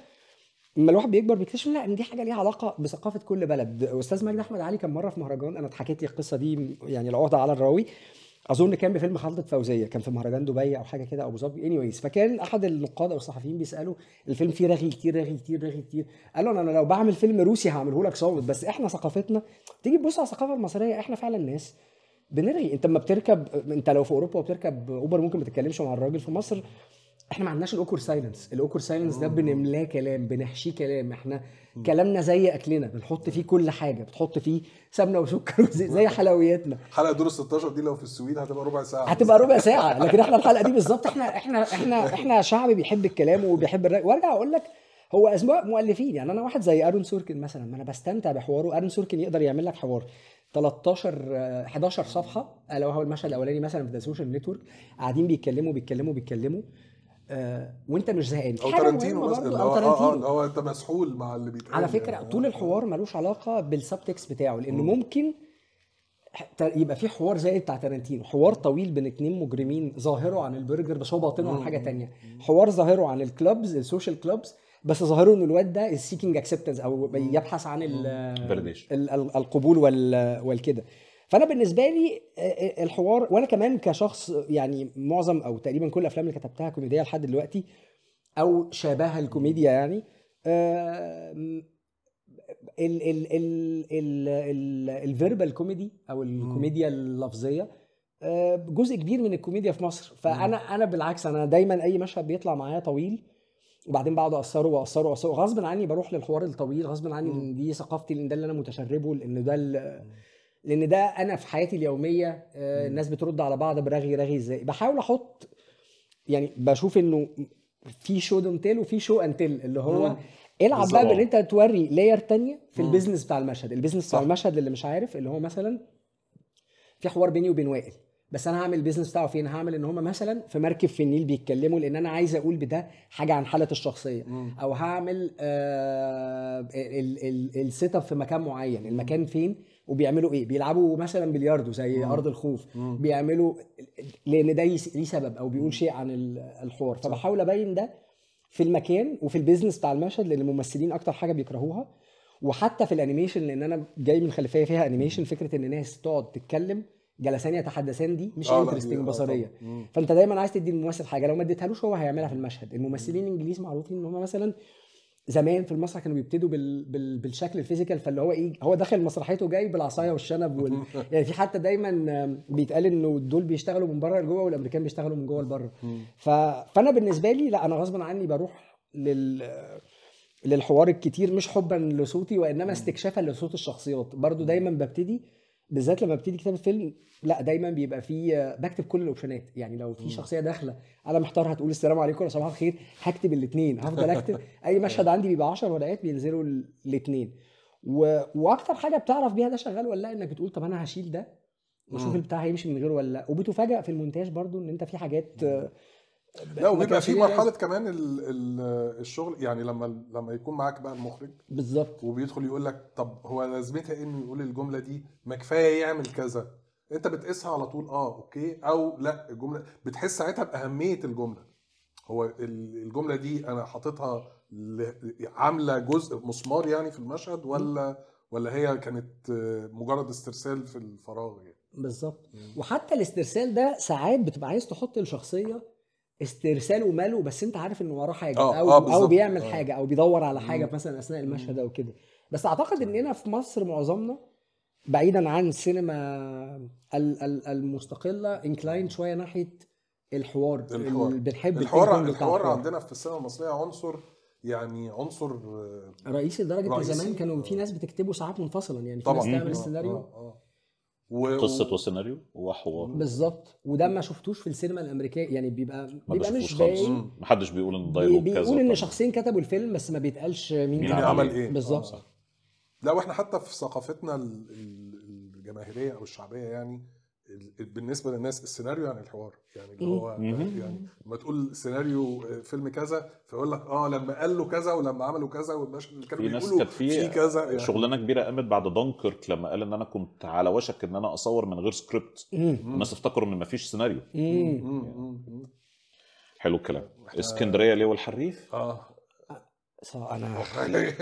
[SPEAKER 2] لما الواحد بيكبر بيكتشف لا ان دي حاجه ليها علاقه بثقافه كل بلد استاذ مجدي احمد علي كان مره في مهرجان انا اتحكيت لي القصه دي يعني العهده على الراوي اظن كان بفيلم حضرة فوزيه كان في مهرجان دبي او حاجه كده او ابو ظبي اني anyway. فكان احد النقاد او الصحفيين بيسالوا الفيلم فيه رغي كتير رغي كتير رغي كتير قال له انا لو بعمل فيلم روسي هعمله لك صامت بس احنا ثقافتنا تيجي تبص على الثقافه المصريه احنا فعلا ناس بنرغي انت ما بتركب انت لو في اوروبا وبتركب اوبر ممكن ما تتكلمش مع الراجل في مصر احنا ما عندناش الاوكور سايلنس الاوكور سايلنس ده آه. بنملاه كلام بنحشيه كلام احنا كلامنا زي اكلنا بنحط فيه كل حاجه بتحط فيه سمنه وسكر زي حلوياتنا
[SPEAKER 3] حلقه دور ال 16 دي لو في السويد هتبقى ربع ساعه هتبقى ربع ساعه لكن احنا الحلقه دي
[SPEAKER 2] بالظبط احنا احنا احنا احنا شعب بيحب الكلام وبيحب الرأي وارجع اقول لك هو اسماء مؤلفين يعني انا واحد زي ارون سوركن مثلا ما انا بستمتع بحواره ارون سوركن يقدر يعمل لك حوار 13 11 صفحه لو هو المشهد الاولاني مثلا في ذا سوشيال نتورك قاعدين بيتكلموا بيتكلموا بيتكلموا آه وانت مش زهقان او تارانتينو مثلا او آه، آه، تارانتينو اه انت مسحول مع اللي
[SPEAKER 3] بيتقال على يعني. فكره يعني. طول
[SPEAKER 2] الحوار ملوش علاقه بالسبتكس بتاعه لانه م. ممكن يبقى في حوار زي بتاع تارانتينو حوار طويل بين اتنين مجرمين ظاهره عن البرجر بس هو باطنه عن حاجه تانية حوار ظاهره عن الكلابز السوشيال كلابز بس ظاهره ان الواد ده السيكينج اكسبتنس او يبحث عن الـ آه، الـ القبول والكده فانا بالنسبه لي آه، آه، الحوار وانا كمان كشخص يعني معظم او تقريبا كل الافلام اللي كتبتها كوميديه لحد دلوقتي او شابهه الكوميديا يعني ال ال ال ال الفيربال كوميدي او الكوميديا اللفظيه آه، جزء كبير من الكوميديا في مصر فانا انا بالعكس انا دايما اي مشهد بيطلع معايا طويل وبعدين بقعد اقصره واقصره واقصره غصب عني بروح للحوار الطويل غصب عني ان دي ثقافتي لان ده اللي انا متشربه لان ده لان ده انا في حياتي اليوميه آه، الناس بترد على بعض برغي رغي ازاي بحاول احط يعني بشوف انه في شو دون تيل وفي شو انتل اللي هو آه. العب بقى بان انت توري لاير تانية في البيزنس بتاع المشهد البيزنس بتاع المشهد اللي مش عارف اللي هو مثلا في حوار بيني وبين وائل بس انا هعمل البيزنس بتاعه فين هعمل ان هم مثلا في مركب في النيل بيتكلموا لان انا عايز اقول بده حاجه عن حاله الشخصيه مم. او هعمل آه السيت اب في مكان معين المكان فين وبيعملوا ايه بيلعبوا مثلا بلياردو زي مم. ارض الخوف مم. بيعملوا لان ده ليه سبب او بيقول شيء عن الحوار فبحاول ابين ده في المكان وفي البيزنس بتاع المشهد لان الممثلين اكتر حاجه بيكرهوها وحتى في الانيميشن لان انا جاي من خلفيه فيها انيميشن فكره ان الناس تقعد تتكلم جلسان يتحدثان دي مش آه انترستنج بصريه فانت دايما عايز تدي الممثل حاجه لو ما اديتهالوش هو هيعملها في المشهد الممثلين الانجليز معروفين ان هم مثلا زمان في المسرح كانوا بيبتدوا بال... بال... بالشكل الفيزيكال فاللي هو ايه هو داخل مسرحيته جاي بالعصايه والشنب وال... يعني في حتى دايما بيتقال انه دول بيشتغلوا من بره لجوه والامريكان بيشتغلوا من جوه لبره ف... فانا بالنسبه لي لا انا غصبا عني بروح لل للحوار الكتير مش حبا لصوتي وانما استكشافا لصوت الشخصيات برضو دايما ببتدي بالذات لما ببتدي كتابه فيلم لا دايما بيبقى فيه آه، بكتب كل الاوبشنات يعني لو في شخصيه داخله انا محتار هتقول السلام عليكم ولا صباح الخير هكتب الاثنين هفضل اكتب اي مشهد عندي بيبقى 10 ورقات بينزلوا الاثنين و... واكتر حاجه بتعرف بيها ده شغال ولا لا انك بتقول طب انا هشيل ده واشوف البتاع هيمشي من غيره ولا لا وبتفاجئ في المونتاج برضو ان انت في حاجات لا وبيبقى في مرحله يعني
[SPEAKER 3] كمان الـ الـ الشغل يعني لما لما يكون معاك بقى المخرج بالظبط وبيدخل يقول لك طب هو لازمتها إيه انه يقول الجمله دي ما كفايه يعمل كذا انت بتقيسها على طول اه اوكي او لا الجمله بتحس ساعتها باهميه الجمله هو الجمله دي انا حاططها عامله جزء مسمار يعني في المشهد ولا ولا هي كانت مجرد استرسال في الفراغ يعني
[SPEAKER 2] بالظبط وحتى الاسترسال ده ساعات بتبقى عايز تحط الشخصيه استرساله ماله بس انت عارف ان وراه حاجه آه، أو, آه، أو, او او بيعمل آه. حاجه او بيدور على حاجه مم. مثلا اثناء المشهد او كده بس اعتقد اننا في مصر معظمنا بعيدا عن السينما المستقله انكلاين شويه ناحيه الحوار الحوار بنحب الحوار الحوار يعني. عندنا
[SPEAKER 3] في السينما المصريه عنصر يعني عنصر رئيسي لدرجه ان زمان
[SPEAKER 2] كانوا في ناس بتكتبه ساعات منفصلا يعني في طبعا. ناس تعمل السيناريو
[SPEAKER 1] و... قصه وسيناريو وحوار
[SPEAKER 2] بالظبط وده ما شفتوش في السينما الامريكيه يعني بيبقى ما بيبقى مش باين
[SPEAKER 1] محدش بيقول ان الدايلوج كذا بيقول ان
[SPEAKER 2] شخصين كتبوا الفيلم بس ما بيتقالش مين, مين عمل, عمل ايه بالظبط آه،
[SPEAKER 3] لا واحنا حتى في ثقافتنا الجماهيريه او الشعبيه يعني بالنسبه للناس السيناريو عن يعني الحوار يعني اللي هو يعني لما تقول سيناريو آه، فيلم كذا فيقول لك اه لما قال له كذا ولما عملوا كذا والمشهد اللي كانوا بيقولوا في كذا يعني. شغلانه
[SPEAKER 1] كبيره قامت بعد دانكيرك لما قال ان انا كنت على وشك ان انا اصور من غير سكريبت الناس افتكروا ان مفيش سيناريو
[SPEAKER 4] يعني.
[SPEAKER 1] حلو الكلام اسكندريه ليه
[SPEAKER 2] والحريف اه انا يعني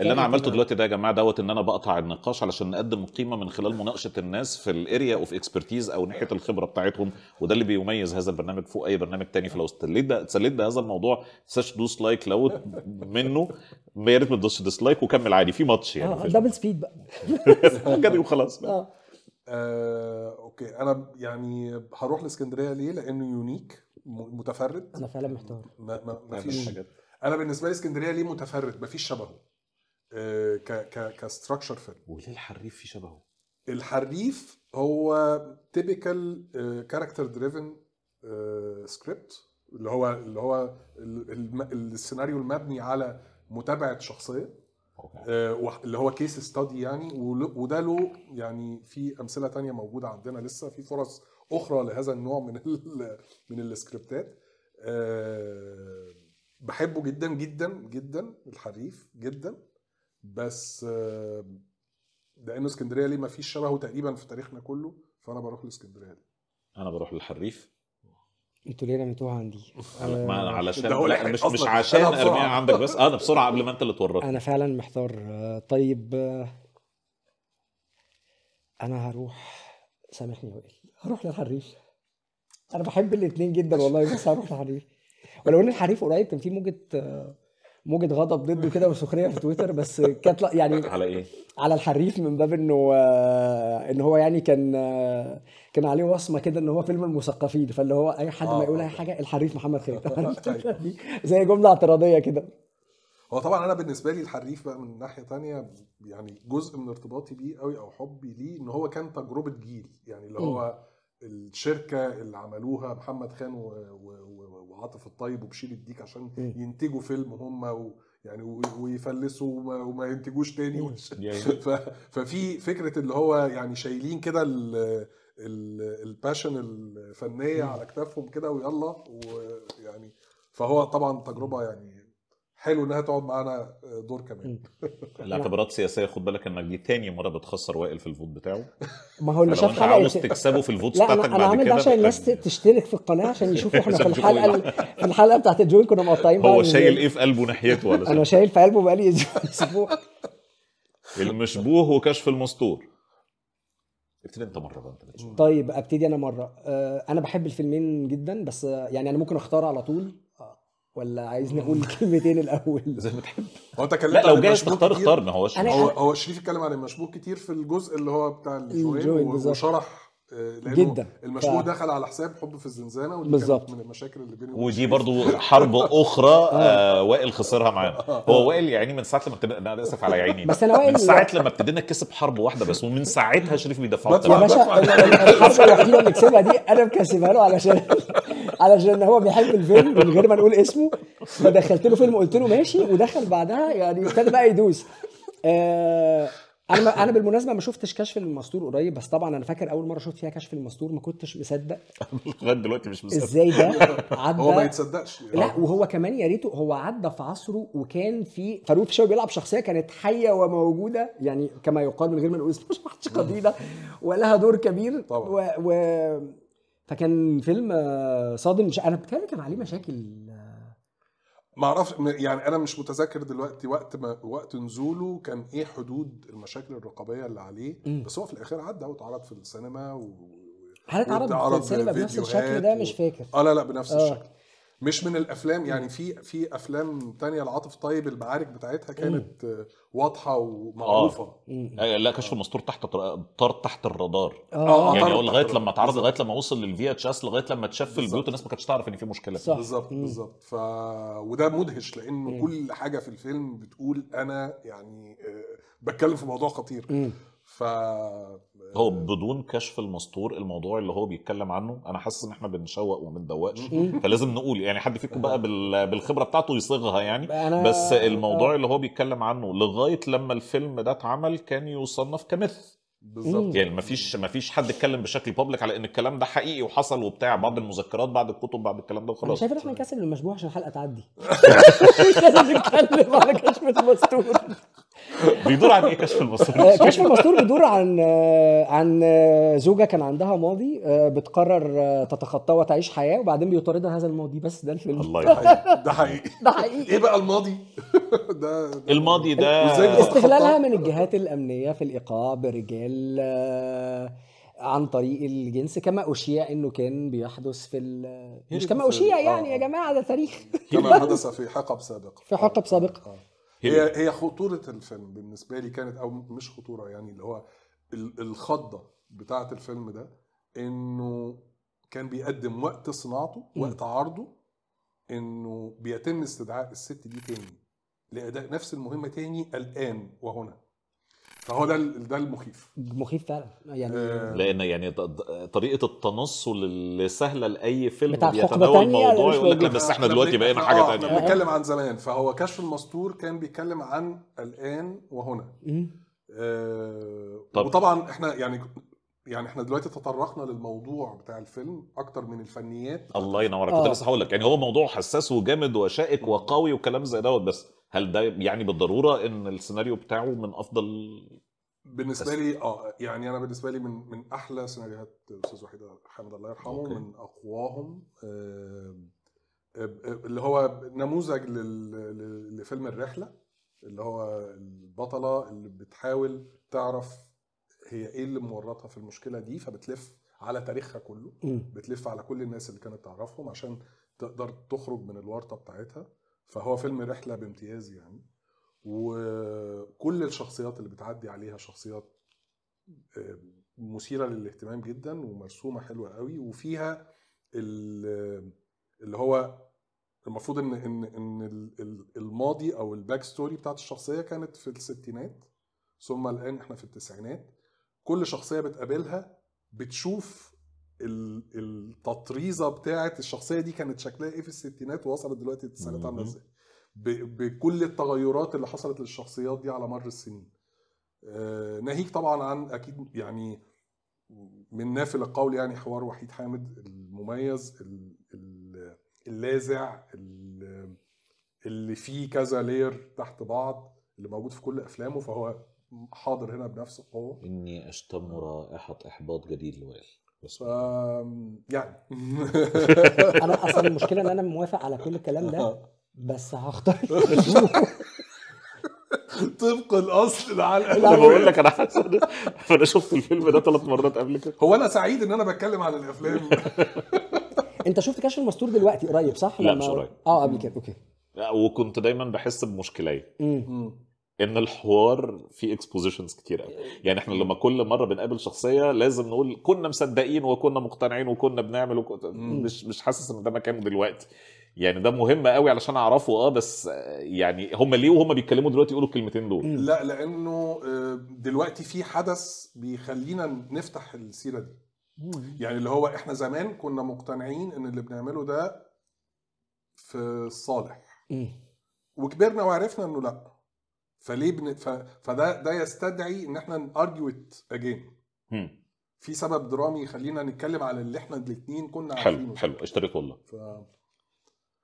[SPEAKER 2] اللي انا عملته دلوقتي
[SPEAKER 1] ده يا جماعه دوت ان انا بقطع النقاش علشان نقدم قيمه من خلال مناقشه الناس في الاريا اوف اكسبرتيز او ناحيه الخبره بتاعتهم وده اللي بيميز هذا البرنامج فوق اي برنامج تاني فلو استليت ده اتسليت بهذا الموضوع تنساش تدوس لايك لو منه يا ريت ما تدوسش ديسلايك وكمل عادي في ماتش يعني آه دبل
[SPEAKER 2] سبيد بقى كده وخلاص بقى آه،,
[SPEAKER 3] آه، اوكي انا يعني هروح لاسكندريه ليه؟ لانه يونيك متفرد انا فعلا محتار ما, ما, ما فيش حاجات انا بالنسبه لي اسكندريه ليه متفرد مفيش شبهه آه، ك ك كستراكشر
[SPEAKER 1] فيلم وليه الحريف في شبهه؟
[SPEAKER 3] الحريف هو تيبيكال كاركتر دريفن سكريبت اللي هو اللي هو السيناريو المبني على متابعه شخصيه أوكي. آه، اللي هو كيس ستادي يعني وده له يعني في امثله تانية موجوده عندنا لسه في فرص اخرى لهذا النوع من من السكريبتات آه، بحبه جدا جدا جدا الحريف جدا بس آه، لانه اسكندريه ليه ما فيش شبهه تقريبا في تاريخنا كله فانا بروح لاسكندريه
[SPEAKER 1] انا بروح للحريف
[SPEAKER 2] انتوا ليه رميتوها عندي؟ أنا... علشان مش مش عشان ارميها عندك بس انا آه، بسرعه قبل ما انت اللي تورطني انا فعلا محتار آه، طيب انا هروح سامحني وائل هروح للحريف انا بحب الاثنين جدا والله بس هروح للحريف ولو ان الحريف قريب كان في موجه موجه غضب ضده كده وسخريه في تويتر بس كانت يعني على ايه؟ على الحريف من باب انه ان هو يعني كان كان عليه وصمه كده ان هو فيلم المثقفين فاللي هو اي حد ما آه، يقول اي آه، آه. حاجه الحريف محمد خير يعني زي جمله اعتراضيه كده
[SPEAKER 3] هو طبعا انا بالنسبه لي الحريف بقى من ناحيه تانية يعني جزء من ارتباطي بيه قوي او حبي ليه ان هو كان تجربه جيل يعني اللي هو م. الشركه اللي عملوها محمد خان وعاطف الطيب وبشير الديك عشان ينتجوا فيلم هم يعني ويفلسوا وما, وما ينتجوش تاني يعني ففي فكره اللي هو يعني شايلين كده الباشن الفنيه على كتافهم كده ويلا ويعني فهو طبعا تجربه يعني حلو انها تقعد معانا آه، دور كمان الاعتبارات
[SPEAKER 1] السياسيه خد بالك انك دي تاني مره بتخسر وائل في الفوت بتاعه
[SPEAKER 2] ما هو اللي شاف حلقه عاوز تكسبه في الفوت بتاعتك بعد كده انا عامل ده عشان الناس تشترك في القناه عشان يشوفوا احنا في الحلقه إيه. في الحلقه بتاعت الجوين كنا مقطعين هو شايل ايه في
[SPEAKER 1] قلبه ناحيته ولا انا
[SPEAKER 2] شايل في قلبه بقالي اسبوع
[SPEAKER 1] المشبوه وكشف المستور ابتدي انت مره بقى
[SPEAKER 2] انت طيب ابتدي انا مره آه، انا بحب الفيلمين جدا بس يعني انا ممكن اختار على طول ولا عايز نقول كلمتين الاول زي ما تحب هو انت كلمت لو جاي تختار اختار ما هوش
[SPEAKER 3] هو هو شريف اتكلم عن المشبوك كتير في الجزء اللي هو بتاع الجوين وشرح آه، جدا المشروع ف... دخل على حساب حب في الزنزانه ودي بالظبط من المشاكل اللي
[SPEAKER 1] بينهم ودي برضو حرب اخرى آه. آه وائل خسرها معانا هو وائل يعني من ساعه لما ابتدينا انا اسف على عيني بس انا وائل من ساعه لما ابتدينا كسب حرب واحده بس ومن ساعتها شريف بيدفع يا باشا الحرب الوحيده
[SPEAKER 2] اللي كسبها دي انا مكسبها له علشان علشان هو بيحب الفيلم من غير ما نقول اسمه فدخلت له فيلم قلت له ماشي ودخل بعدها يعني ابتدى بقى يدوس آه انا ما انا بالمناسبه ما شفتش كشف المستور قريب بس طبعا انا فاكر اول مره شفت فيها كشف المستور ما كنتش مصدق
[SPEAKER 1] لغايه دلوقتي مش مصدق ازاي ده عدى هو ما يتصدقش لا
[SPEAKER 2] وهو كمان يا ريته هو عدى في عصره وكان في فاروق فيشاوي بيلعب شخصيه كانت حيه وموجوده يعني كما يقال من غير ما نقول اسمها ما حدش ولها دور كبير طبعا و... و... فكان فيلم آه، صادم مش انا بتكلم كان عليه مشاكل
[SPEAKER 3] ما اعرفش يعني انا مش متذكر دلوقتي وقت ما وقت نزوله كان ايه حدود المشاكل الرقابيه اللي عليه م. بس هو في الاخير عدى واتعرض في السينما و
[SPEAKER 4] هل اتعرض
[SPEAKER 3] في السينما بنفس الشكل ده مش فاكر اه لا لا بنفس آه. الشكل مش من الافلام يعني في في افلام تانية لعاطف طيب المعارك بتاعتها كانت واضحه ومعروفه
[SPEAKER 1] آه. لا كشف آه. المستور تحت طار تحت الرادار آه. آه،, آه، يعني هو لغايه لما اتعرض لغايه لما وصل للفي اتش اس لغايه لما اتشاف في البيوت الناس ما كانتش تعرف ان في مشكله صح
[SPEAKER 3] بالظبط بالظبط ف وده مدهش لانه مم. كل حاجه في الفيلم بتقول انا يعني بتكلم في موضوع خطير مم.
[SPEAKER 1] ف هو بدون كشف المستور الموضوع اللي هو بيتكلم عنه انا حاسس ان احنا بنشوق وما بندوقش فلازم نقول يعني حد فيكم بقى بالخبره بتاعته يصيغها يعني بس الموضوع آه. اللي هو بيتكلم عنه لغايه لما الفيلم ده اتعمل كان يصنف كمثل بالظبط يعني مفيش مفيش حد اتكلم بشكل بابليك على ان الكلام ده حقيقي وحصل وبتاع بعض المذكرات بعد الكتب بعد الكلام ده وخلاص انا
[SPEAKER 2] شايف ان احنا نكسب المشبوع عشان الحلقه تعدي مش لازم نتكلم على كشف المستور بيدور عن ايه كشف المستور؟ آه، كشف المستور بيدور عن آه، عن آه، زوجه كان عندها ماضي بتقرر تتخطاه وتعيش حياه وبعدين بيطاردها هذا الماضي بس ده الفيلم الله يحييك
[SPEAKER 1] ده حقيقي ده حقيقي ايه بقى الماضي؟ ده, الماضي ده استغلالها
[SPEAKER 2] من الجهات الامنيه في الايقاع برجال عن طريق الجنس كما أشيع أنه كان بيحدث في مش كما أشيع يعني آه. يا جماعة ده تاريخ كما حدث في
[SPEAKER 3] حقب سابقه
[SPEAKER 2] في حقب سابقه آه.
[SPEAKER 3] هي هي خطوره الفيلم بالنسبه لي كانت او مش خطوره يعني اللي هو الخضه بتاعه الفيلم ده انه كان بيقدم وقت صناعته وقت عرضه انه بيتم استدعاء الست دي تاني لاداء نفس المهمه تاني الان وهنا فهو
[SPEAKER 2] ده ده المخيف مخيف فعلا يعني آه. لان
[SPEAKER 1] يعني طريقه التنصل اللي سهله لاي فيلم بيتناول الموضوع يعني يقول لك بس احنا دلوقتي بقينا حاجه ثانيه آه بنتكلم عن
[SPEAKER 3] زمان فهو كشف المستور كان بيتكلم عن الان وهنا آه طب. وطبعا احنا يعني يعني احنا دلوقتي تطرقنا للموضوع بتاع الفيلم اكتر من الفنيات
[SPEAKER 1] الله ينورك كنت آه. لسه هقول لك يعني هو موضوع حساس وجامد وشائك وقوي وكلام زي دوت بس هل ده يعني بالضروره ان السيناريو بتاعه من افضل بالنسبه
[SPEAKER 3] لي اه يعني انا بالنسبه لي من من احلى سيناريوهات الاستاذ وحيد حامد الله يرحمه أوكي. من اقواهم آه، اللي هو نموذج لفيلم الرحله اللي هو البطله اللي بتحاول تعرف هي ايه اللي مورطها في المشكله دي فبتلف على تاريخها كله بتلف على كل الناس اللي كانت تعرفهم عشان تقدر تخرج من الورطه بتاعتها فهو فيلم رحله بامتياز يعني وكل الشخصيات اللي بتعدي عليها شخصيات آه، مثيره للاهتمام جدا ومرسومه حلوه قوي وفيها اللي هو المفروض ان ان ان الماضي او الباك ستوري بتاعت الشخصيه كانت في الستينات ثم الان احنا في التسعينات كل شخصيه بتقابلها بتشوف التطريزه بتاعه الشخصيه دي كانت شكلها ايه في الستينات ووصلت دلوقتي التسعينات عامله ازاي بكل التغيرات اللي حصلت للشخصيات دي على مر السنين آه، ناهيك طبعا عن اكيد يعني من نافل القول يعني حوار وحيد حامد المميز اللاذع اللي فيه كذا لير تحت بعض اللي موجود في كل افلامه فهو حاضر
[SPEAKER 1] هنا بنفس القوه اني اشتم رائحه احباط جديد لوائل بس يعني انا اصلا المشكله
[SPEAKER 2] ان انا موافق على كل الكلام ده بس هختار طبق الاصل العلقه انا بقول
[SPEAKER 1] لك انا حاسس انا شفت الفيلم ده ثلاث مرات قبل كده هو انا سعيد ان انا بتكلم عن الافلام
[SPEAKER 2] انت شفت كاش المستور دلوقتي قريب صح؟ لا مش قريب اه قبل كده اوكي
[SPEAKER 1] وكنت دايما بحس بمشكلة ان الحوار فيه اكسبوزيشنز كتير قوي يعني احنا لما كل مره بنقابل شخصيه لازم نقول كنا مصدقين وكنا مقتنعين وكنا بنعمل وكنا مش مش حاسس ان ده مكانه دلوقتي يعني ده مهم قوي علشان اعرفه اه بس يعني هم ليه وهم بيتكلموا دلوقتي يقولوا الكلمتين دول لا
[SPEAKER 3] لانه آه، دلوقتي في حدث بيخلينا نفتح السيره دي يعني اللي هو احنا زمان كنا مقتنعين ان اللي بنعمله ده في الصالح وكبرنا وعرفنا انه لا فليه بن... ف... فده ده يستدعي ان احنا نارجيو اجين في سبب درامي يخلينا نتكلم على اللي احنا
[SPEAKER 1] الاثنين كنا عارفينه حلو حلو اشتريت والله ف...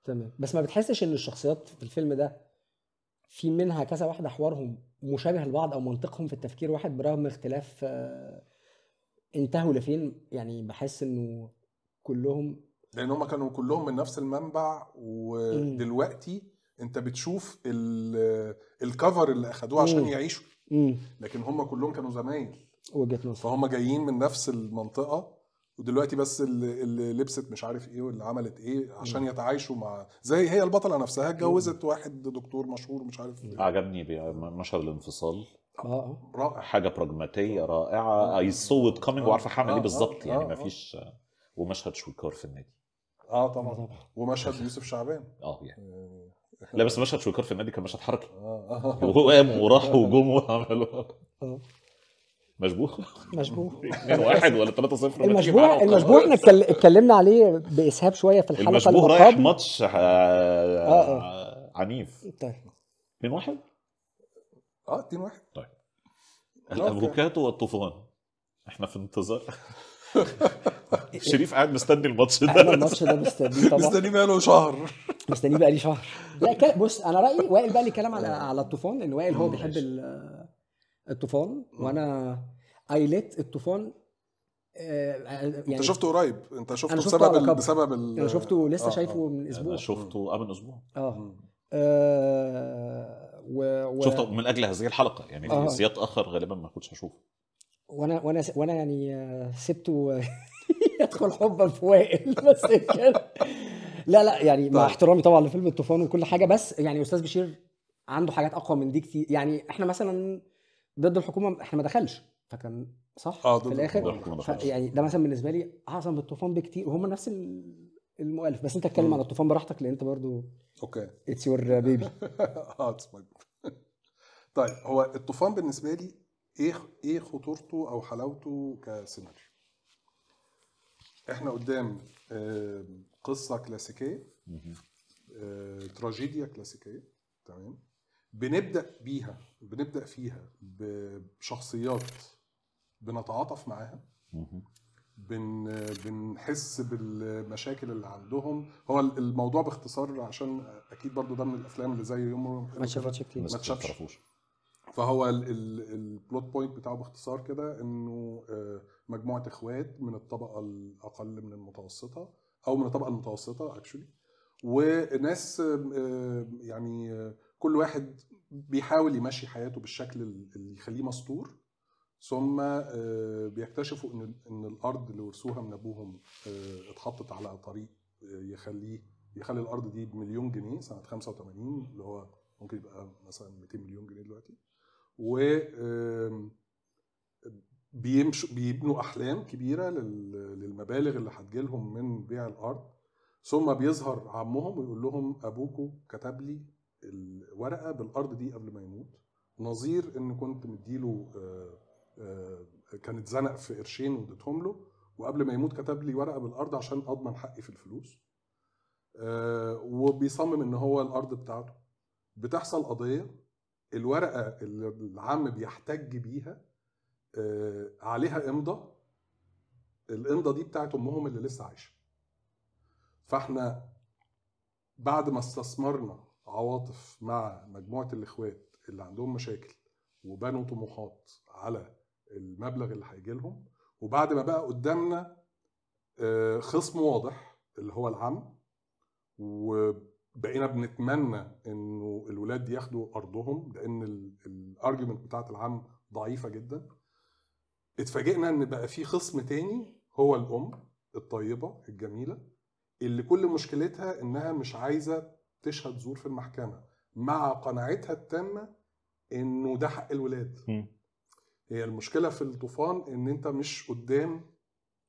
[SPEAKER 2] تمام بس ما بتحسش ان الشخصيات في الفيلم ده في منها كذا واحده حوارهم مشابه لبعض او منطقهم في التفكير واحد برغم اختلاف آه، انتهوا لفين يعني بحس انه كلهم
[SPEAKER 3] لان هم كانوا كلهم من نفس المنبع ودلوقتي انت بتشوف الكفر اللي اخدوه عشان يعيشوا لكن هم كلهم كانوا زمايل وجهه نظر فهم جايين من نفس المنطقه ودلوقتي بس اللي لبست مش عارف ايه واللي عملت ايه عشان يتعايشوا مع زي هي البطله نفسها اتجوزت واحد دكتور مشهور مش عارف إيه.
[SPEAKER 1] عجبني مشهد الانفصال آه. آه. رائع حاجه براجماتيه رائعه اي سو ات كومينج وعارفه هعمل آه. ايه آه. بالظبط يعني ما فيش ومشهد شويكار في النادي
[SPEAKER 3] اه طبعا ومشهد يوسف شعبان اه يعني لا
[SPEAKER 1] بس مشهد شويكار في النادي كان مشهد حركي آه. وهو قام وراح وجم وعملوا آه. مشبوه
[SPEAKER 2] مشبوه 2 1 ولا 3 0 المشبوه المشبوه احنا اتكلمنا عليه باسهاب شويه في الحلقه المشبوه رايح
[SPEAKER 1] ماتش آه،, آه آه. عنيف طيب 2 1 اه
[SPEAKER 3] 2 1 طيب
[SPEAKER 1] الافوكاتو والطوفان احنا في انتظار شريف قاعد
[SPEAKER 2] مستني الماتش ده انا الماتش ده مستنيه طبعا مستنيه بقاله شهر مستنيه بقالي شهر لا بص انا رايي وائل بقى لي كلام على على الطوفان لان وائل هو بيحب الطوفان وانا اي ليت الطوفان آه،
[SPEAKER 1] يعني انت شفته قريب انت شفته, شفته بسبب ال... بسبب ال... انا شفته لسه آه شايفه آه من اسبوع انا شفته قبل اسبوع
[SPEAKER 2] اه, آه و... و... شفته من
[SPEAKER 1] اجل هذه الحلقه يعني آه. زياد اخر غالبا ما كنتش هشوفه
[SPEAKER 2] وانا وانا وانا يعني آه، سبته يدخل حبا في وائل
[SPEAKER 1] بس كان
[SPEAKER 2] لا لا يعني مع طيب. احترامي طبعا لفيلم الطوفان وكل حاجه بس يعني استاذ بشير عنده حاجات اقوى من دي كتير يعني احنا مثلا ضد الحكومه احنا ما دخلش فكان صح آه في الاخر يعني ده مثلا بالنسبه لي اعظم بالطوفان بكتير وهم نفس المؤلف بس انت اتكلم عن الطوفان براحتك لان انت برضو اوكي اتس يور بيبي
[SPEAKER 3] اه, آه، طيب هو الطوفان بالنسبه لي ايه ايه خطورته او حلاوته كسيناريو احنا قدام قصه كلاسيكيه آه، تراجيديا كلاسيكيه تمام بنبدا بيها بنبدا فيها بشخصيات بنتعاطف معاها بن بنحس بالمشاكل اللي عندهم هو الموضوع باختصار عشان اكيد برضو ده من الافلام اللي زي يوم ما اتشافتش كتير ما تشافش فهو البلوت بوينت بتاعه باختصار كده انه آه، مجموعه اخوات من الطبقه الاقل من المتوسطه او من الطبقه المتوسطه اكشولي وناس آه، يعني آه، كل واحد بيحاول يمشي حياته بالشكل اللي يخليه مستور ثم بيكتشفوا ان ان الارض اللي ورثوها من ابوهم اتحطت على طريق يخليه يخلي الارض دي بمليون جنيه سنه 85 اللي هو ممكن يبقى مثلا 200 مليون جنيه دلوقتي و بيمشوا بيبنوا احلام كبيره للمبالغ اللي هتجيلهم من بيع الارض ثم بيظهر عمهم ويقول لهم ابوكو كتب لي الورقه بالارض دي قبل ما يموت نظير ان كنت مديله آه، آه، كان اتزنق في قرشين واديتهم له وقبل ما يموت كتب لي ورقه بالارض عشان اضمن حقي في الفلوس آه، وبيصمم ان هو الارض بتاعته بتحصل قضيه الورقه اللي العم بيحتج بيها آه، عليها امضه الامضه دي بتاعت امهم اللي لسه عايشه فاحنا بعد ما استثمرنا عواطف مع مجموعه الاخوات اللي عندهم مشاكل وبنوا طموحات على المبلغ اللي هيجي لهم وبعد ما بقى قدامنا آه، خصم واضح اللي هو العم بقينا بنتمنى انه الولاد ياخدوا ارضهم لان الارجيومنت بتاعه العم ضعيفه جدا اتفاجئنا ان بقى في خصم تاني هو الام الطيبه الجميله اللي كل مشكلتها انها مش عايزه تشهد زور في المحكمه مع قناعتها التامه انه ده حق الولاد هي المشكله في الطوفان ان انت مش قدام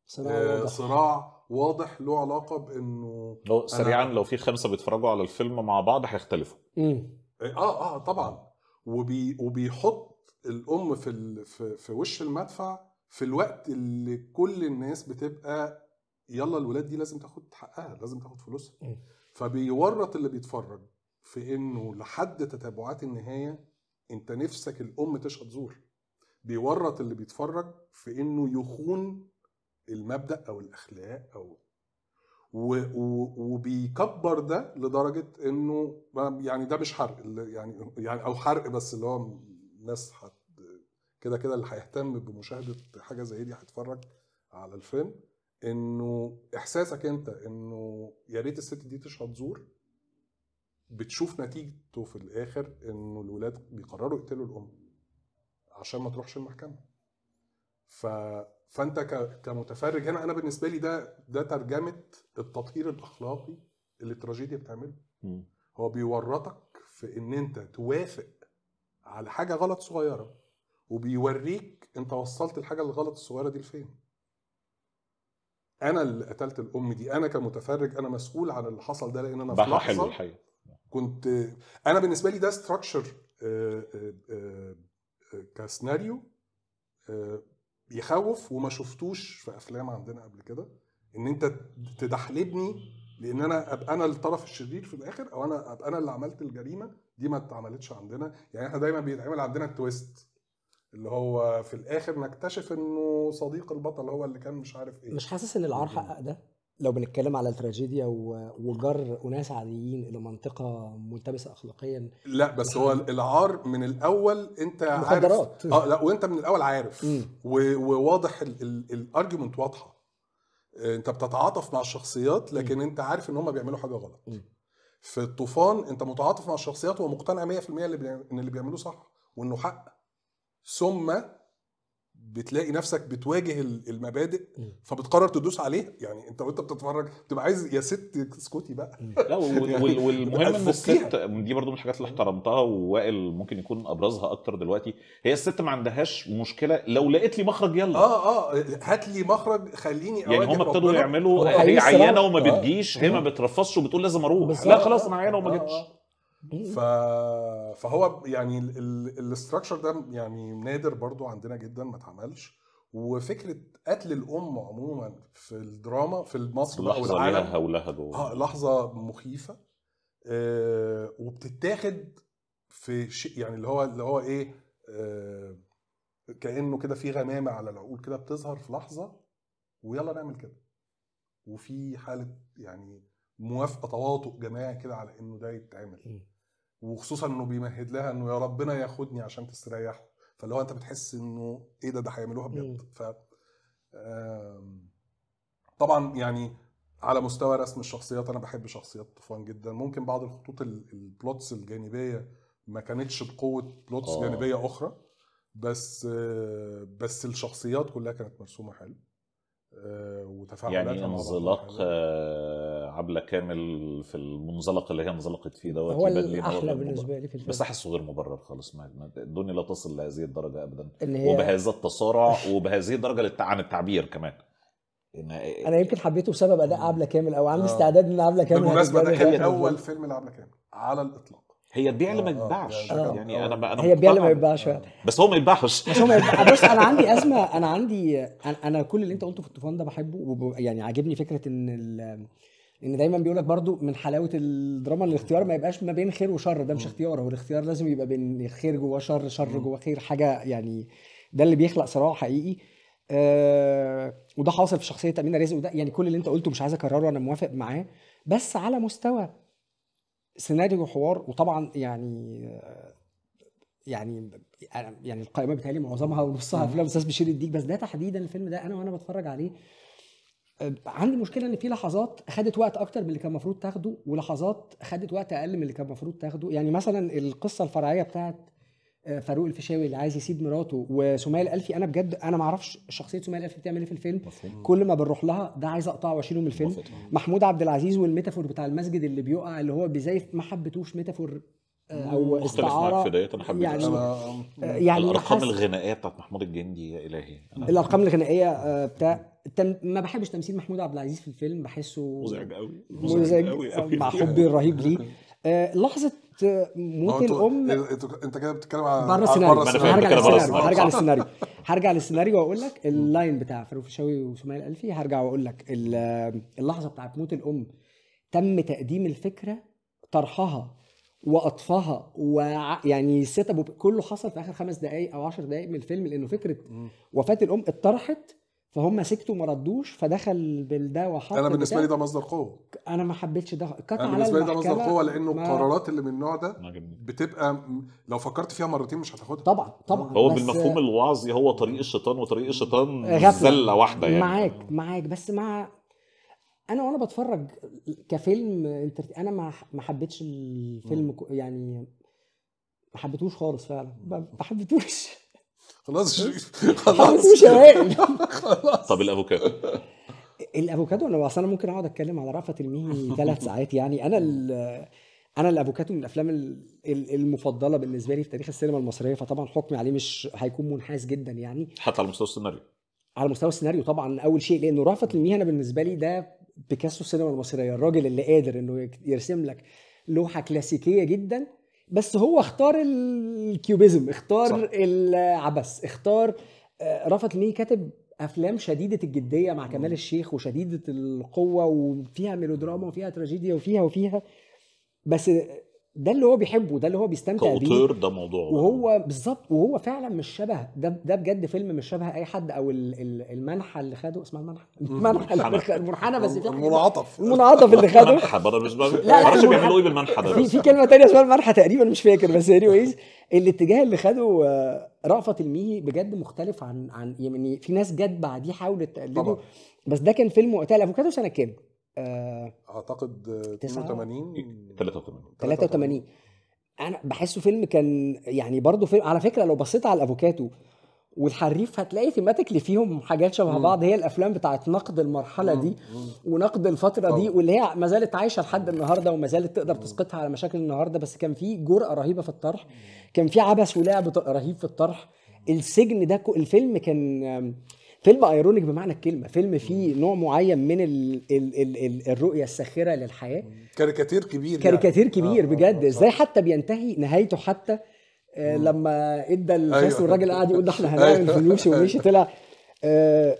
[SPEAKER 3] صراع آه، واضح صراع واضح له علاقه بانه لو سريعا
[SPEAKER 1] لو في خمسه بيتفرجوا على الفيلم مع بعض هيختلفوا
[SPEAKER 4] آه،,
[SPEAKER 3] اه اه طبعا وبي وبيحط الام في ال... في, في وش المدفع في الوقت اللي كل الناس بتبقى يلا الولاد دي لازم تاخد حقها لازم تاخد فلوسها فبيورط اللي بيتفرج في انه لحد تتابعات النهايه انت نفسك الام تشهد زور بيورط اللي بيتفرج في انه يخون المبدا او الاخلاق او وبيكبر ده لدرجه انه يعني ده مش حرق يعني يعني او حرق بس اللي هو الناس حت كده كده اللي هيهتم بمشاهده حاجه زي دي هيتفرج على الفيلم انه احساسك انت انه يا ريت الست دي تشهد زور بتشوف نتيجته في الاخر انه الولاد بيقرروا يقتلوا الام عشان ما تروحش المحكمه ف فانت كمتفرج هنا انا بالنسبه لي ده ده ترجمه التطهير الاخلاقي اللي التراجيديا بتعمله هو بيورطك في ان انت توافق على حاجه غلط صغيره وبيوريك انت وصلت الحاجه الغلط الصغيره دي لفين انا اللي قتلت الام دي انا كمتفرج انا مسؤول عن اللي حصل ده لان انا في لحظه حلو كنت انا بالنسبه لي ده ستراكشر آه، آه، آه، كسيناريو يخوف وما شفتوش في افلام عندنا قبل كده ان انت تدحلبني لان انا ابقى انا الطرف الشرير في الاخر او انا ابقى انا اللي عملت الجريمه دي ما اتعملتش عندنا يعني احنا دايما بيتعمل عندنا التويست اللي هو في الاخر نكتشف انه صديق البطل هو اللي كان مش عارف ايه مش حاسس
[SPEAKER 2] ان العار حقق ده لو بنتكلم على التراجيديا وجر اناس عاديين الى منطقه ملتبسه اخلاقيا
[SPEAKER 3] لا بس هو العار من الاول انت مخدرات عارف اه لا وانت من الاول عارف وواضح الارجيومنت واضحه آه، انت بتتعاطف مع الشخصيات لكن م. انت عارف ان هم بيعملوا حاجه غلط م. في الطوفان انت متعاطف مع الشخصيات ومقتنع 100% ان اللي بيعملوه صح وانه حق ثم بتلاقي نفسك بتواجه المبادئ فبتقرر تدوس عليها يعني انت وانت بتتفرج بتبقى عايز يا ست اسكتي بقى لا يعني والمهم ان الست
[SPEAKER 1] دي برضو من الحاجات اللي احترمتها ووائل ممكن يكون ابرزها اكتر دلوقتي هي الست ما عندهاش مشكله لو لقيت لي مخرج يلا اه اه هات لي مخرج خليني يعني هم ابتدوا يعملوا هي عيانه وما بتجيش آه. هي ما بترفضش وبتقول لازم اروح لا خلاص انا عيانه وما آه، جتش آه.
[SPEAKER 3] ف... فهو يعني الاستراكشر ده يعني نادر برضو عندنا جدا ما اتعملش وفكره قتل الام عموما في الدراما في مصر بقى والعالم لحظه حولها جوه اه لحظه مخيفه آه وبتتاخد في شيء يعني اللي هو اللي هو ايه آه كانه كده في غمامه على العقول كده بتظهر في لحظه ويلا نعمل كده وفي حاله يعني موافقه تواطؤ جماعي كده على انه ده يتعمل وخصوصا انه بيمهد لها انه يا ربنا ياخدني عشان تستريح فاللي هو انت بتحس انه ايه ده ده هيعملوها بجد ف طبعا يعني على مستوى رسم الشخصيات انا بحب شخصيات طوفان جدا ممكن بعض الخطوط البلوتس الجانبيه ما كانتش بقوه بلوتس أوه. جانبيه اخرى بس بس الشخصيات كلها كانت مرسومه حلو آه، وتفاعلات يعني انزلاق
[SPEAKER 1] عبله كامل في المنزلق اللي هي انزلقت فيه دوت هو الاحلى بالنسبه لي في الفيلم بس احسه غير مبرر خالص الدنيا لا تصل لهذه الدرجه ابدا هي وبهذا التسارع وبهذه الدرجه للتع... عن التعبير كمان إيه إيه انا
[SPEAKER 2] يمكن حبيته بسبب اداء عبله كامل او عندي آه. استعداد ان عبله كامل بالمناسبه ده كان اول
[SPEAKER 1] فيلم لعبله كامل على الاطلاق هي تبيع آه، آه، يعني يعني اللي ما يتباعش يعني انا انا هي تبيع اللي ما يتباعش بس هو ما يتباعش بس هو ما بص انا عندي ازمه
[SPEAKER 2] انا عندي انا كل اللي انت قلته في الطوفان ده بحبه يعني عاجبني فكره ان ان دايما بيقول لك برضو من حلاوه الدراما الاختيار ما يبقاش ما بين خير وشر ده مش اختيار هو الاختيار لازم يبقى بين خير جواه شر شر جواه خير حاجه يعني ده اللي بيخلق صراع حقيقي آه وده حاصل في شخصيه امينه رزق وده يعني كل اللي انت قلته مش عايز اكرره انا موافق معاه بس على مستوى سيناريو وحوار وطبعا يعني آه، يعني يعني القائمه بتهيألي معظمها ونصها افلام استاذ بشير الديك بس ده تحديدا الفيلم ده انا وانا بتفرج عليه عندي مشكله ان في لحظات خدت وقت اكتر من اللي كان المفروض تاخده ولحظات خدت وقت اقل من اللي كان المفروض تاخده يعني مثلا القصه الفرعيه بتاعت آه، فاروق الفيشاوي اللي عايز يسيب مراته وسمية الألفي أنا بجد أنا ما اعرفش شخصية سمية الألفي بتعمل إيه في الفيلم مفهوم. كل ما بنروح لها ده عايز أقطعه وأشيله من الفيلم مفهوم. محمود عبد العزيز والميتافور بتاع المسجد اللي بيقع اللي هو بيزيف ما حبيتوش ميتافور آه، او استعاره بدايه انا حبيت يعني أنا آه، آه، يعني الارقام
[SPEAKER 1] الغنائيه بتاعت محمود الجندي يا الهي
[SPEAKER 2] أنا الارقام الغنائيه بتاع تم... ما بحبش تمثيل محمود عبد العزيز في الفيلم بحسه مزعج قوي مزعج قوي مع حبي الرهيب ليه لحظه موت الام إيه، انت كده بتتكلم على بره السيناريو هرجع للسيناريو هرجع للسيناريو هرجع للسيناريو واقول لك اللاين بتاع فاروق الشاوي وسمية الالفي هرجع واقول لك اللحظه بتاعت موت الام تم تقديم الفكره طرحها واطفاها ويعني سيت اب كله حصل في اخر خمس دقائق او 10 دقائق من الفيلم لانه فكره وفاه الام اتطرحت فهم سكتوا ما ردوش فدخل بالده وحط انا بالنسبه لي ده مصدر قوه انا ما حبيتش ده كات انا بالنسبه لي ده مصدر قوه لانه ما... القرارات
[SPEAKER 3] اللي من النوع ده
[SPEAKER 1] بتبقى لو فكرت فيها مرتين مش هتاخدها طبعا طبعا هو بس... بالمفهوم الوعظي هو طريق الشيطان وطريق الشيطان زله واحده يعني معاك
[SPEAKER 2] معاك بس مع انا وانا بتفرج كفيلم انترت... انا ما ما حبيتش الفيلم ك... يعني ما حبيتهوش خالص فعلا ما حبيتهوش خلاص خلاص حبيتهوش يا وائل
[SPEAKER 1] طب الافوكادو
[SPEAKER 2] الافوكادو انا اصل انا ممكن اقعد اتكلم على رأفت الميمي ثلاث ساعات يعني انا انا الافوكادو من الافلام المفضله بالنسبه لي في تاريخ السينما المصريه فطبعا حكمي عليه مش هيكون منحاز جدا يعني
[SPEAKER 1] حتى على مستوى السيناريو
[SPEAKER 2] على مستوى السيناريو طبعا اول شيء لانه رأفت الميمي انا بالنسبه لي ده بيكاسو السينما المصريه الراجل اللي قادر انه يرسم لك لوحه كلاسيكيه جدا بس هو اختار الكيوبيزم اختار العبث اختار آه، رفض ليه كاتب افلام شديده الجديه مع كمال الشيخ وشديده القوه وفيها ميلودراما وفيها تراجيديا وفيها وفيها بس ده اللي هو بيحبه ده اللي هو بيستمتع بيه كأوتير ده موضوع وهو بالظبط وهو فعلا مش شبه ده ده بجد فيلم مش شبه اي حد او المنحه اللي خده اسمها المنحه المنحه المنحنى بس في المنعطف المنعطف اللي خده المنحه بدل مش لا معرفش بيعملوا ايه بالمنحه ده في كلمه ثانيه اسمها المنحه تقريبا مش فاكر بس اني وايز الاتجاه اللي خده آه، رأفت الميهي بجد مختلف عن عن يعني في ناس جت بعديه حاولت تقلده بس ده كان فيلم وقتها الافوكادو سنه كام؟ آه، اعتقد 82
[SPEAKER 1] 83 83
[SPEAKER 2] انا بحسه فيلم كان يعني برضه فيلم على فكره لو بصيت على الافوكاتو والحريف هتلاقي ثيماتيكلي فيهم حاجات شبه بعض هي الافلام بتاعت نقد المرحله مم. دي ونقد الفتره أوه. دي آه. واللي هي ما زالت عايشه لحد النهارده وما زالت تقدر تسقطها على مشاكل النهارده بس كان في جرأه رهيبه في الطرح كان في عبث ولعب رهيب في الطرح السجن ده الفيلم كان فيلم ايرونيك بمعنى الكلمه فيلم فيه نوع معين من الـ الـ الـ الـ الرؤيه الساخره للحياه
[SPEAKER 3] كاريكاتير كبير يعني. كاريكاتير يعني.
[SPEAKER 2] كبير آه بجد آه، آه، ازاي حتى بينتهي نهايته حتى آه لما ادى الفاس أيوة. والراجل قعد يقول ده احنا هنعمل أيوه. فلوس ومشي طلع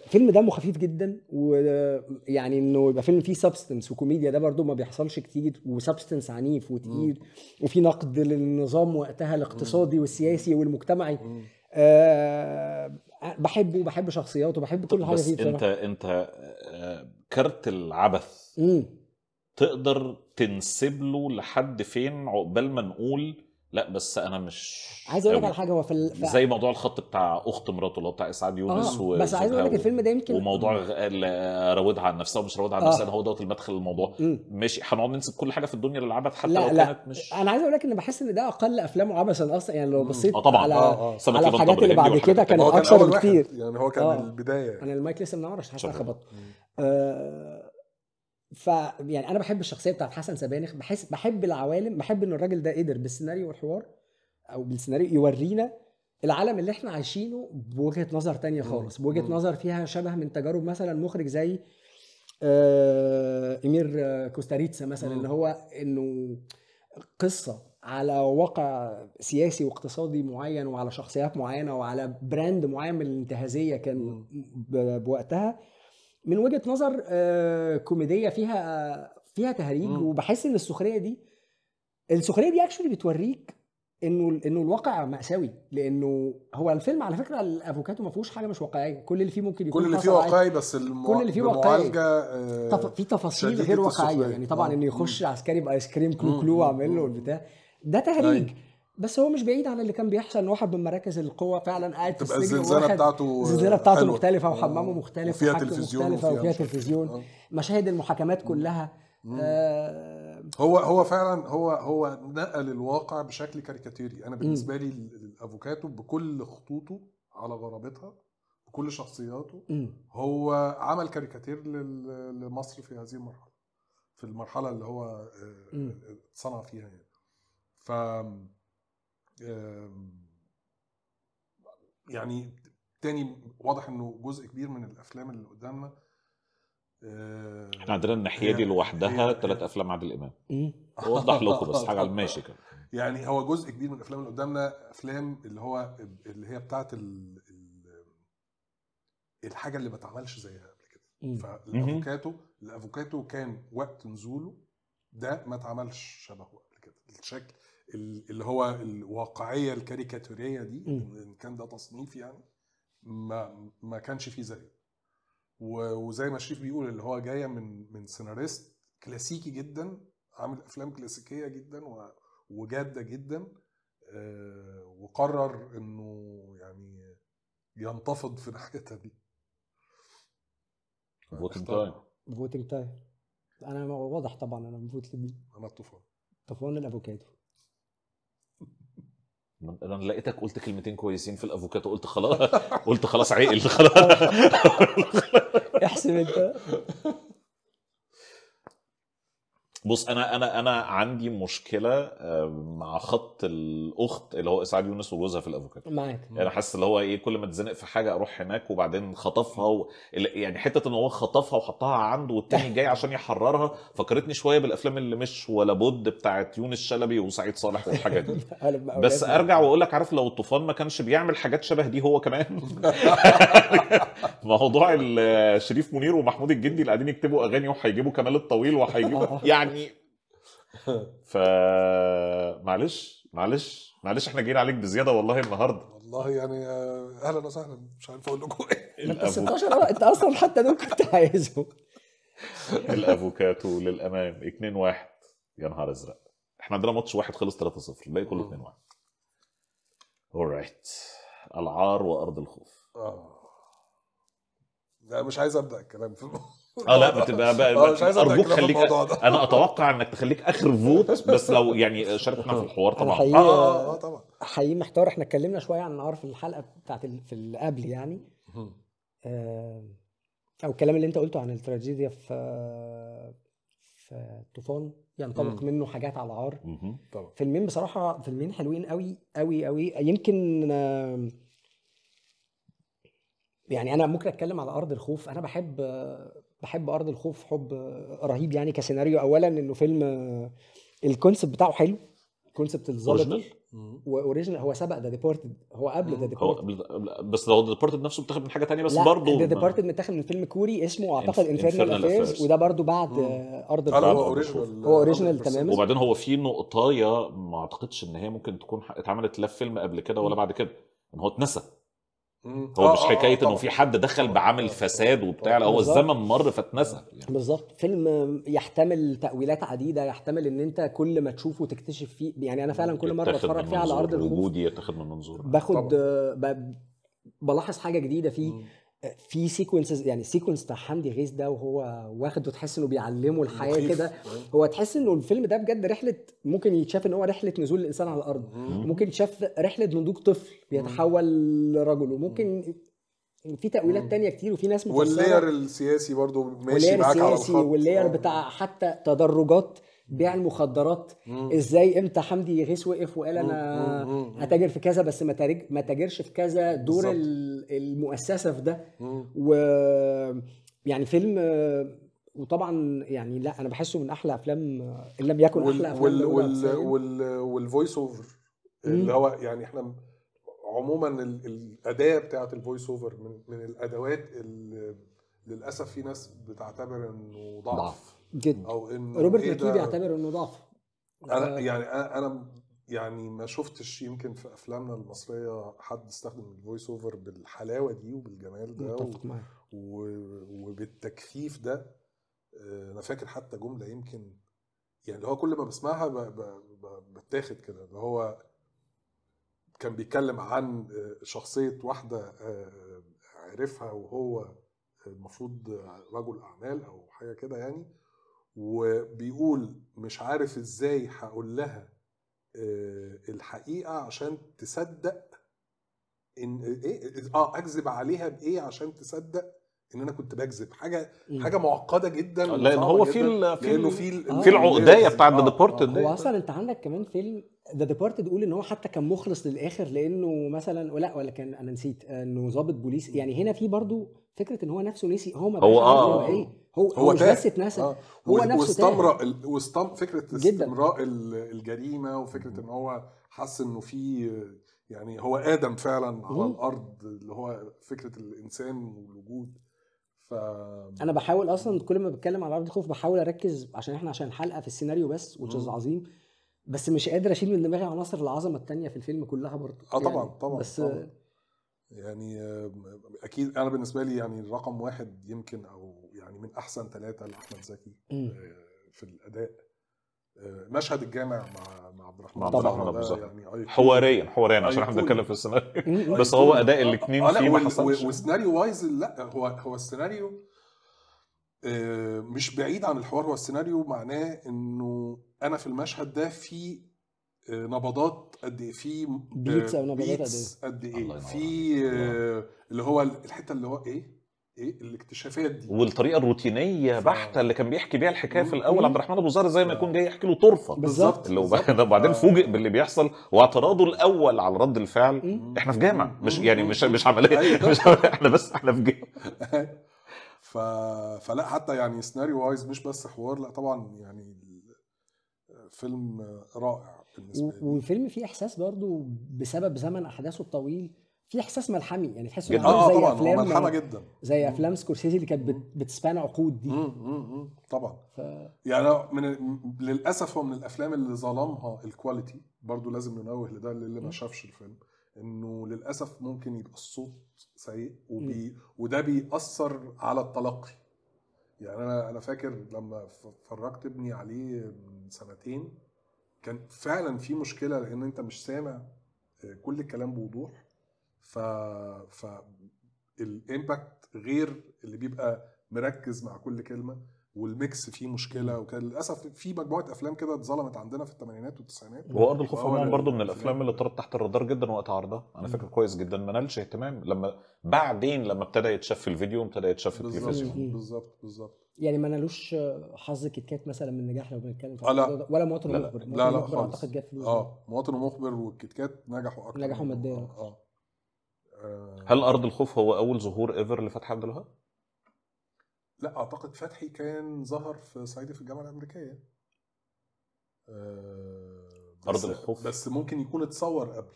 [SPEAKER 2] فيلم دمه خفيف جدا ويعني انه يبقى فيلم فيه سبستنس وكوميديا ده برضو ما بيحصلش كتير وسبستنس عنيف وتقيل وفي نقد للنظام وقتها الاقتصادي والسياسي والمجتمعي بحبه وبحب شخصياته وبحب كل حاجه فيه بس انت
[SPEAKER 1] انت آه، كارت العبث مم. تقدر تنسب له لحد فين عقبال ما نقول لا بس انا مش
[SPEAKER 2] عايز اقول لك على حاجه هو في ال... زي
[SPEAKER 1] موضوع الخط بتاع اخت مراته اللي هو بتاع اسعاد يونس آه. بس عايز اقول لك الفيلم
[SPEAKER 2] ده يمكن وموضوع
[SPEAKER 1] راودها عن نفسها ومش راودها عن آه. نفسها آه. هو دوت المدخل للموضوع ماشي هنقعد ننسب كل حاجه في الدنيا للعبث حتى لا لو لا. كانت
[SPEAKER 2] مش انا عايز اقول لك ان بحس ان ده اقل افلامه عبثا اصلا يعني لو بصيت آه طبعا. على آه آه. على الحاجات اللي بعد كده كانت اكثر بكتير يعني هو كان آه. البدايه انا المايك لسه منعرش عشان خبط ف يعني انا بحب الشخصيه بتاعت حسن سبانخ بحس بحب العوالم بحب ان الراجل ده قدر بالسيناريو والحوار او بالسيناريو يورينا العالم اللي احنا عايشينه بوجهه نظر تانية خالص بوجهه مم. نظر فيها شبه من تجارب مثلا مخرج زي آه امير كوستاريتسا مثلا اللي هو انه قصه على واقع سياسي واقتصادي معين وعلى شخصيات معينه وعلى براند معين من الانتهازيه كان بوقتها من وجهه نظر آه، كوميديه فيها فيها تهريج وبحس ان السخريه دي السخريه دي اكشولي بتوريك انه انه الواقع ماساوي لانه هو الفيلم على فكره الافوكاتو ما فيهوش حاجه مش واقعيه كل اللي فيه ممكن يكون كل اللي فيه واقعي بس
[SPEAKER 3] المو... كل اللي فيه واقعي آه، في تفاصيل غير واقعيه يعني طبعا انه يخش
[SPEAKER 2] عسكري بايس كريم كلو كلو وعامل له البتاع ده تهريج أي. أيوه. بس هو مش بعيد عن اللي كان بيحصل ان واحد من مراكز القوه فعلا قاعد في السجن الزنزانه بتاعته آه، الزنزانه بتاعته حلوة. مختلفه وحمامه مختلف آه، وفيها تلفزيون مختلفة وفيها, وفيها تلفزيون أه. مشاهد المحاكمات كلها آه
[SPEAKER 3] هو هو فعلا هو هو نقل الواقع بشكل كاريكاتيري انا بالنسبه لي الافوكاتو بكل خطوطه على غرابتها بكل شخصياته مم. هو عمل كاريكاتير لمصر في هذه المرحله في المرحله اللي هو آه، اتصنع فيها يعني ف يعني تاني واضح انه جزء كبير من الافلام اللي قدامنا احنا عندنا الناحيه دي لوحدها ثلاث افلام عادل امام اوضح لكم بس حاجه على الماشي كده يعني هو جزء كبير من الافلام اللي قدامنا افلام اللي هو اللي هي بتاعت ال... الحاجه اللي ما اتعملش زيها قبل
[SPEAKER 4] كده فالافوكاتو
[SPEAKER 3] الافوكاتو كان وقت نزوله ده ما اتعملش شبهه قبل كده الشكل اللي هو الواقعيه الكاريكاتوريه دي ان كان ده تصنيف يعني ما ما كانش فيه زي وزي ما شريف بيقول اللي هو جايه من من سيناريست كلاسيكي جدا عامل افلام كلاسيكيه جدا وجاده جدا آه، وقرر انه يعني ينتفض في ناحيتها دي
[SPEAKER 2] فوتنج تايم فوتنج تايم انا واضح طبعا انا مفوت لمين انا الطوفان طوفان الافوكادو
[SPEAKER 1] انا لقيتك قلت كلمتين كويسين في الافوكاتو قلت خلاص قلت خلاص
[SPEAKER 2] عقل خلاص احسب انت
[SPEAKER 1] بص انا انا انا عندي مشكله مع خط الاخت اللي هو اسعاد يونس وجوزها في الافوكادو معاك يعني انا حاسس اللي هو ايه كل ما اتزنق في حاجه اروح هناك وبعدين خطفها و... يعني حته ان هو خطفها وحطها عنده والتاني جاي عشان يحررها فكرتني شويه بالافلام اللي مش ولا بد بتاعت يونس شلبي وسعيد صالح والحاجات دي
[SPEAKER 4] بس ارجع
[SPEAKER 1] واقول لك عارف لو الطوفان ما كانش بيعمل حاجات شبه دي هو كمان موضوع شريف منير ومحمود الجندي اللي قاعدين يكتبوا اغاني وهيجيبوا كمال الطويل وهيجيبوا يعني يعني ف معلش معلش معلش احنا جايين عليك بزياده والله النهارده
[SPEAKER 3] والله يعني آه، اهلا وسهلا مش عارف اقول
[SPEAKER 2] لكم
[SPEAKER 1] ايه 16
[SPEAKER 2] انت اصلا حتى ده كنت عايزه
[SPEAKER 1] الافوكاتو للامام 2 1 يا نهار ازرق احنا عندنا ماتش واحد خلص 3 0 الباقي كله 2 1 اورايت العار وارض الخوف
[SPEAKER 4] اه
[SPEAKER 3] لا مش عايز ابدا الكلام في آه،, اه لا بتبقى بقى آه، ارجوك خليك انا
[SPEAKER 1] اتوقع انك تخليك اخر فوت بس لو يعني شاركنا في الحوار طبعا حقيقي آه،,
[SPEAKER 2] اه طبعا حقيقي محتار احنا اتكلمنا شويه عن النهار في الحلقه بتاعت في اللي قبل يعني او الكلام اللي انت قلته عن التراجيديا في في الطوفان ينطبق يعني منه حاجات على العار فيلمين بصراحه فيلمين حلوين قوي قوي قوي يمكن يعني انا ممكن اتكلم على ارض الخوف انا بحب بحب ارض الخوف حب رهيب يعني كسيناريو اولا انه فيلم آه، الكونسبت بتاعه حلو كونسبت الظابط واوريجينال هو سبق ذا ديبارتد هو قبل ذا ديبارتد
[SPEAKER 1] بس لو ذا ديبارتد نفسه متاخد من حاجه تانية بس برضه ذا ديبارتد
[SPEAKER 2] متاخد من فيلم كوري اسمه اعتقد انفيرنال افيرز وده برضه بعد مم. آه، ارض الخوف هو اوريجينال هو اوريجينال تماما
[SPEAKER 1] وبعدين هو في نقطايه ما اعتقدش ان هي ممكن تكون اتعملت لا في فيلم قبل كده ولا بعد كده ان هو اتنسى هو آه، مش آه، حكايه آه، انه في حد دخل بعمل فساد وبتاع لا هو الزمن مر
[SPEAKER 2] فاتنسى يعني. بالظبط فيلم يحتمل تاويلات عديده يحتمل ان انت كل ما تشوفه تكتشف فيه يعني انا فعلا كل مره بتفرج فيه على ارض الخوف وجودي
[SPEAKER 1] يتاخد من منظور باخد
[SPEAKER 2] بلاحظ حاجه جديده فيه في سيكونسز يعني السيكونس بتاع حمدي غيث ده وهو واخده تحس انه بيعلمه الحياه كده هو تحس انه الفيلم ده بجد رحله ممكن يتشاف ان هو رحله نزول الانسان على الارض ممكن يتشاف رحله نضوج طفل بيتحول لرجل وممكن في تاويلات تانية كتير وفي ناس متفسره واللاير السياسي برضو ماشي معاك على الخط واللاير السياسي آه. واللاير بتاع حتى تدرجات بيع المخدرات مم. ازاي امتى حمدي غيس وقف وقال انا هتاجر في كذا بس ما تارج ما تاجرش في كذا دور بالزبط. المؤسسه في ده و يعني فيلم وطبعا يعني لا انا بحسه من احلى افلام ان لم يكن احلى افلام وال... وال... وال...
[SPEAKER 3] والفويس اوفر اللي هو يعني احنا عموما الاداه بتاعه الفويس اوفر من, من الادوات اللي للاسف في ناس بتعتبر انه ضعف, ضعف.
[SPEAKER 2] جدا او ان روبرت إيه بيعتبر انه ضعف انا
[SPEAKER 3] يعني انا يعني ما شفتش يمكن في افلامنا المصريه حد استخدم الفويس اوفر بالحلاوه دي وبالجمال ده متفق معاك وبالتكثيف ده آه، انا فاكر حتى جمله يمكن يعني اللي هو كل ما بسمعها بتاخد كده اللي هو كان بيتكلم عن آه، شخصيه واحده آه، عرفها وهو المفروض رجل اعمال او حاجه كده يعني وبيقول مش عارف ازاي هقول لها آه، الحقيقه عشان تصدق ان ايه اه اكذب عليها بايه عشان تصدق ان انا كنت بكذب حاجه حاجه معقده جدا لان هو في
[SPEAKER 2] في في في العقديه بتاعت ذا آه. ديبورتد آه، هو اصلا انت عندك كمان فيلم ذا ديبارتد قول ان هو حتى كان مخلص للاخر لانه مثلا ولا ولا كان انا نسيت انه ظابط بوليس يعني هنا في برضو فكره ان هو نفسه نسي هو ما هو آه،, آه. ايه هو هو مش بس اتنسى آه. هو نفسه واستمر
[SPEAKER 3] واستم فكره استمراء الجريمه وفكره ان هو حس انه في يعني هو ادم فعلا على مم. الارض اللي هو فكره الانسان والوجود ف انا بحاول
[SPEAKER 2] اصلا كل ما بتكلم على عرض الخوف بحاول اركز عشان احنا عشان حلقه في السيناريو بس وتشز عظيم بس مش قادر اشيل من دماغي عناصر العظمه التانية في الفيلم كلها برضه اه يعني طبعا طبعا بس طبعا.
[SPEAKER 3] يعني آه، اكيد انا بالنسبه لي يعني رقم واحد يمكن او يعني من احسن ثلاثه لاحمد زكي آه، في الاداء آه، مشهد الجامع مع مع عبد الرحمن عبد الرحمن ابو زهر يعني حواريا حواريا عشان احنا بنتكلم في السيناريو بس هو اداء الاثنين فيه ما حصلش وسيناريو وايز لا هو هو السيناريو مش بعيد عن الحوار هو السيناريو معناه انه انا في المشهد ده في آه، نبضات قد ايه في آه، بيتس او نبضات قد ايه, إيه؟ في آه، اللي هو الحته اللي هو ايه ايه الاكتشافات دي
[SPEAKER 1] والطريقه الروتينيه ف... بحته اللي كان بيحكي بيها الحكايه في الاول عبد الرحمن ابو زهر زي ما يكون جاي يحكي له طرفه بالظبط اللي وبعدين فوجئ باللي بيحصل واعتراضه الاول على رد الفعل مم. احنا في جامع مش يعني مش مش عمليه أيوة. مش احنا
[SPEAKER 2] بس احنا في جامع
[SPEAKER 3] ف... فلا حتى يعني سيناريو وايز مش بس حوار
[SPEAKER 2] لا طبعا يعني فيلم رائع والفيلم فيه احساس برضو بسبب زمن احداثه الطويل في احساس ملحمي يعني تحس ان آه زي طبعا افلام ملحمه جدا زي افلام سكورسيزي اللي كانت بتسبان عقود دي مم. طبعا ف...
[SPEAKER 3] يعني من للاسف هو من الافلام اللي ظلمها الكواليتي برضو لازم ننوه لده اللي ما شافش الفيلم انه للاسف ممكن يبقى الصوت سيء وبي... وده بيأثر على التلقي يعني انا انا فاكر لما فرجت ابني عليه من سنتين كان فعلا في مشكله لان انت مش سامع آه، كل الكلام بوضوح ف ف الامباكت غير اللي بيبقى مركز مع كل كلمه والميكس فيه
[SPEAKER 1] مشكله وكان
[SPEAKER 3] للاسف في مجموعه افلام كده اتظلمت عندنا في الثمانينات والتسعينات وارض الخوف عموما برضه من الافلام
[SPEAKER 1] اللي طرت تحت الرادار جدا وقت عرضها انا فاكر كويس جدا ما نالش اهتمام لما بعدين لما ابتدى يتشاف في الفيديو ابتدى يتشاف في التلفزيون بالظبط بالظبط
[SPEAKER 2] يعني ما نالوش حظ كيت كات مثلا من نجاح لو بنتكلم في آه، لا. ولا مواطن ومخبر لا مواطن لا, مخبر اعتقد جت فلوس اه
[SPEAKER 1] مواطن ومخبر
[SPEAKER 3] والكيت كات نجحوا اكتر نجحوا ماديا آه،, آه. هل ارض
[SPEAKER 1] الخوف هو اول ظهور ايفر لفتحي عبد الوهاب؟
[SPEAKER 3] لا اعتقد فتحي كان ظهر في صعيدي في الجامعه الامريكيه آه
[SPEAKER 1] ارض الخوف بس ممكن
[SPEAKER 3] يكون اتصور قبل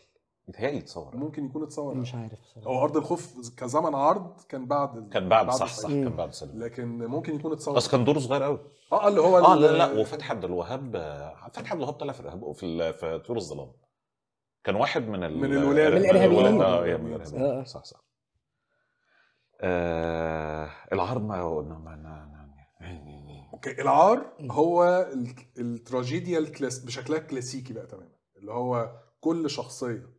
[SPEAKER 3] متهيألي اتصور ممكن يكون اتصور مش عارف بصراحه هو ارض الخوف كزمن
[SPEAKER 1] عرض كان بعد كان بعد, بعد صح صح كان بعد سلم لكن ممكن
[SPEAKER 3] يكون اتصور بس كان دوره صغير قوي اه اللي هو اه لا لا
[SPEAKER 1] وفتح عبد الوهاب فتحي عبد الوهاب طلع في الارهاب في طيور الظلام كان واحد من ال... من الولاد آه، من الارهابيين اه صح صح آه العار ما قلنا
[SPEAKER 3] اوكي العار هو التراجيديا الكلاس بشكلها الكلاسيكي بقى تماما اللي هو كل شخصيه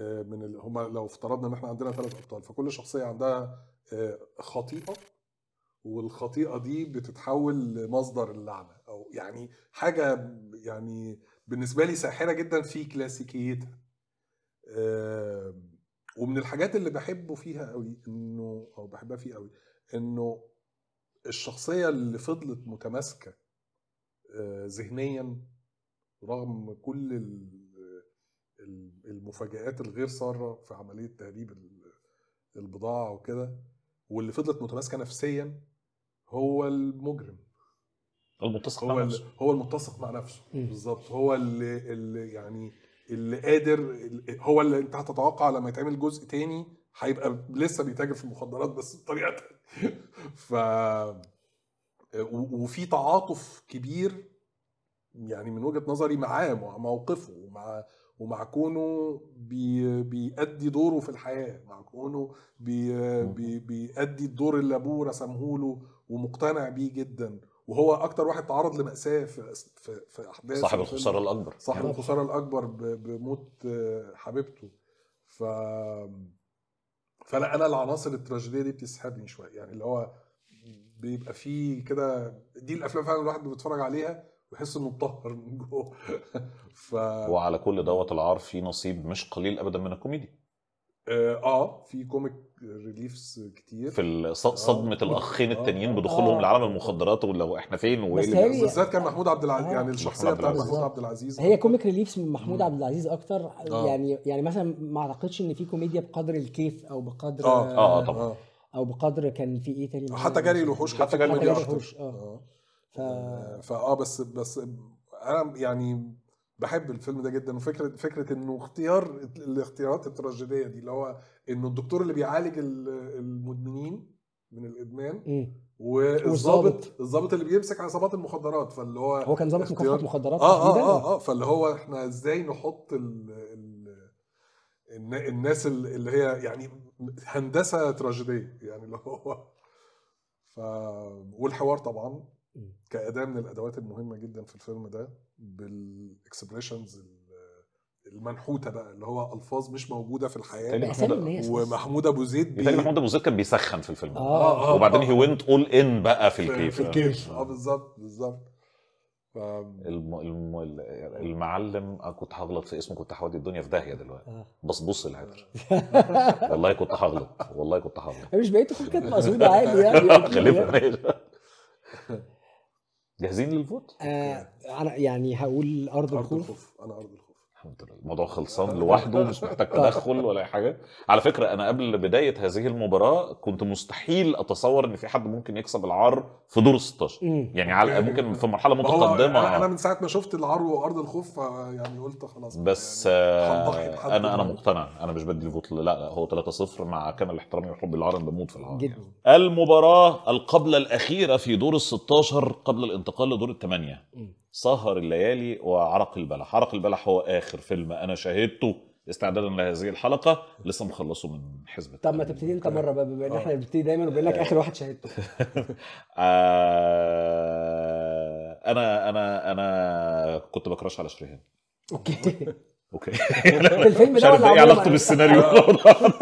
[SPEAKER 3] آه، من ال... هما لو افترضنا ان احنا عندنا ثلاث ابطال فكل شخصيه عندها آه، خطيئه والخطيئه دي بتتحول لمصدر اللعنه او يعني حاجه يعني بالنسبه لي ساحره جدا في كلاسيكيتها آه، ومن الحاجات اللي بحبه فيها قوي انه او بحبها فيه قوي انه الشخصيه اللي فضلت متماسكه ذهنيا رغم كل ال... المفاجآت الغير سارة في عملية تهريب البضاعة وكده واللي فضلت متماسكة نفسيا هو المجرم
[SPEAKER 1] المتسق هو مع نفسه
[SPEAKER 3] هو المتسق مع نفسه بالظبط هو اللي, اللي يعني اللي قادر هو اللي انت هتتوقع لما يتعمل جزء تاني هيبقى لسه بيتاجر في المخدرات بس بطريقه تانية ف وفي تعاطف كبير يعني من وجهه نظري معاه مع موقفه ومع ومع كونه بي بيأدي دوره في الحياة مع كونه بي بي بيأدي الدور اللي أبوه رسمه له ومقتنع بيه جدا وهو أكتر واحد تعرض لمأساة في, في, في أحداث صاحب الخسارة الأكبر صاحب الخسارة الأكبر بموت حبيبته ف فلا أنا العناصر التراجيدية دي بتسحبني شوية يعني اللي هو بيبقى فيه كده دي الأفلام فعلا الواحد بيتفرج عليها ويحس انه مطهر من جوه ف
[SPEAKER 1] وعلى كل دوت العار في نصيب مش قليل ابدا من الكوميديا
[SPEAKER 3] آه،, اه في كوميك ريليفز
[SPEAKER 1] كتير في آه، صدمه آه. الاخين التانيين آه، بدخولهم آه. لعالم المخدرات ولو احنا فين
[SPEAKER 3] وايه بالذات كان محمود عبد العزيز آه. يعني الشخصيه بتاعت محمود عبد
[SPEAKER 2] العزيز هي كوميك ريليفز من محمود عبد العزيز اكتر آه. يعني يعني مثلا ما اعتقدش ان في كوميديا بقدر الكيف او بقدر اه اه, آه طبعا آه. او بقدر كان في ايه تاني حتى جاري الوحوش حتى جاري الوحوش اه ف...
[SPEAKER 3] فاه بس بس انا يعني بحب الفيلم ده جدا وفكره فكره انه اختيار الاختيارات التراجيديه دي اللي هو انه الدكتور اللي بيعالج المدمنين من الادمان والظابط الظابط اللي بيمسك عصابات المخدرات فاللي هو هو كان ظابط مكافحه مخدرات اه اه اه, آه فاللي هو احنا ازاي نحط ال ال الناس اللي هي يعني هندسه تراجيديه يعني اللي هو ف والحوار طبعا كاداه من الادوات المهمه جدا في الفيلم ده بالاكسبريشنز المنحوته بقى اللي هو الفاظ مش موجوده في الحياه ومحمود ابو زيد يعني بي... محمود ابو زيد
[SPEAKER 1] كان بيسخن في الفيلم آه،, آه آه وبعدين هي ونت اول ان بقى في الكيف في الكيف اه بالظبط بالظبط ف... الم... الم... المعلم آه، كنت هغلط في اسمه كنت هودي الدنيا في داهيه دلوقتي آه. بص العطر والله كنت هغلط والله كنت هغلط مش بقيت كانت مقصوده عادي يعني غالبا
[SPEAKER 2] جاهزين للفوت؟ آه يعني هقول ارض, أرض الخوف. الخوف انا ارض الخوف
[SPEAKER 1] الحمد لله الموضوع خلصان لوحده مش محتاج تدخل ولا اي حاجه على فكره انا قبل بدايه هذه المباراه كنت مستحيل اتصور ان في حد ممكن يكسب العار في دور 16 يعني على ممكن في مرحله متقدمه انا من
[SPEAKER 3] ساعه ما شفت العار وارض الخوف يعني قلت خلاص بس
[SPEAKER 1] يعني آه، انا انا مقتنع انا مش بدي الفوت لا لا هو 3 0 مع كامل احترامي وحبي العار انا بموت في العار جدا. المباراه القبله الاخيره في دور ال 16 قبل الانتقال لدور الثمانيه سهر الليالي وعرق البلح عرق البلح هو اخر فيلم انا شاهدته استعدادا لهذه الحلقه لسه مخلصه من حزب
[SPEAKER 2] طب ما تبتدي انت مره بقى بما ان احنا آه. بنبتدي دايما وبيقول لك اخر واحد شاهدته
[SPEAKER 1] آه، انا انا انا كنت بكرش على شريهان اوكي اوكي الفيلم ده ايه علاقته بالسيناريو أيوه.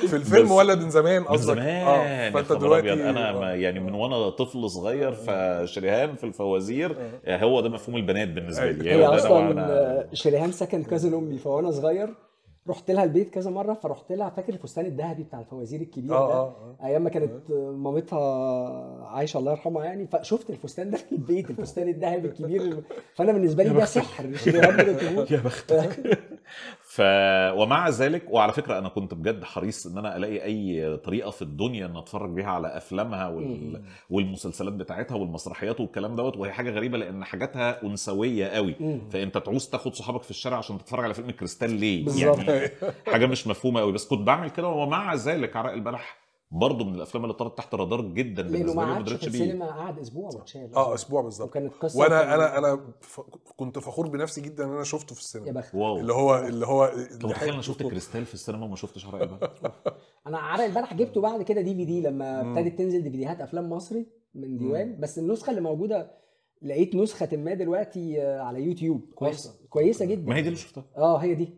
[SPEAKER 1] في الفيلم ولا من زمان قصدك من زمان آه. فانت دلوقتي يعني انا آه. ما يعني من وانا طفل صغير آه. فشريهان في الفوازير آه. هو ده مفهوم البنات بالنسبه لي أيوة. هي اصلا
[SPEAKER 2] شريهان سكن كازن امي فوانا صغير رحت لها البيت كذا مره فرحت لها فاكر الفستان الذهبي بتاع الفوازير الكبير آه ده آه. ايام ما كانت مامتها عايشه الله يرحمها يعني فشفت الفستان ده في البيت الفستان الذهبي الكبير فانا بالنسبه لي ده سحر يا بختك
[SPEAKER 1] ف ومع ذلك وعلى فكره انا كنت بجد حريص ان انا الاقي اي طريقه في الدنيا ان اتفرج بيها على افلامها وال... والمسلسلات بتاعتها والمسرحيات والكلام دوت وهي حاجه غريبه لان حاجاتها انثويه قوي مم. فانت تعوز تاخد صحابك في الشارع عشان تتفرج على فيلم كريستال ليه يعني حاجه مش مفهومه قوي بس كنت بعمل كده ومع ذلك عرق البلح برضه من الافلام اللي طرت تحت الرادار جدا بالنسبه لي ما قعدش في السينما
[SPEAKER 2] قعد اسبوع واتشال اه
[SPEAKER 1] اسبوع
[SPEAKER 3] بالظبط وكانت قصه وانا انا انا ف... كنت فخور بنفسي جدا ان انا شفته في السينما يا بخت واو اللي هو
[SPEAKER 1] اللي هو طب تخيل انا شفت كريستال في السينما وما شفتش عرق البلح
[SPEAKER 2] انا عرق البلح جبته بعد كده دي في دي لما ابتدت تنزل دي فيديوهات افلام مصري من ديوان بس النسخه اللي موجوده لقيت نسخه ما دلوقتي آه، على يوتيوب كويسه كويسه جدا ما هي دي اللي شفتها اه هي دي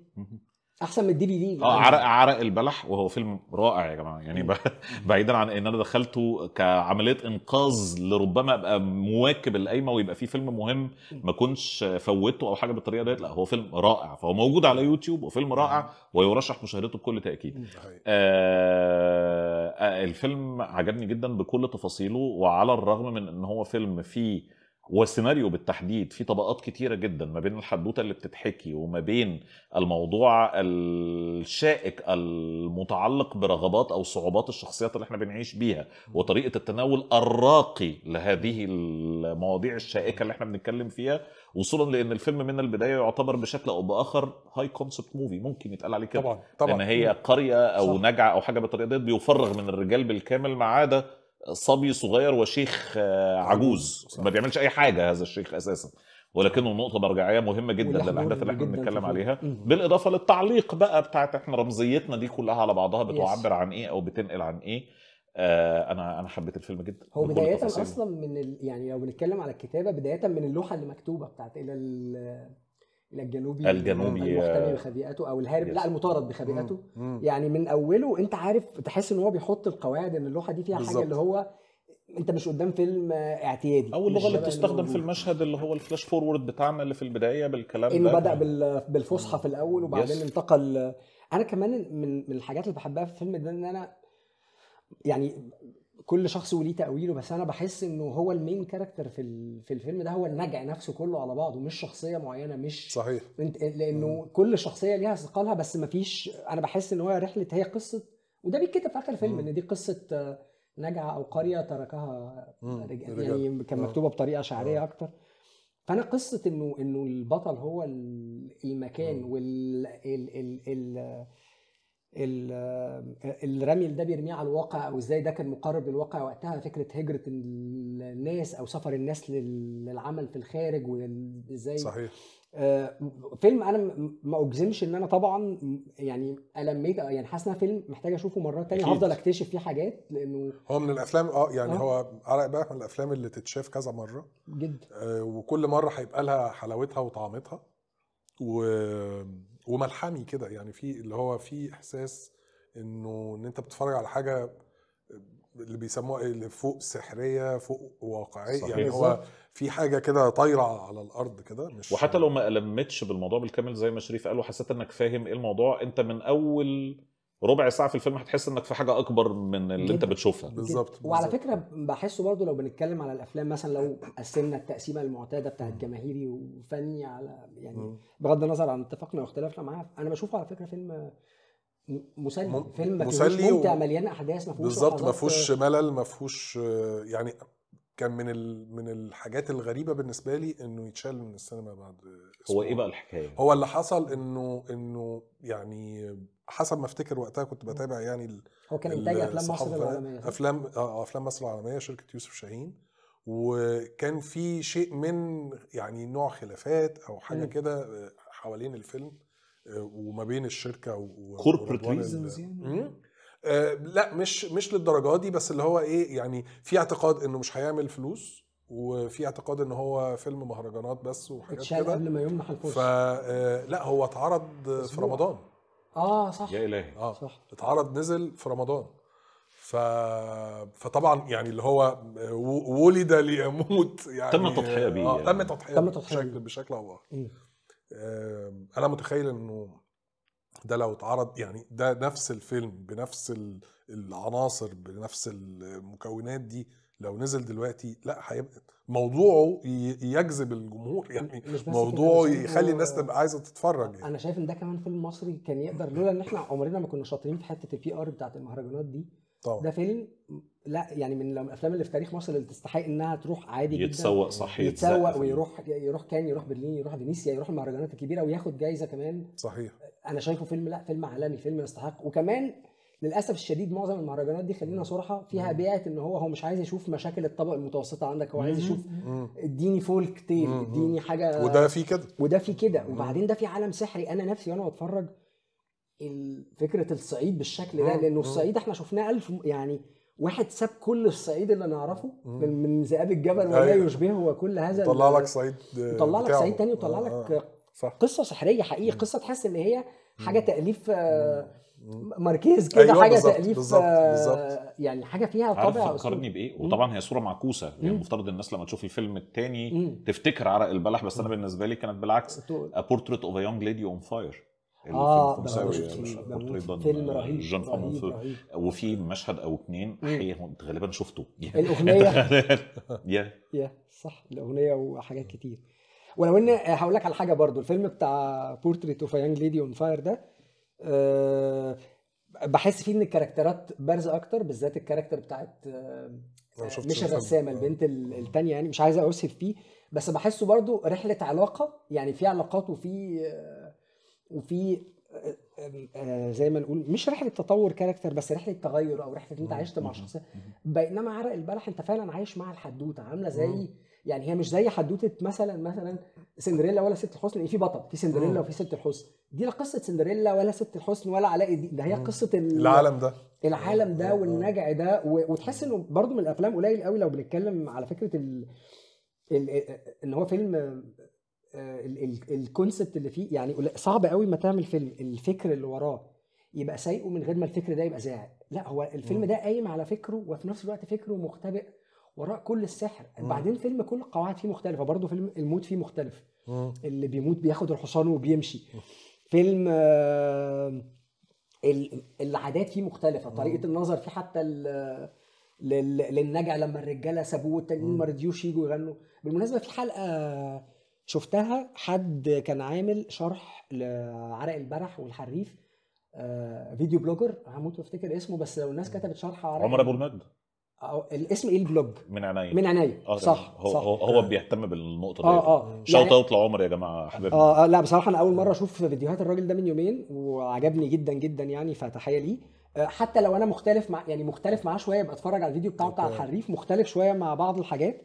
[SPEAKER 2] احسن من الدي في دي آه،, اه عرق
[SPEAKER 1] عرق البلح وهو فيلم رائع يا جماعه يعني بعيدا عن ان انا دخلته كعمليه انقاذ لربما ابقى مواكب القايمه ويبقى فيه فيلم مهم ما كنتش فوتته او حاجه بالطريقه ديت لا هو فيلم رائع فهو موجود على يوتيوب وفيلم رائع ويرشح مشاهدته بكل تاكيد آه،, آه الفيلم عجبني جدا بكل تفاصيله وعلى الرغم من ان هو فيلم فيه والسيناريو بالتحديد في طبقات كتيرة جدا ما بين الحدوتة اللي بتتحكي وما بين الموضوع الشائك المتعلق برغبات أو صعوبات الشخصيات اللي احنا بنعيش بيها وطريقة التناول الراقي لهذه المواضيع الشائكة اللي احنا بنتكلم فيها وصولا لان الفيلم من البدايه يعتبر بشكل او باخر هاي كونسبت موفي ممكن يتقال عليه كده طبعا طبعا لان هي قريه او نجعه او حاجه بالطريقه ديت بيفرغ من الرجال بالكامل ما عدا صبي صغير وشيخ آه، عجوز صح. ما بيعملش اي حاجه هذا الشيخ اساسا ولكنه نقطة مرجعية مهمة جدا للأحداث اللي احنا بنتكلم عليها بالإضافة للتعليق بقى بتاعت احنا رمزيتنا دي كلها على بعضها بتعبر عن إيه أو بتنقل عن إيه آه انا انا حبيت الفيلم جدا هو بدايه اصلا
[SPEAKER 2] من ال... يعني لو بنتكلم على الكتابه بدايه من اللوحه اللي مكتوبه بتاعت الى الى الجنوبي آه، الجنوبي المحتمي آه، بخبيئته او الهارب لا المطارد بخبيئته يعني من اوله انت عارف تحس ان هو بيحط القواعد ان اللوحه دي فيها بالزبط. حاجه اللي هو انت مش قدام فيلم آه، اعتيادي او اللغه اللي بتستخدم في
[SPEAKER 1] المشهد اللي هو الفلاش فورورد بتاعنا اللي في البدايه بالكلام انه ده. بدا
[SPEAKER 2] بالفصحى في الاول وبعدين يس. انتقل انا كمان من من الحاجات اللي بحبها في الفيلم ده ان انا يعني كل شخص وليه تأويله بس انا بحس انه هو المين كاركتر في في الفيلم ده هو النجع نفسه كله على بعضه مش شخصيه معينه مش صحيح انت لانه مم. كل شخصيه ليها ثقلها بس مفيش انا بحس ان هو رحله هي قصه وده بيتكتب في اخر فيلم ان دي قصه نجعه او قريه تركها رجال يعني كان آه. مكتوبه بطريقه شعريه آه. اكتر فانا قصه انه انه البطل هو المكان وال ال ال ال الرمي آه، اللي ده بيرميه على الواقع او ازاي ده كان مقرب للواقع وقتها فكره هجره الناس او سفر الناس للعمل في الخارج وازاي صحيح آه، فيلم انا ما اجزمش ان انا طبعا يعني الميت يعني حاسس فيلم محتاج اشوفه مره تانية هفضل اكتشف فيه حاجات
[SPEAKER 3] لانه هو من الافلام اه يعني أه. هو عرق بالك من الافلام اللي تتشاف كذا مره جدا آه وكل مره هيبقى لها حلاوتها وطعمتها و وملحمي كده يعني في اللي هو في احساس انه ان انت بتتفرج على حاجه اللي بيسموها ايه فوق سحريه فوق واقعيه صحيح يعني هو في حاجه كده طايره على الارض كده مش
[SPEAKER 1] وحتى لو ما المتش بالموضوع بالكامل زي ما شريف قال وحسيت انك فاهم ايه الموضوع انت من اول ربع ساعه في الفيلم هتحس انك في حاجه اكبر من اللي جدا. انت بتشوفها بالظبط وعلى
[SPEAKER 2] فكره بحسه برضه لو بنتكلم على الافلام مثلا لو قسمنا التقسيمه المعتاده بتاعت جماهيري وفني على يعني م. بغض النظر عن اتفاقنا واختلافنا معاه انا بشوفه على فكره فيلم مسلي م... فيلم مسلي ممتع و... مليان احداث ما فيهوش بالظبط ما فيهوش
[SPEAKER 3] ملل ما فيهوش يعني كان من ال... من الحاجات الغريبه بالنسبه لي انه يتشال من السينما بعد هو ايه بقى الحكايه؟ هو اللي حصل انه انه يعني حسب ما افتكر وقتها كنت بتابع يعني هو كان انتاج افلام مصر العالميه افلام آه،, اه افلام مصر العالميه شركه يوسف شاهين وكان في شيء من يعني نوع خلافات او حاجه كده آه، حوالين الفيلم آه، وما بين الشركه و كوربريت ريزنز يعني لا مش مش للدرجه دي بس اللي هو ايه يعني في اعتقاد انه مش هيعمل فلوس وفي اعتقاد ان هو فيلم مهرجانات بس وحاجات كده قبل ما يمنح الفرصه فلا هو اتعرض في رمضان اه صح يا الهي اه صح اتعرض نزل في رمضان ف... فطبعا يعني اللي هو ولد ليموت يعني تم التضحيه بيه آه يعني. تم تضحيه تم تضحيه بشكل, بشكل او آه انا متخيل انه ده لو اتعرض يعني ده نفس الفيلم بنفس العناصر بنفس المكونات دي لو نزل دلوقتي لا هيبقى موضوعه يجذب الجمهور يعني موضوعه يخلي الناس تبقى عايزه تتفرج
[SPEAKER 2] يعني. انا شايف ان ده كمان فيلم مصري كان يقدر لولا ان احنا عمرنا ما كنا شاطرين في حته البي ار بتاعت المهرجانات دي طبعا. ده فيلم لا يعني من الافلام اللي في تاريخ مصر اللي تستحق انها تروح عادي يتسوق جدا صحيح يتسوق صحيح. ويروح يروح كان يروح برلين يروح فينيسيا يروح المهرجانات الكبيره وياخد جايزه كمان صحيح انا شايفه فيلم لا فيلم عالمي فيلم يستحق وكمان للاسف الشديد معظم المهرجانات دي خلينا صراحه فيها بيئه ان هو هو مش عايز يشوف مشاكل الطبقه المتوسطه عندك هو عايز يشوف اديني فولك تيل اديني حاجه وده في كده وده في كده وبعدين ده في عالم سحري انا نفسي وانا بتفرج فكره الصعيد بالشكل ده لانه الصعيد احنا شفناه الف يعني واحد ساب كل الصعيد اللي نعرفه من من ذئاب الجبل ولا أيوه. يشبهه وكل هذا طلع لك صعيد آه، طلع لك صعيد تاني وطلع آه، لك آه، صح. قصه سحريه حقيقيه قصه تحس ان هي حاجه تاليف آه ماركيز كده أيوة حاجه بالزبط تاليف بالزبط بالزبط. آه، يعني حاجه فيها طابع فكرني
[SPEAKER 1] بايه وطبعا هي صوره معكوسه يعني المفترض الناس لما تشوف الفيلم الثاني تفتكر عرق البلح بس انا بالنسبه لي كانت بالعكس بورتريت اوف ا يونج ليدي اون فاير اه فيلم آه، رهيب جان رهيب وفي مشهد او اثنين حقيقه غالبا شفته الاغنيه يا
[SPEAKER 2] يا صح الاغنيه وحاجات كتير ولو ان هقول لك على حاجه برضو الفيلم بتاع بورتريت اوف يانج ليدي اون فاير ده آه، بحس فيه ان الكاركترات بارزه اكتر بالذات الكاركتر بتاعت مش آه، الرسامه البنت الثانيه يعني مش عايزه اوصف فيه بس بحسه برضو رحله علاقه يعني في علاقات وفي آه، وفي زي ما نقول مش رحله تطور كاركتر بس رحله تغير او رحله انت عشت مع شخصيه بينما عرق البلح انت فعلا عايش مع الحدوته عامله زي يعني هي مش زي حدوته مثلا مثلا سندريلا ولا ست الحسن في بطل في سندريلا آه. وفي ست الحسن دي لا قصه سندريلا ولا ست الحسن ولا علاء الدين ده هي قصه العالم ده العالم ده آه، آه، والنجع ده وتحس انه برضو من الافلام قليل قوي لو بنتكلم على فكره ال... ان هو فيلم الكونسبت اللي فيه يعني صعب قوي ما تعمل فيلم الفكر اللي وراه يبقى سايقه من غير ما الفكر ده يبقى زاعل لا هو الفيلم ده قايم على فكره وفي نفس الوقت فكره مختبئ وراء كل السحر مم. بعدين فيلم كل القواعد فيه مختلفه برضه فيلم الموت فيه مختلف مم. اللي بيموت بياخد الحصان وبيمشي مم. فيلم آه العادات فيه مختلفه طريقه النظر فيه حتى للنجع لما الرجاله سابوه والتانيين ما رضيوش يجوا يغنوا بالمناسبه في حلقه شفتها حد كان عامل شرح لعرق البرح والحريف آه فيديو بلوجر هموت وافتكر اسمه بس لو الناس كتبت شرح عرق عمر ابو المجد الاسم ايه البلوج
[SPEAKER 1] من عينيا من عينيا آه صح هو صح. هو بيهتم بالنقطه دي اه اه شوت اوت يعني... لعمر يا جماعه حبيبي آه,
[SPEAKER 2] اه لا بصراحه انا اول مره اشوف فيديوهات الراجل ده من يومين وعجبني جدا جدا يعني فتحيه آه، ليه حتى لو انا مختلف مع يعني مختلف معاه شويه بتفرج على الفيديو بتاعه بتاع الحريف مختلف شويه مع بعض الحاجات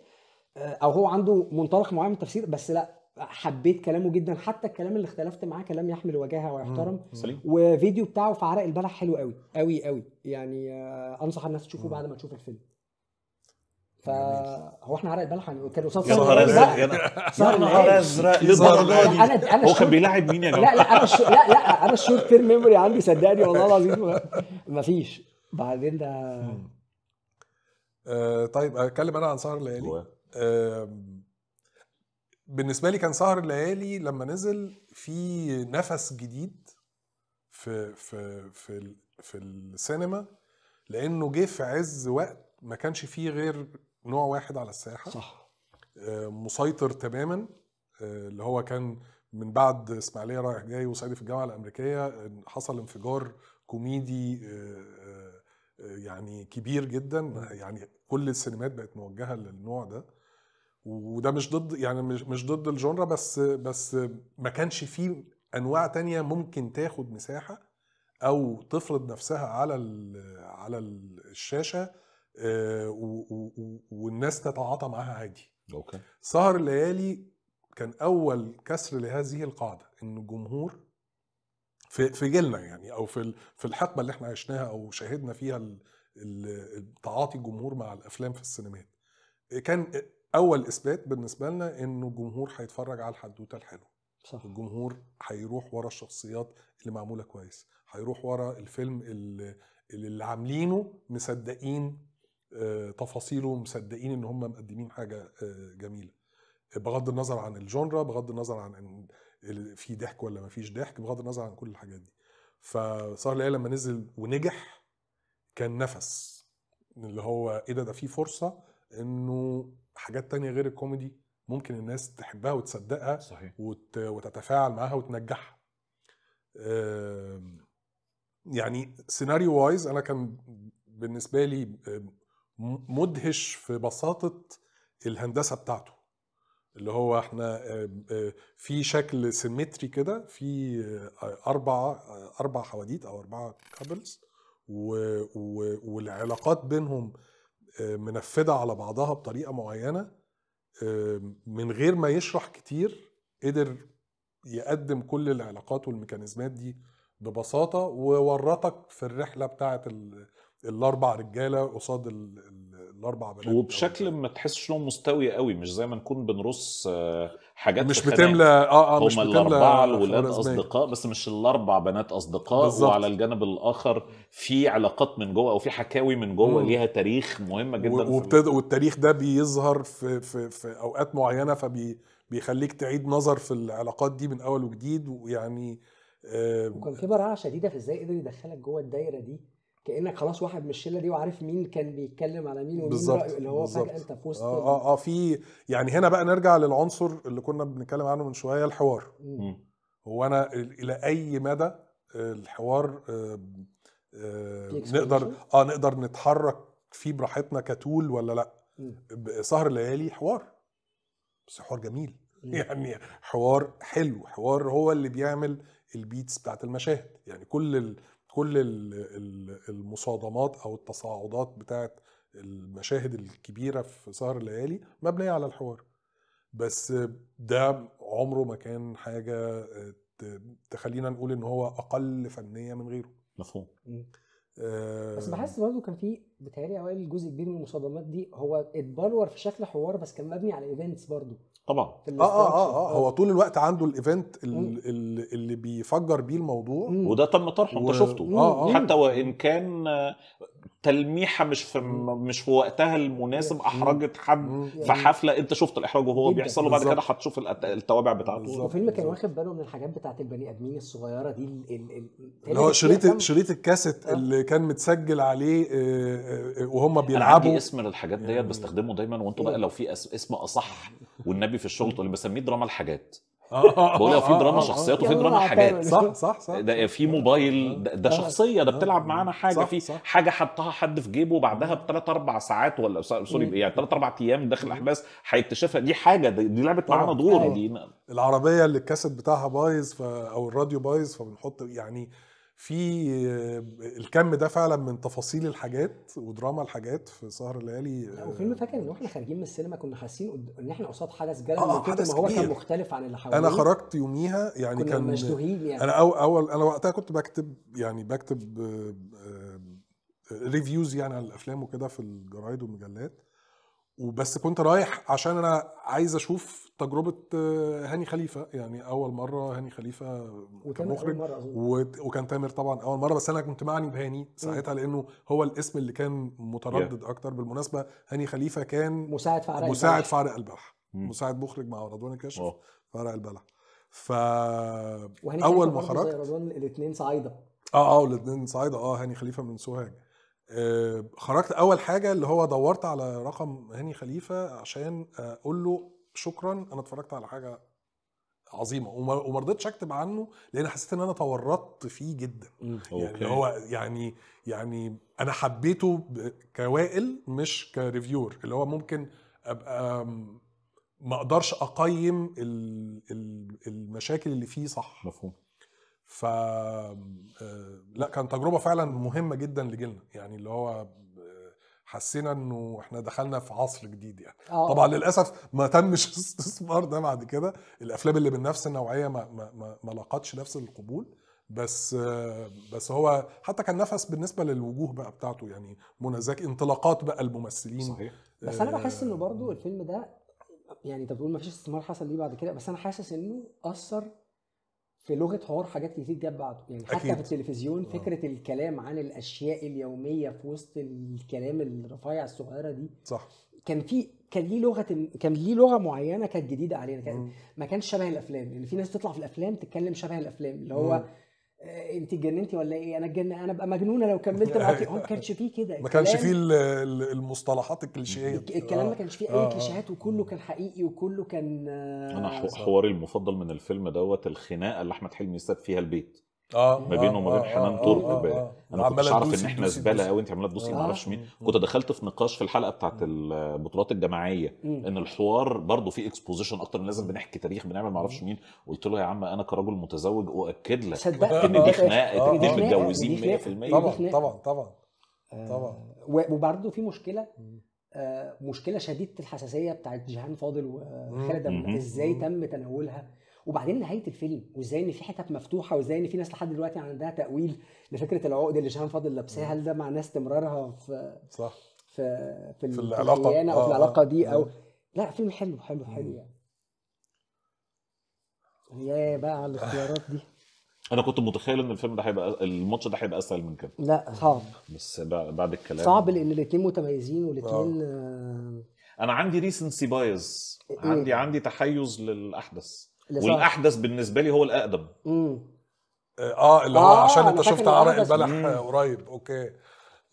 [SPEAKER 2] آه، او هو عنده منطلق معين من التفسير بس لا حبيت كلامه جدا حتى الكلام اللي اختلفت معاه كلام يحمل وجاهه ويحترم سليم وفيديو بتاعه في عرق البلح حلو قوي قوي قوي يعني آه، انصح الناس تشوفه بعد ما تشوف الفيلم فهو احنا عرق البلح يعني كان قصاد سهر ازرق يا نهار ازرق ازرق انا انا هو كان بيلاعب مين يا جماعه؟ لا لا انا شو... لا لا انا الشورت تيرم ميموري عندي صدقني والله العظيم مفيش بعدين ده
[SPEAKER 3] آه طيب اتكلم انا عن سهر الليالي آه بالنسبه لي كان سهر الليالي لما نزل في نفس جديد في في في في السينما لانه جه في عز وقت ما كانش فيه غير نوع واحد على الساحه صح آه، مسيطر تماما آه، اللي هو كان من بعد اسماعيليه رايح جاي وصعيدي في الجامعه الامريكيه حصل انفجار كوميدي آه، يعني كبير جدا يعني كل السينمات بقت موجهه للنوع ده وده مش ضد يعني مش مش ضد الجونرا بس بس ما كانش فيه انواع تانية ممكن تاخد مساحه او تفرض نفسها على على الشاشه آه، والناس تتعاطى معاها عادي اوكي سهر الليالي كان اول كسر لهذه القاعده ان الجمهور في في جيلنا يعني او في في الحقبه اللي احنا عشناها او شاهدنا فيها تعاطي الجمهور مع الافلام في السينمات كان اول اثبات بالنسبه لنا انه الجمهور هيتفرج على الحدوته الحلوه صح. الجمهور هيروح ورا الشخصيات اللي معموله كويس هيروح ورا الفيلم اللي, اللي عاملينه مصدقين آه، تفاصيله مصدقين ان هم مقدمين حاجه آه، جميله بغض النظر عن الجونرا بغض النظر عن في ضحك ولا ما فيش ضحك بغض النظر عن كل الحاجات دي فسهر ليه لما نزل ونجح كان نفس اللي هو ايه ده ده في فرصه انه حاجات تانية غير الكوميدي ممكن الناس تحبها وتصدقها صحيح. وت... وتتفاعل معاها وتنجحها يعني سيناريو وايز انا كان بالنسبه لي مدهش في بساطه الهندسه بتاعته اللي هو احنا في شكل سيمتري كده في اربع اربع حواديت او اربعه كابلز والعلاقات بينهم آه، منفذه على بعضها بطريقه معينه من غير ما يشرح كتير قدر يقدم كل العلاقات والميكانيزمات دي ببساطه وورطك في الرحله بتاعه الاربع رجاله قصاد الاربع
[SPEAKER 1] بنات وبشكل ما تحسش انهم مستوي قوي مش زي ما نكون بنرص آه، حاجات مش بتملى اه اه مش بتملى الاربعه الولاد اصدقاء بس مش الاربع بنات اصدقاء بالزبط. وعلى الجانب الاخر في علاقات من جوه او في حكاوي من جوه ليها تاريخ مهمه جدا وبتد... والتاريخ
[SPEAKER 3] ده بيظهر في في في اوقات معينه فبيخليك تعيد نظر في العلاقات دي من اول وجديد ويعني وكان
[SPEAKER 2] في براعه شديده في ازاي قدر يدخلك جوه الدايره دي كانك خلاص واحد من الشله دي وعارف مين كان بيتكلم على مين ومين بالزبط. رايه اللي هو بالزبط. فجاه انت في وسط اه
[SPEAKER 3] اه, آه في يعني هنا بقى نرجع للعنصر اللي كنا بنتكلم عنه من شويه الحوار م. هو انا الى اي مدى الحوار آه نقدر اه نقدر نتحرك فيه براحتنا كتول ولا لا سهر ليالي حوار بس حوار جميل يعني حوار حلو حوار هو اللي بيعمل البيتس بتاعت المشاهد يعني كل كل المصادمات او التصاعدات بتاعه المشاهد الكبيره في سهر الليالي مبنيه على الحوار بس ده عمره ما كان حاجه تخلينا نقول ان هو اقل فنيه من غيره مفهوم آه بس بحس
[SPEAKER 2] برضه كان في بتهيألي اوائل جزء كبير من المصادمات دي هو اتبلور في شكل حوار بس كان مبني على ايفنتس برضه طبعا اه آه،, اه اه هو
[SPEAKER 3] طول الوقت عنده الايفنت اللي بيفجر بيه الموضوع
[SPEAKER 1] مم. وده تم طرحه انت و... شفته آه، آه. مم. حتى وان كان تلميحه مش في مش في وقتها المناسب احرجت حد في حفله انت شفت الاحراج وهو بيحصل وبعد كده هتشوف التوابع بتاعته
[SPEAKER 2] الفيلم كان واخد باله من الحاجات بتاعت البني ادمين الصغيره دي اللي هو
[SPEAKER 3] شريط شريط الكاسيت اللي كان متسجل عليه
[SPEAKER 1] وهم بيلعبوا أنا عندي اسم للحاجات ديت يعني بستخدمه دايما وانتوا بقى إيه. لو في اسم اصح والنبي في الشغل اللي بسميه دراما الحاجات آه، آه، آه، بقول في دراما شخصيات وفي دراما حاجات صح صح صح ده في موبايل ده, ده شخصيه ده بتلعب معانا حاجه صح في حاجه حطها حد في جيبه وبعدها بثلاث اربع ساعات ولا سوري يعني ثلاث اربع ايام داخل الاحداث هيكتشفها دي حاجه دي لعبت معانا دور دي
[SPEAKER 3] العربيه اللي الكاسيت بتاعها بايظ او الراديو بايظ فبنحط يعني في آه، الكم ده فعلا من تفاصيل الحاجات ودراما
[SPEAKER 2] الحاجات في سهر الليالي آه، وفيلم فاكر ان احنا خارجين من السينما كنا حاسين ان احنا قصاد حدث جلل آه من ما هو كان مختلف عن اللي حواليه انا خرجت يوميها يعني كنا كان مشدوهين يعني انا أو
[SPEAKER 3] اول انا وقتها كنت بكتب يعني بكتب ريفيوز آه، يعني على الافلام وكده في الجرايد والمجلات وبس كنت رايح عشان انا عايز اشوف تجربه آه، هاني خليفه يعني اول مره هاني خليفه كمخرج وكان تامر طبعا اول مره بس انا كنت معني بهاني ساعتها لانه هو الاسم اللي كان متردد اكتر بالمناسبه هاني خليفه كان مساعد في عرق مساعد في عرق البلح مساعد مخرج مع رضوان الكاشف في عرق البلح ف اول ما خرجت
[SPEAKER 2] رضوان الاثنين صعيده
[SPEAKER 3] اه اه الاثنين صعيده اه هاني خليفه من سوهاج آه، خرجت اول حاجه اللي هو دورت على رقم هاني خليفه عشان اقول له شكرا انا اتفرجت على حاجه عظيمه وما رضيتش اكتب عنه لان حسيت ان انا تورطت فيه جدا يعني أوكي. يعني هو يعني يعني انا حبيته كوائل مش كريفيور اللي هو ممكن ابقى ما اقدرش اقيم المشاكل اللي فيه صح مفهوم ف آه، لا كان تجربه فعلا مهمه جدا لجيلنا يعني اللي هو آه، حسينا انه احنا دخلنا في عصر جديد يعني أوه. آه. طبعا للاسف ما تمش الاستثمار ده بعد كده الافلام اللي من نفس النوعيه ما ما ما لاقتش نفس القبول بس بس هو حتى كان نفس بالنسبه للوجوه بقى بتاعته يعني منى زكي انطلاقات بقى الممثلين صحيح بس انا بحس
[SPEAKER 2] انه برضو الفيلم ده يعني انت بتقول ما فيش استثمار حصل ليه بعد كده بس انا حاسس انه اثر في لغه حوار حاجات كتير جت بعده
[SPEAKER 4] يعني
[SPEAKER 3] حتى أكيد. في
[SPEAKER 2] التلفزيون أوه. فكره الكلام عن الاشياء اليوميه في وسط الكلام الرفيع الصغيره دي صح كان في كان ليه لغه كان ليه لغه معينه كانت جديده علينا كان ما كانش شبه الافلام يعني في ناس تطلع في الافلام تتكلم شبه الافلام اللي هو مم. آه، انت اتجننتي ولا ايه انا اتجنن انا ابقى مجنونه لو كملت معاكي هو ما كانش فيه كده ما كانش فيه
[SPEAKER 3] المصطلحات الكليشيهيه
[SPEAKER 2] الكلام ما آه. كانش فيه آه، اي كليشيهات وكله كان حقيقي وكله كان انا حواري
[SPEAKER 1] المفضل من الفيلم دوت الخناقه اللي احمد حلمي ساب فيها البيت اه ما بينه وما آه، بين حنان آه، آه، ترك انا ما كنتش اعرف ان احنا زباله قوي انت عماله تبصي آه معرفش مين كنت دخلت في نقاش في الحلقه بتاعت البطولات الجماعيه ان الحوار برضه فيه اكسبوزيشن اكتر من لازم بنحكي تاريخ بنعمل معرفش مين قلت له يا عم انا كراجل متزوج اؤكد لك ان دي خناقه اتنين متجوزين 100% طبعا
[SPEAKER 2] طبعا طبعا طبعا وبرضه في مشكله مشكله شديده الحساسيه بتاعت جيهان فاضل وخالد ازاي تم تناولها وبعدين نهايه الفيلم وازاي ان في حتت مفتوحه وازاي ان في ناس لحد دلوقتي عندها تاويل لفكره العقد اللي شهام فاضل لابساها هل ده معناه استمرارها في صح في في, في العلاقه او آه في العلاقه دي آه. او لا فيلم حلو حلو حلو يعني يا بقى على الاختيارات دي
[SPEAKER 1] انا كنت متخيل ان الفيلم ده هيبقى الماتش ده هيبقى اسهل من كده لا صعب بس بعد الكلام صعب
[SPEAKER 2] لان الاثنين متميزين والاثنين آه.
[SPEAKER 1] انا عندي ريسنسي بايز عندي عندي تحيز للاحدث والاحدث بالنسبه لي هو الاقدم امم اه اللي هو آه عشان انت شفت عرق البلح آه، قريب اوكي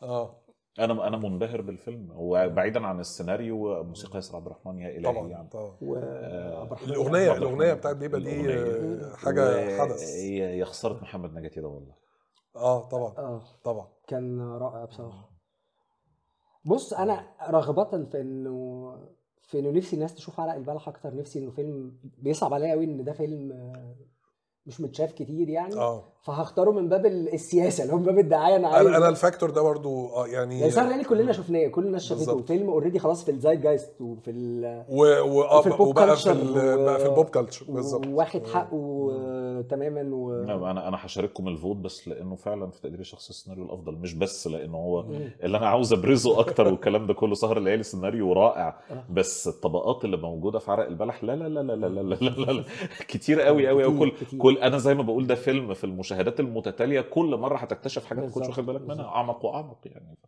[SPEAKER 1] اه انا انا منبهر بالفيلم وبعيدا عن السيناريو موسيقى ياسر عبد الرحمن يا الهي طبعا يعني. طبعا و... آه،
[SPEAKER 3] الاغنيه
[SPEAKER 2] الاغنيه بتاعت ديبا دي حاجه و... حدث
[SPEAKER 1] هي خساره محمد نجاتي
[SPEAKER 2] ده والله اه طبعا آه. طبعا كان رائع بصراحه بص انا رغبه في انه في انه نفسي الناس تشوف عرق البلح اكتر نفسي انه فيلم بيصعب عليا قوي ان ده فيلم آه، مش متشاف كتير يعني اه فهختاره من باب السياسه اللي هو من باب الدعايه انا عايز انا,
[SPEAKER 3] الفاكتور ده برضو يعني يعني سهر
[SPEAKER 2] يعني كلنا شفناه كل الناس شافته فيلم اوريدي خلاص في الزايد جايست وفي ال و... و... وفي البوب وبقى في, ال... بقى في البوب كلتشر بالظبط واخد حقه و... تماما و...
[SPEAKER 1] انا انا هشارككم الفوت بس لانه فعلا في تقديري الشخصي السيناريو الافضل مش بس لانه هو اللي انا عاوز ابرزه اكتر والكلام ده كله سهر الليالي سيناريو رائع بس الطبقات اللي موجوده في عرق البلح لا لا لا لا لا لا لا, لا, لا, لا كتير قوي قوي, قوي كل كل انا زي ما بقول ده فيلم في المشاهدات الشهادات المتتاليه كل مره هتكتشف حاجات ما كنتش واخد بالك منها اعمق واعمق يعني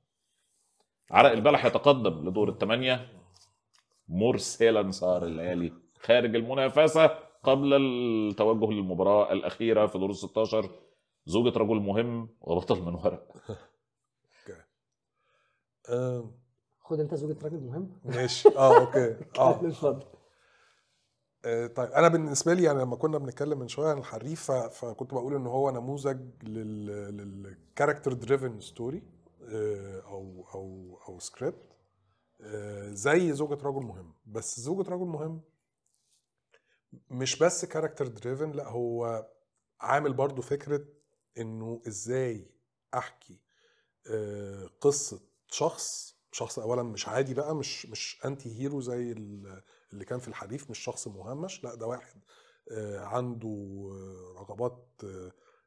[SPEAKER 1] عرق البلح يتقدم لدور الثمانيه مرسلا صار الليالي خارج المنافسه قبل التوجه للمباراه الاخيره في دور ال 16 زوجة رجل مهم وبطل من ورق
[SPEAKER 2] خد انت زوجة رجل مهم ماشي اه اوكي
[SPEAKER 3] اه اتفضل آه، طيب انا بالنسبه لي يعني لما كنا بنتكلم من شويه عن الحريف فكنت بقول ان هو نموذج للكاركتر دريفن ستوري او او او سكريبت آه، زي زوجة رجل مهم بس زوجة رجل مهم مش بس كاركتر دريفن لا هو عامل برضو فكرة انه ازاي احكي آه، قصة شخص شخص اولا مش عادي بقى مش مش انتي هيرو زي اللي كان في الحديث مش شخص مهمش لا ده واحد آه، عنده آه، رغبات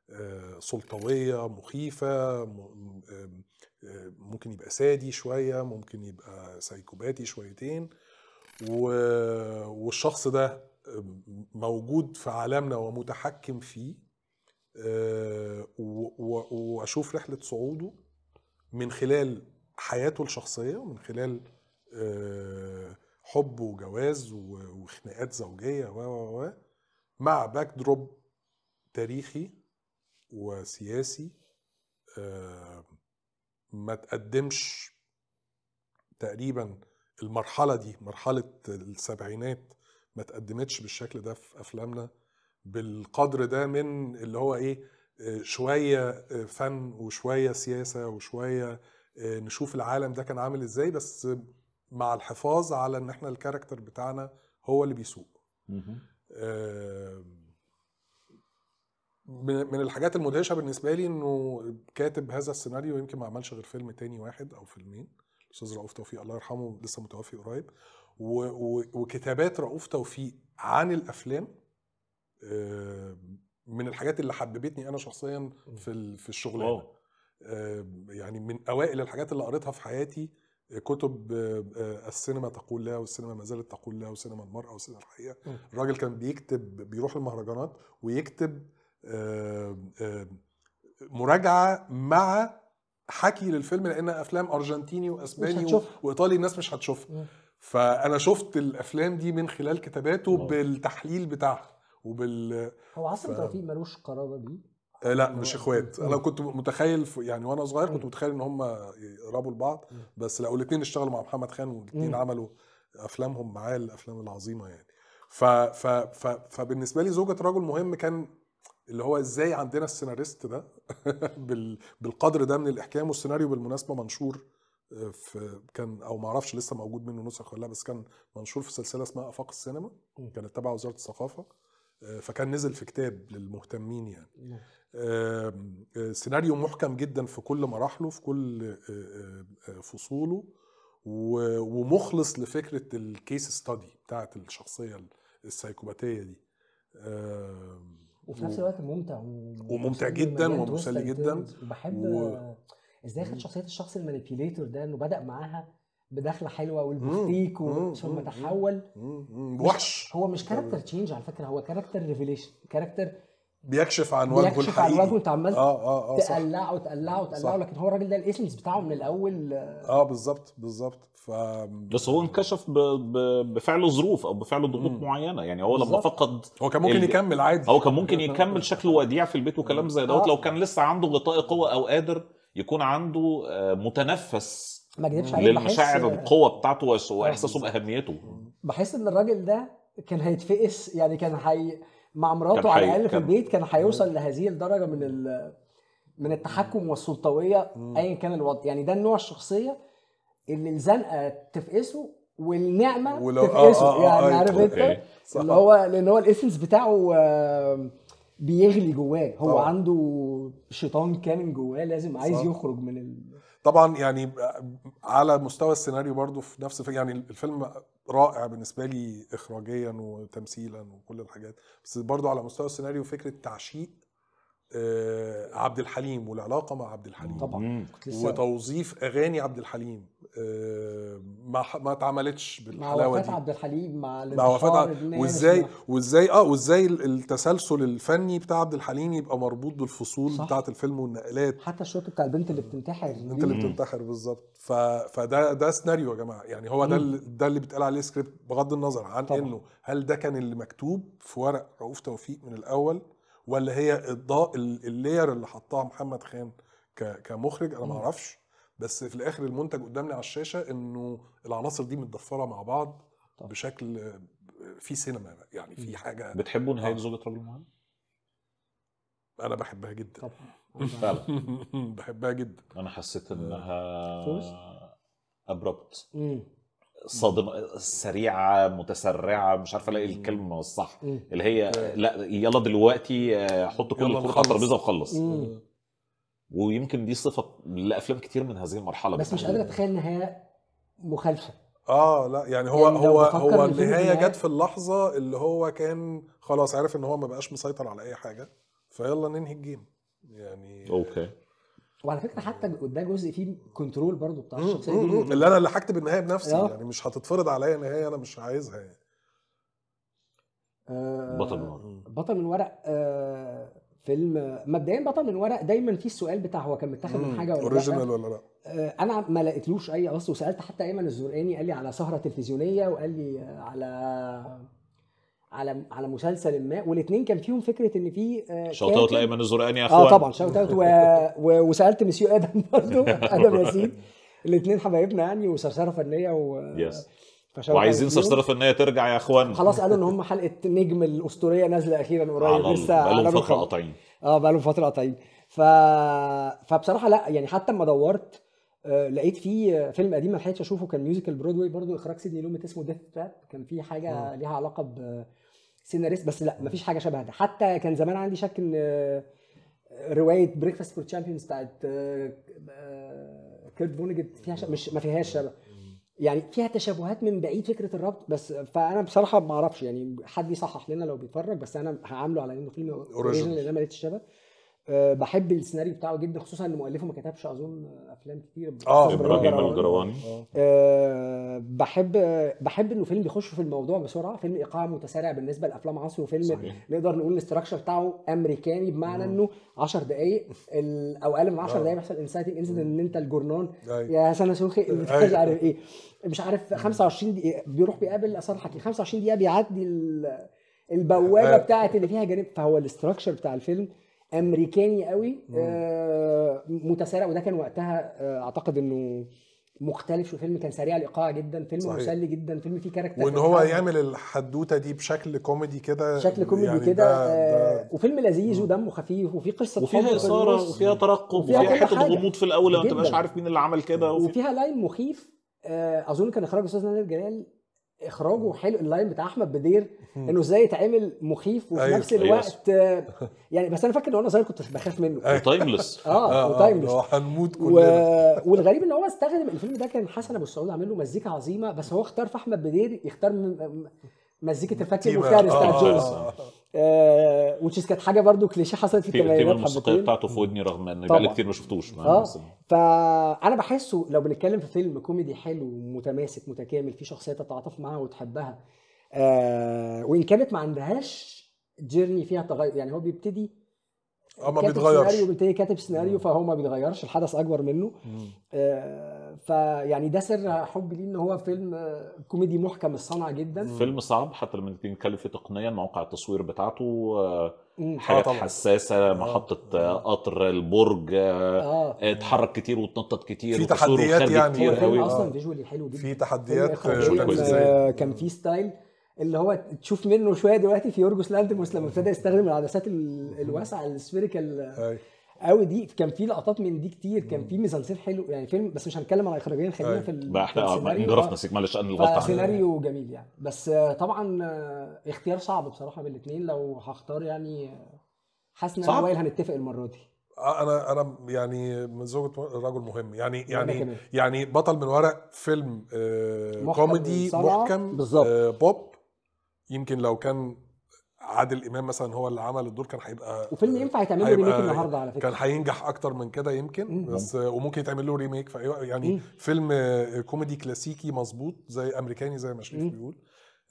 [SPEAKER 3] آه، سلطوية مخيفة ممكن يبقى سادي شوية ممكن يبقى سايكوباتي شويتين والشخص ده موجود في عالمنا ومتحكم فيه واشوف رحله صعوده من خلال حياته الشخصيه ومن خلال حب وجواز وخناقات زوجيه و و و مع باك دروب تاريخي وسياسي آه، ما تقدمش تقريبا المرحله دي مرحله السبعينات ما تقدمتش بالشكل ده في افلامنا بالقدر ده من اللي هو ايه آه، شويه آه، فن وشويه سياسه وشويه نشوف العالم ده كان عامل ازاي بس مع الحفاظ على ان احنا الكاركتر بتاعنا هو اللي بيسوق من الحاجات المدهشه بالنسبه لي انه كاتب هذا السيناريو يمكن ما عملش غير فيلم تاني واحد او فيلمين الاستاذ رؤوف توفيق الله يرحمه لسه متوفي قريب وكتابات رؤوف توفيق عن الافلام من الحاجات اللي حببتني انا شخصيا في في الشغلانه يعني من اوائل الحاجات اللي قريتها في حياتي كتب آه، السينما تقول لا والسينما ما زالت تقول لا وسينما المرأة وسينما الحقيقة الراجل كان بيكتب بيروح المهرجانات ويكتب آه، آه، مراجعة مع حكي للفيلم لان افلام ارجنتيني واسباني وايطالي الناس مش هتشوفها فانا شفت الافلام دي من خلال كتاباته بالتحليل بتاعها وبال
[SPEAKER 2] هو عاصم ف... توفيق ملوش قرابه بيه
[SPEAKER 3] آه، لا مش اخوات انا كنت متخيل يعني وانا صغير كنت إمم. متخيل ان هم يقربوا لبعض إمم. بس لا والاثنين اشتغلوا مع محمد خان والاثنين إمم. عملوا افلامهم معاه الافلام العظيمه يعني ف ف ف فبالنسبه لي زوجة رجل مهم كان اللي هو ازاي عندنا السيناريست ده بالقدر ده من الاحكام والسيناريو بالمناسبه منشور آه، في كان او ما اعرفش لسه موجود منه نسخ ولا بس كان منشور في سلسله اسمها افاق السينما كانت تبع وزاره الثقافه فكان نزل في كتاب للمهتمين يعني آه، سيناريو محكم جدا في كل مراحله في كل آه، آه، فصوله ومخلص لفكره الكيس ستادي بتاعت الشخصيه السايكوباتيه دي وفي نفس الوقت ممتع وممتع جدا ومسلي جدا وبحب و...
[SPEAKER 2] ازاي خد شخصيه الشخص المانيبيوليتور ده انه بدا معاها بدخله حلوه والبوستيك ثم تحول وحش هو مش كاركتر تشينج على فكره هو كاركتر ريفيليشن كاركتر
[SPEAKER 3] بيكشف عن وجهه الحقيقي بيكشف عن وجهه انت عمال اه
[SPEAKER 2] اه اه تقلعه تقلعه تقلعه لكن هو الراجل ده الاسمز بتاعه من الاول اه
[SPEAKER 1] بالظبط بالظبط ف بس هو انكشف ب... ب... بفعل ظروف او بفعل ضغوط معينه يعني هو لما فقد هو كان ممكن ال... يكمل عادي هو كان ممكن يكمل شكله وديع في البيت وكلام زي دوت آه. لو كان لسه عنده غطاء قوه او قادر يكون عنده آه، متنفس ما اكذبش عليه للمشاعر القوه بتاعته واحساسه باهميته
[SPEAKER 2] بحس ان الراجل ده كان هيتفقس يعني كان هي مع مراته على الاقل في البيت كان هيوصل لهذه الدرجه من ال... من التحكم والسلطويه ايا كان الوضع يعني ده النوع الشخصيه اللي الزنقه تفقسه والنعمه ولو آه، تفقسه آه آه يعني آه يعني عارف أيوة. انت اللي هو لان هو الاسنس بتاعه بيغلي جواه هو أوه. عنده شيطان كامن جواه لازم عايز صح. يخرج من ال...
[SPEAKER 3] طبعا يعني على مستوى السيناريو برضو في نفس يعني الفيلم رائع بالنسبه لي اخراجيا وتمثيلا وكل الحاجات بس برضو على مستوى السيناريو فكره تعشيق آه، عبد الحليم والعلاقه مع عبد الحليم طبعا وتوظيف اغاني عبد الحليم آه، ما ما اتعملتش بالحلاوه دي مع وفاه
[SPEAKER 2] عبد الحليم مع مع وفاه وازاي
[SPEAKER 3] وازاي اه وازاي التسلسل الفني بتاع عبد الحليم يبقى مربوط بالفصول بتاعه الفيلم والنقلات حتى الشوط بتاع البنت اللي بتنتحر البنت اللي بتنتحر بالظبط ف... فده ده سيناريو يا جماعه يعني هو ده ده اللي بيتقال عليه سكريبت بغض النظر عن طبعا. انه هل ده كان اللي مكتوب في ورق رؤوف توفيق من الاول ولا هي الضاء اللير اللي حطها محمد خان كمخرج انا ما اعرفش بس في الاخر المنتج قدامنا على الشاشه انه العناصر دي متضفره مع بعض طب. بشكل في سينما يعني في حاجه بتحبوا
[SPEAKER 1] نهايه آه. زوجة رجل مهم؟
[SPEAKER 3] انا بحبها جدا
[SPEAKER 1] طبعا فعلا بحبها جدا انا حسيت آه. انها ابربت صادمه سريعه متسرعه مش عارف الاقي الكلمه الصح اللي هي لا يلا دلوقتي آه، حط كل الكوره على الترابيزه وخلص ويمكن دي صفه لافلام كتير من هذه المرحله بس مش قادر
[SPEAKER 2] اتخيل هي
[SPEAKER 3] مخالفه اه لا يعني هو يعني هو هو النهايه جت في اللحظه اللي هو كان خلاص عارف ان هو ما بقاش مسيطر على اي حاجه فيلا ننهي الجيم يعني
[SPEAKER 1] اوكي
[SPEAKER 2] وعلى فكره حتى ده جزء فيه كنترول برضو بتاع الشخصيه دي اللي انا اللي هكتب النهايه بنفسي أوه. يعني
[SPEAKER 3] مش هتتفرض عليا نهايه انا مش عايزها يعني
[SPEAKER 2] آه، بطل من ورق بطل من ورق آه فيلم مبدئيا بطل من ورق دايما في السؤال بتاع هو كان متاخد من حاجه ولا اوريجينال ولا لا آه، انا ما لقيتلوش اي اصل وسالت حتى ايمن الزرقاني قال لي على سهره تلفزيونيه وقال لي على على على مسلسل ما والاثنين كان فيهم فكره ان في شوت آه، اوت لايمن
[SPEAKER 1] الزرقاني يا آه، اخوان اه طبعا شوت اوت و...
[SPEAKER 2] و... وسالت مسيو ادم برضه ادم ياسين الاثنين حبايبنا يعني وصرصره فنيه و يس وعايزين صرصره
[SPEAKER 1] فنيه ترجع يا اخوان خلاص قالوا
[SPEAKER 2] ان هم حلقه نجم الاسطوريه نازله اخيرا قريب لسه بقالهم فتره قاطعين اه بقالهم فتره قاطعين ف... فبصراحه لا يعني حتى اما دورت آه، لقيت في فيلم قديم ما لحقتش اشوفه كان ميوزيكال برودواي برضو اخراج سيدني لومت اسمه ديث تراب كان في حاجه ليها علاقه ب سيناريست بس لا مفيش حاجه شبه ده حتى كان زمان عندي شك ان آه، روايه بريكفاست فور تشامبيونز بتاعت آه، آه، كيرت فونجت فيها شبه مش ما فيهاش شبه يعني فيها تشابهات من بعيد فكره الربط بس فانا بصراحه ما اعرفش يعني حد يصحح لنا لو بيتفرج بس انا هعامله على انه فيلم اوريجينال لان انا ما لقيتش الشبه آه، بحب السيناريو بتاعه جدا خصوصا ان مؤلفه ما كتبش اظن افلام كتير اه ابراهيم الجرواني أه بحب بحب انه فيلم بيخش في الموضوع بسرعه فيلم ايقاع متسارع بالنسبه لافلام عصره وفيلم صحيح. نقدر نقول الاستراكشر بتاعه امريكاني بمعنى مم. انه 10 دقائق او اقل من 10 آه. دقائق بيحصل انسايتنج انسيدنت ان انت الجورنان أيوه. يا سنه أيوه. سوخي مش عارف ايه مش عارف 25 دقيقه بيروح بيقابل اصلا حكي 25 دقيقه بيعدي البوابه آه. بتاعت اللي فيها جانب فهو الاستراكشر بتاع الفيلم امريكاني قوي آه متسارع وده كان وقتها آه اعتقد انه مختلف فيلم كان سريع الايقاع جدا فيلم صحيح. مسلي جدا فيلم فيه كاركتر وان هو يعمل
[SPEAKER 3] الحدوته دي بشكل كوميدي
[SPEAKER 2] كده شكل كوميدي يعني كده آه وفيلم لذيذ ودمه خفيف وفيه قصه وفيها اثاره وفيها
[SPEAKER 1] ترقب وفيها, وفيها حته غموض في الاول ما تبقاش عارف مين اللي عمل كده وفي... وفيها
[SPEAKER 2] لاين مخيف آه، اظن كان اخراج استاذ نادر جلال اخراجه حلو اللاين بتاع احمد بدير انه ازاي يتعمل مخيف وفي أيوة نفس أيوة. الوقت أيوة. يعني بس انا فاكر ان انا صغير كنت بخاف منه
[SPEAKER 1] وتايمليس اه وتايمليس اه, آه،
[SPEAKER 2] هنموت كلنا و... والغريب ان هو استخدم الفيلم ده كان حسن ابو السعود عامل له مزيكا عظيمه بس هو اختار في احمد بدير يختار من... مزيكه الفاكهه المفترس بتاعت جوز آه وتشيز آه، آه. آه، كانت حاجه برضو كليشيه حصلت في الثمانينات الموسيقى بتاعته
[SPEAKER 1] في ودني رغم ان بقالي كتير ما شفتوش اه
[SPEAKER 2] فانا بحسه لو بنتكلم في فيلم كوميدي حلو متماسك متكامل في شخصيه تتعاطف معاها وتحبها آه وان كانت ما عندهاش جيرني فيها تغير يعني هو بيبتدي اه ما بيتغيرش سيناريو قلت لي كاتب سيناريو فهو ما بيتغيرش الحدث اكبر منه آه فيعني ده سر حبي ليه ان هو فيلم آه، كوميدي محكم الصنع جدا فيلم
[SPEAKER 1] صعب حتى لما في تقنيا موقع التصوير بتاعته آه، حاجات آه حساسه محطه آه. قطر البرج آه،, آه. اتحرك كتير وتنطط كتير في تحديات يعني كتير قوي اصلا
[SPEAKER 2] فيجوالي حلو جدا في تحديات كان في ستايل اللي هو تشوف منه شويه دلوقتي في يورجوس لاندموس لما ابتدى يستخدم العدسات الواسعه السفيريكال قوي دي كان في لقطات من دي كتير كان في ميزانسير حلو يعني فيلم بس مش هنتكلم على اخراجيا خلينا في آه، السيناريو احنا معلش انا الغلطه آه، سيناريو جميل يعني بس طبعا آه، اختيار صعب بصراحه بين الاثنين لو هختار يعني حاسس ان وائل هنتفق المره دي
[SPEAKER 3] انا انا يعني من زوجة رجل مهم يعني يعني يعني بطل من ورق فيلم كوميدي محكم بالظبط بوب يمكن لو كان عادل امام مثلا هو اللي عمل الدور كان هيبقى وفيلم ينفع يتعمل له ريميك النهارده على فكره كان هينجح اكتر من كده يمكن مم. بس وممكن يتعمل له ريميك يعني مم. فيلم كوميدي كلاسيكي مظبوط زي امريكاني زي ما شريف بيقول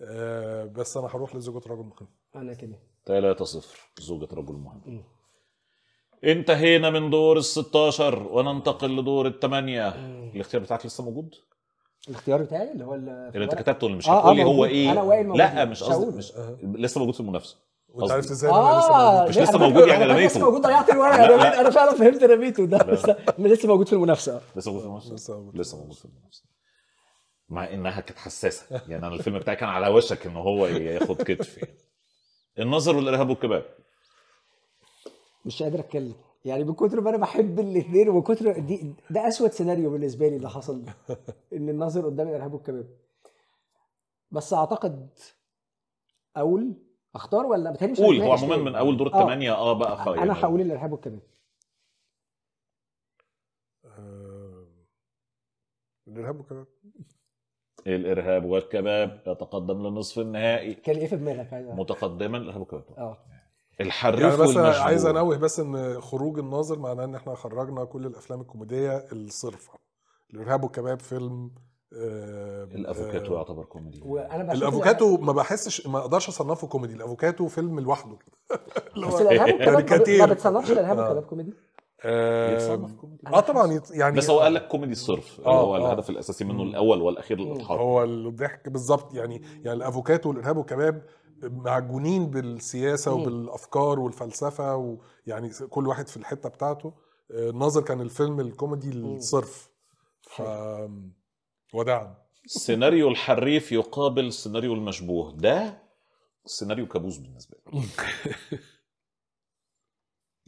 [SPEAKER 3] آه، بس انا هروح لزوجة رجل
[SPEAKER 1] مهم انا كده 3 0 زوجة رجل مهم انتهينا من دور ال 16 وننتقل لدور الثمانية الاختيار بتاعك لسه موجود؟
[SPEAKER 2] الاختيار بتاعي اللي هو اللي انت كتبته اللي مش آه هتقول لي آه، هو ايه أنا وائل لا مش قصدي
[SPEAKER 1] مش لسه موجود في المنافسه وانت عارف ازاي آه لسه مش لسه موجود يعني رميته لسه موجود ضيعت الورقه انا فعلا
[SPEAKER 2] فهمت رميته ده بس لسه موجود في المنافسه
[SPEAKER 1] لسه موجود في المنافسه لسه موجود في المنافسه مع انها كانت حساسه يعني انا الفيلم بتاعي كان على وشك ان هو ياخد كتف يعني النظر والارهاب والكباب
[SPEAKER 2] مش قادر اتكلم يعني من كتر ما انا بحب الاثنين وكتر دي ده اسود سيناريو بالنسبه لي اللي حصل ان الناظر قدام الارهاب والكباب بس اعتقد اقول اختار ولا بتهيألي مش قول هو عموما من اول دور آه، الثمانيه اه, بقى خلاص انا هقول الارهاب والكباب
[SPEAKER 3] آه، الارهاب والكباب
[SPEAKER 1] الارهاب والكباب يتقدم للنصف النهائي كان ايه في دماغك متقدما الارهاب والكباب اه الحريف يعني بس عايز
[SPEAKER 3] انوه بس ان خروج الناظر معناه ان احنا خرجنا كل الافلام الكوميديه الصرفه الارهاب والكباب فيلم آه،
[SPEAKER 1] الافوكاتو آه، يعتبر كوميدي وانا الافوكاتو
[SPEAKER 3] ما بحسش ما اقدرش اصنفه كوميدي الافوكاتو فيلم لوحده بس الارهاب والكباب ما بتصنفش الارهاب آه. والكباب كوميدي
[SPEAKER 1] اه, آه طبعا يعني بس هو قال لك كوميدي الصرف آه هو الهدف الاساسي منه الاول والاخير الاضحاك هو
[SPEAKER 3] الضحك بالظبط يعني يعني الافوكاتو والارهاب والكباب معجونين بالسياسه وبالافكار والفلسفه ويعني كل واحد في الحته بتاعته آه، الناظر كان الفيلم الكوميدي الصرف ف...
[SPEAKER 1] وداعا سيناريو الحريف يقابل سيناريو المشبوه ده سيناريو كابوس بالنسبه لي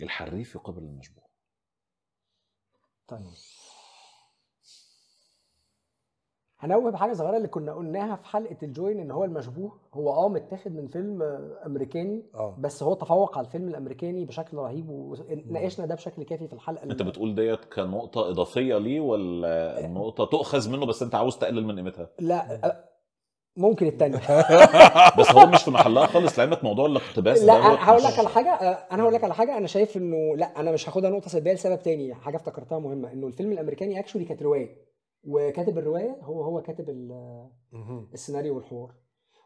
[SPEAKER 1] الحريف يقابل المشبوه
[SPEAKER 2] طيب هنوه بحاجه صغيره اللي كنا قلناها في حلقه الجوين ان هو المشبوه هو اه متاخد من فيلم امريكاني أوه. بس هو تفوق على الفيلم الامريكاني بشكل رهيب وناقشنا ده بشكل كافي في الحلقه انت
[SPEAKER 1] بتقول ديت كنقطه اضافيه ليه ولا نقطه تؤخذ منه بس انت عاوز تقلل من قيمتها
[SPEAKER 2] لا ممكن التانية
[SPEAKER 1] بس هو مش في محلها خالص لعلمك موضوع الاقتباس لا هقول لك على
[SPEAKER 2] حاجة أنا هقول لك على حاجة أنا شايف إنه لا أنا مش هاخدها نقطة سلبية لسبب تاني حاجة افتكرتها مهمة إنه الفيلم الأمريكاني أكشولي كانت رواية وكاتب الروايه هو هو كاتب السيناريو والحوار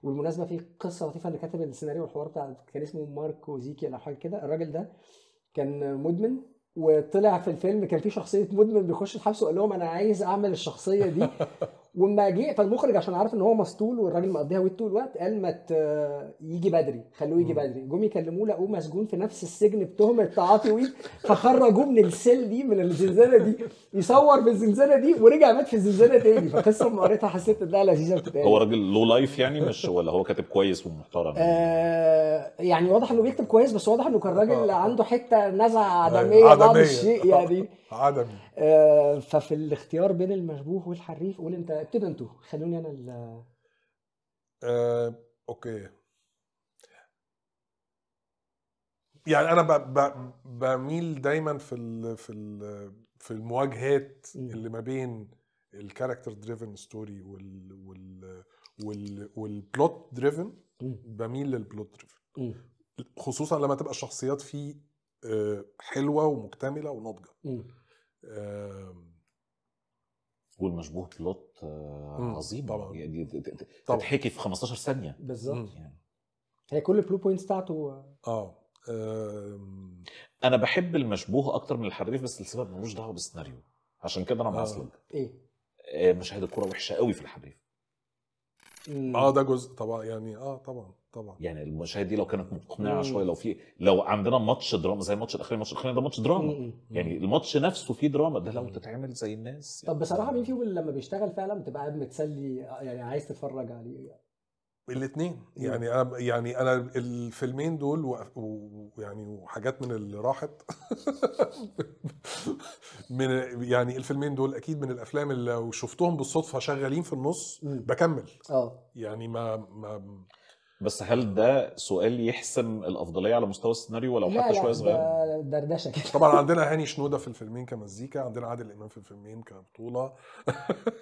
[SPEAKER 2] والمناسبه في قصه لطيفه اللي كاتب السيناريو والحوار بتاع كان اسمه ماركو زيكي او حاجه كده الراجل ده كان مدمن وطلع في الفيلم كان في شخصيه مدمن بيخش الحبس وقال لهم انا عايز اعمل الشخصيه دي وما جه فالمخرج عشان عارف ان هو مسطول والراجل مقضيها ويت طول الوقت قال ما يجي بدري خلوه يجي بدري جم يكلموه لقوه مسجون في نفس السجن بتهم التعاطي ويت فخرجوه من السيل دي من الزنزانه دي يصور بالزنزانه دي ورجع مات في الزنزانه تاني فقصه لما قريتها حسيت انها لذيذه بتتقال هو
[SPEAKER 1] راجل لو لايف يعني مش ولا هو كاتب كويس ومحترم
[SPEAKER 2] آه يعني واضح انه بيكتب كويس بس واضح انه كان راجل آه. عنده حته نزعه آه، عدميه بعض الشيء يعني عدمي آه، ففي الاختيار بين المشبوه والحريف قول انت ابتدى انتوا خلوني انا ال
[SPEAKER 3] آه، اوكي يعني انا بميل دايما في ال... في ال... في المواجهات اللي ما بين الكاركتر دريفن ستوري وال وال وال والبلوت دريفن بميل للبلوت دريفن خصوصا لما تبقى الشخصيات فيه آه، حلوه ومكتمله وناضجه
[SPEAKER 1] والمشبوهة آه، لوط عظيمه طبعا يعني تتحكي في 15 ثانيه بالظبط
[SPEAKER 2] يعني. هي كل البلو بوينتس بتاعته
[SPEAKER 1] اه, آه، انا بحب المشبوه اكتر من الحريف بس لسبب ملوش دعوه بالسيناريو عشان كده انا آه. معصلك ايه مشاهد الكوره وحشه قوي في الحريف
[SPEAKER 3] اه ده جزء طبعا يعني اه طبعا طبعا يعني
[SPEAKER 1] المشاهد دي لو كانت مقنعه شويه لو في لو عندنا ماتش دراما زي الماتش الاخراني الماتش الاخراني ده ماتش دراما مم. يعني الماتش نفسه فيه دراما ده لو تتعمل زي الناس
[SPEAKER 2] يعني. طب بصراحه مين فيهم لما بيشتغل فعلا بتبقى قاعد متسلي يعني عايز تتفرج عليه الاثنين يعني انا
[SPEAKER 1] يعني انا
[SPEAKER 3] الفيلمين دول ويعني وحاجات من اللي راحت من يعني الفيلمين دول اكيد من الافلام اللي لو شفتهم بالصدفه شغالين في النص بكمل اه
[SPEAKER 1] يعني ما ما بس هل ده سؤال يحسم الافضليه على مستوى السيناريو ولو حتى شويه صغير؟
[SPEAKER 2] لا
[SPEAKER 3] دردشه
[SPEAKER 1] كده طبعا عندنا هاني
[SPEAKER 3] شنوده في الفيلمين كمزيكا عندنا عادل امام في الفيلمين كبطوله آه،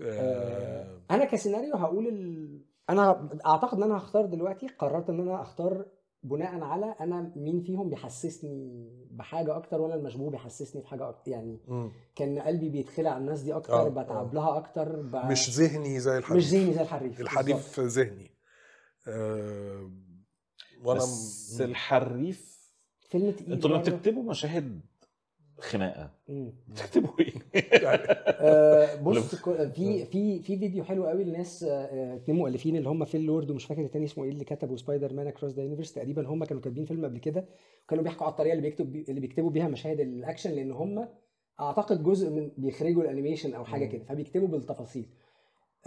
[SPEAKER 4] آه،
[SPEAKER 2] انا كسيناريو هقول ال... انا اعتقد ان انا هختار دلوقتي قررت ان انا اختار بناء على انا مين فيهم بيحسسني بحاجه اكتر ولا المشبوه بيحسسني بحاجه اكتر يعني م. كان قلبي بيتخلع على الناس دي اكتر آه. بتعب آه. لها اكتر ب... مش ذهني زي الحريف مش ذهني زي الحريف الحريف
[SPEAKER 3] ذهني آه،
[SPEAKER 2] وانا بس الحريف فيلم تقيل انتوا لما بتكتبوا
[SPEAKER 1] يعني. مشاهد خناقه
[SPEAKER 2] بتكتبوا ايه؟ يعني، آه، بص في في في فيديو حلو قوي لناس اثنين آه،, آه مؤلفين اللي هم فيل لورد ومش فاكر التاني اسمه ايه اللي كتبوا سبايدر مان اكروس ذا يونيفرس تقريبا هم كانوا كاتبين فيلم قبل كده وكانوا بيحكوا على الطريقه اللي بيكتب بي اللي بيكتبوا بيها مشاهد الاكشن لان هم اعتقد جزء من بيخرجوا الانيميشن او حاجه كده فبيكتبوا بالتفاصيل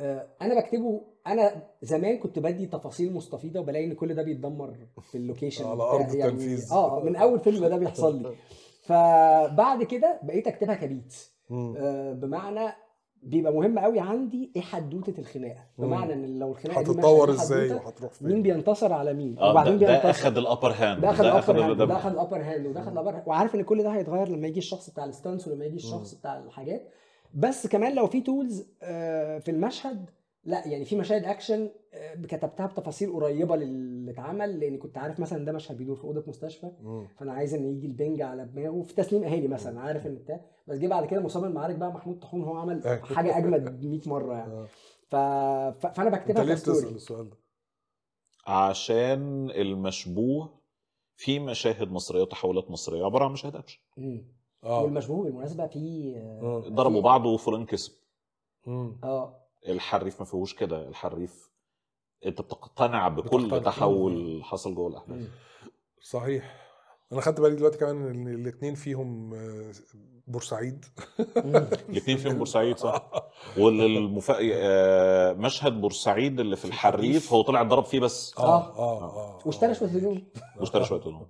[SPEAKER 2] آه، انا بكتبه انا زمان كنت بدي تفاصيل مستفيضه وبلاقي ان كل ده بيتدمر في اللوكيشن على ارض التنفيذ يعني اه من اول فيلم ده بيحصل لي فبعد كده بقيت اكتبها كبيت آه، بمعنى بيبقى مهم قوي عندي ايه حدوته الخناقه بمعنى ان لو الخناقه هتتطور ازاي وهتروح فين مين بينتصر على مين آه وبعدين ده, بينتصر ده اخد
[SPEAKER 1] الابر هاند ده اخد الابر هاند ده اخد
[SPEAKER 2] الابر هاند وده اخد الابر وعارف ان كل ده هيتغير لما يجي الشخص بتاع الستانس ولما يجي الشخص بتاع الحاجات بس كمان لو في تولز آه، في المشهد لا يعني في مشاهد اكشن آه، كتبتها بتفاصيل قريبه للي اتعمل لان كنت عارف مثلا ده مشهد بيدور في اوضه مستشفى فانا عايز ان يجي البنج على دماغه في تسليم اهالي مثلا عارف ان بتاع بس جه بعد كده مصمم المعارك بقى محمود طاحون هو عمل آه، حاجه اجمد 100 مره يعني ف... ف... فانا بكتبها انت ليه بتسال
[SPEAKER 1] السؤال ده؟ عشان المشبوه في مشاهد مصريه وتحولات مصريه عباره عن مشاهد اكشن
[SPEAKER 2] اه والمشبوه بالمناسبه آه، في ضربوا بعض
[SPEAKER 1] وفلان كسب
[SPEAKER 2] اه
[SPEAKER 1] الحريف ما فيهوش كده الحريف انت بتقتنع بكل بتقتنع. تحول حصل جوه الاحداث
[SPEAKER 3] صحيح انا خدت بالي دلوقتي كمان ان الاثنين فيهم آه، بورسعيد
[SPEAKER 1] الاثنين فيهم بورسعيد صح آه. والمف... مشهد بورسعيد اللي في الحريف هو طلع ضرب فيه بس اه اه
[SPEAKER 2] اه واشترى شويه هدوم واشترى شويه
[SPEAKER 1] هدوم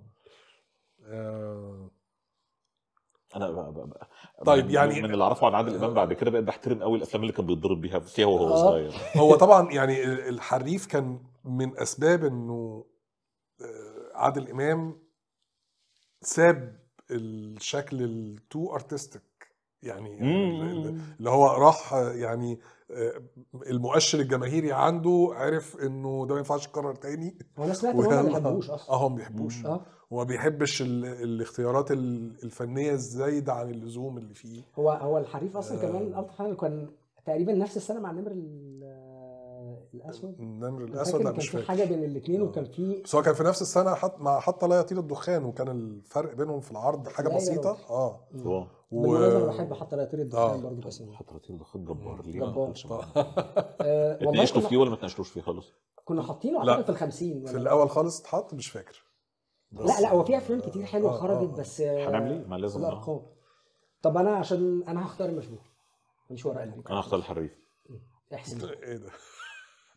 [SPEAKER 1] انا بقى بقى بقى طيب يعني من اللي اعرفه عن عادل امام آه. بعد كده بقيت بحترم قوي الافلام اللي كان بيتضرب بيها فيها وهو آه. صغير هو
[SPEAKER 3] طبعا يعني الحريف كان من اسباب انه آه، عادل امام ساب الشكل التو ارتستيك يعني, يعني اللي هو راح يعني المؤشر الجماهيري عنده عرف انه ده ما ينفعش يتكرر تاني
[SPEAKER 2] وانا سمعت ما بيحبوش اصلا
[SPEAKER 3] اه هم ما بيحبوش هو بيحبش الاختيارات الفنيه الزايده عن اللزوم اللي فيه
[SPEAKER 2] هو هو الحريف اصلا آه كمان الطف كان تقريبا نفس السنه مع النمر
[SPEAKER 3] الاسود النمر الاسود لا مش فاكر حاجه
[SPEAKER 2] بين الاثنين آه. وكان في بس
[SPEAKER 3] هو كان في نفس السنه حط مع حتى لا يطير الدخان وكان الفرق بينهم في العرض حاجه بسيطه اه
[SPEAKER 1] و... انا بحب حتى لا يطير الدخان آه. برضه بس حتى لا يطير الدخان جبار ليه جبار اتناقشتوا آه. آه، فيه ولا ما اتناقشتوش فيه خالص؟
[SPEAKER 2] كنا حاطينه اعتقد في ال 50 في الاول خالص اتحط مش فاكر لا لا هو في افلام كتير حلوه آه، آه. خرجت بس هنعمل آه، ما لازم الارقام طب انا عشان انا هختار المشبوه مش ورق انا هختار الحريف احسن ايه ده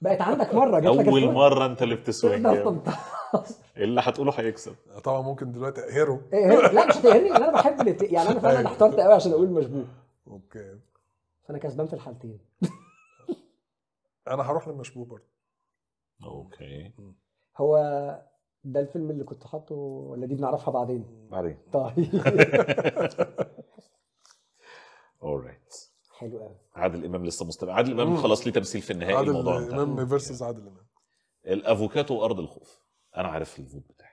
[SPEAKER 2] بقت عندك مره جات لك اول مره
[SPEAKER 1] انت اللي بتسويها
[SPEAKER 3] إيه اللي هتقوله هيكسب طبعا ممكن دلوقتي اقهره
[SPEAKER 2] لا مش تقهرني انا بحب يعني انا فعلا أيوة. احترت قوي عشان اقول مشبوه اوكي فانا كسبان في الحالتين
[SPEAKER 3] انا هروح للمشبوه برضه اوكي
[SPEAKER 2] هو ده الفيلم اللي كنت حاطه ولا دي بنعرفها بعدين؟ بعدين طيب
[SPEAKER 1] اورايت حلو قوي عادل امام لسه مستمع عادل امام خلاص ليه تمثيل في النهائي عادل الموضوع عادل امام
[SPEAKER 3] فيرسز عادل امام
[SPEAKER 1] الافوكاتو وارض الخوف انا عارف الفوت بتاعي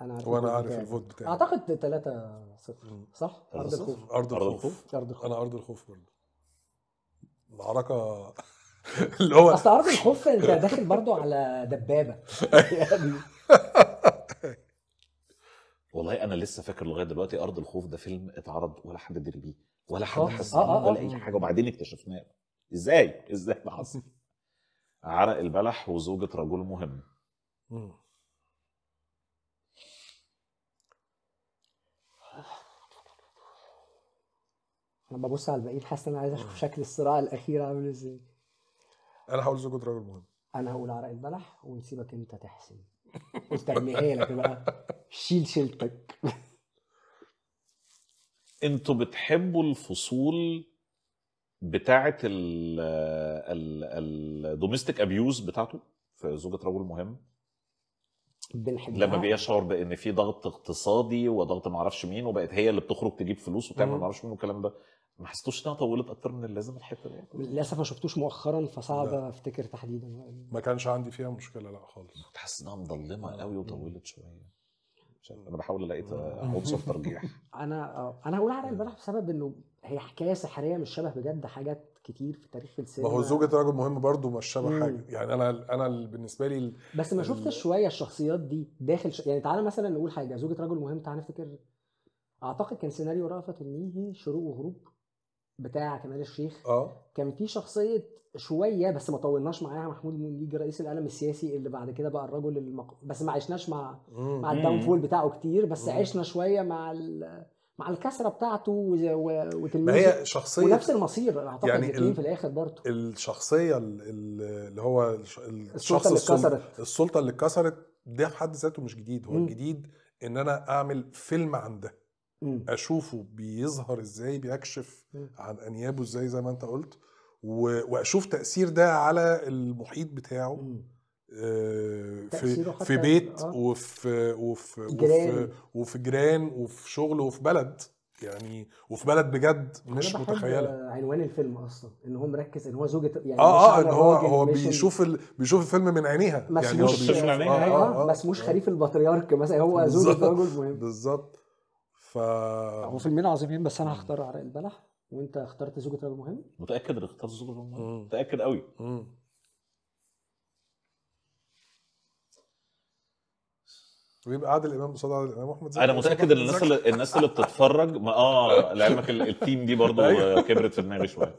[SPEAKER 2] انا عارف وانا عارف الفوت بتاعي اعتقد 3 0 صح؟ ارض الخوف ارض الخوف ارض الخوف
[SPEAKER 3] انا ارض الخوف برضه
[SPEAKER 2] معركه اللي هو اصل ارض الخوف انت داخل برضه على دبابه
[SPEAKER 1] والله انا لسه فاكر لغايه دلوقتي ارض الخوف ده فيلم اتعرض ولا حد دري بيه ولا حد حس آه آه ولا آه. اي حاجه وبعدين اكتشفناه ازاي ازاي ده حصل عرق البلح وزوجة رجل مهم
[SPEAKER 4] انا
[SPEAKER 2] ببص على الباقيين حاسس ان انا عايز اشوف آه. شكل الصراع الاخير عامل ازاي انا هقول زوجة رجل مهم انا هقول عرق البلح ونسيبك انت تحسن مسترميها لك بقى شيل شيلتك
[SPEAKER 1] انتوا بتحبوا الفصول بتاعه الدوميستيك ابيوز بتاعته في زوجة رجل مهم
[SPEAKER 2] بنحبها لما بيشعر
[SPEAKER 1] بان في ضغط اقتصادي وضغط ما اعرفش مين وبقت هي اللي بتخرج تجيب فلوس وتعمل ما اعرفش مين والكلام ده ما حسيتوش انها طولت اكتر من اللازم الحته دي للاسف
[SPEAKER 2] ما شفتوش
[SPEAKER 3] مؤخرا فصعب
[SPEAKER 2] افتكر تحديدا
[SPEAKER 3] ما كانش عندي فيها مشكله لا خالص
[SPEAKER 1] كنت حاسس انها مضلمه آه. قوي وطولت شويه انا بحاول لقيت عنصر ترجيح
[SPEAKER 2] انا آه، انا هقول على آه. البارح بسبب انه هي حكايه سحريه مش شبه بجد حاجات كتير في تاريخ السينما ما هو زوجة
[SPEAKER 3] رجل مهم برضه مش شبه حاجه يعني انا انا بالنسبه لي بس ما شفتش
[SPEAKER 2] شويه الشخصيات دي داخل ش... يعني تعالى مثلا نقول حاجه زوجة رجل مهم تعالى نفتكر اعتقد كان سيناريو رأفت النيهي شروق وغروب بتاع كمال الشيخ اه كان في شخصيه شويه بس ما طولناش معاها محمود منيج رئيس القلم السياسي اللي بعد كده بقى الرجل المق... بس ما عشناش مع
[SPEAKER 4] مم.
[SPEAKER 3] مع الداون فول
[SPEAKER 2] بتاعه كتير بس مم. عشنا شويه مع ال... مع الكسره بتاعته وتلميذه هي شخصيه ونفس المصير اعتقد يعني في الاخر برضه
[SPEAKER 3] الشخصيه اللي هو الشخص السلطه اللي اتكسرت السلطه اللي اتكسرت ده في حد ذاته مش جديد هو الجديد ان انا اعمل فيلم عن ده اشوفه بيظهر ازاي بيكشف عن انيابه ازاي زي ما انت قلت واشوف تاثير ده على المحيط بتاعه آه، في في بيت آه. وفي وفي وفي, وفي جيران وفي شغل وفي بلد يعني وفي بلد بجد مش متخيله
[SPEAKER 2] عنوان الفيلم اصلا ان هو مركز ان هو زوجة يعني اه اه ان هو هو بيشوف
[SPEAKER 3] ال... بيشوف الفيلم من عينيها يعني هو بيشوف من عينيها آه آه آه, آه، ما
[SPEAKER 2] اسموش خليفه البطريرك مثلا هو زوجة رجل
[SPEAKER 3] مهم بالظبط ف هو
[SPEAKER 2] فيلمين عظيمين بس انا هختار عرق البلح وانت اخترت زوجة رجل مهم
[SPEAKER 1] متاكد اخترت زوجة رجل مهم متاكد قوي
[SPEAKER 3] ويبقى عادل امام قصاد عادل امام احمد زكي انا متاكد ان الناس
[SPEAKER 1] اللي الناس اللي بتتفرج ما اه لعلمك الثيم دي برضه أيوه. كبرت في دماغي شويه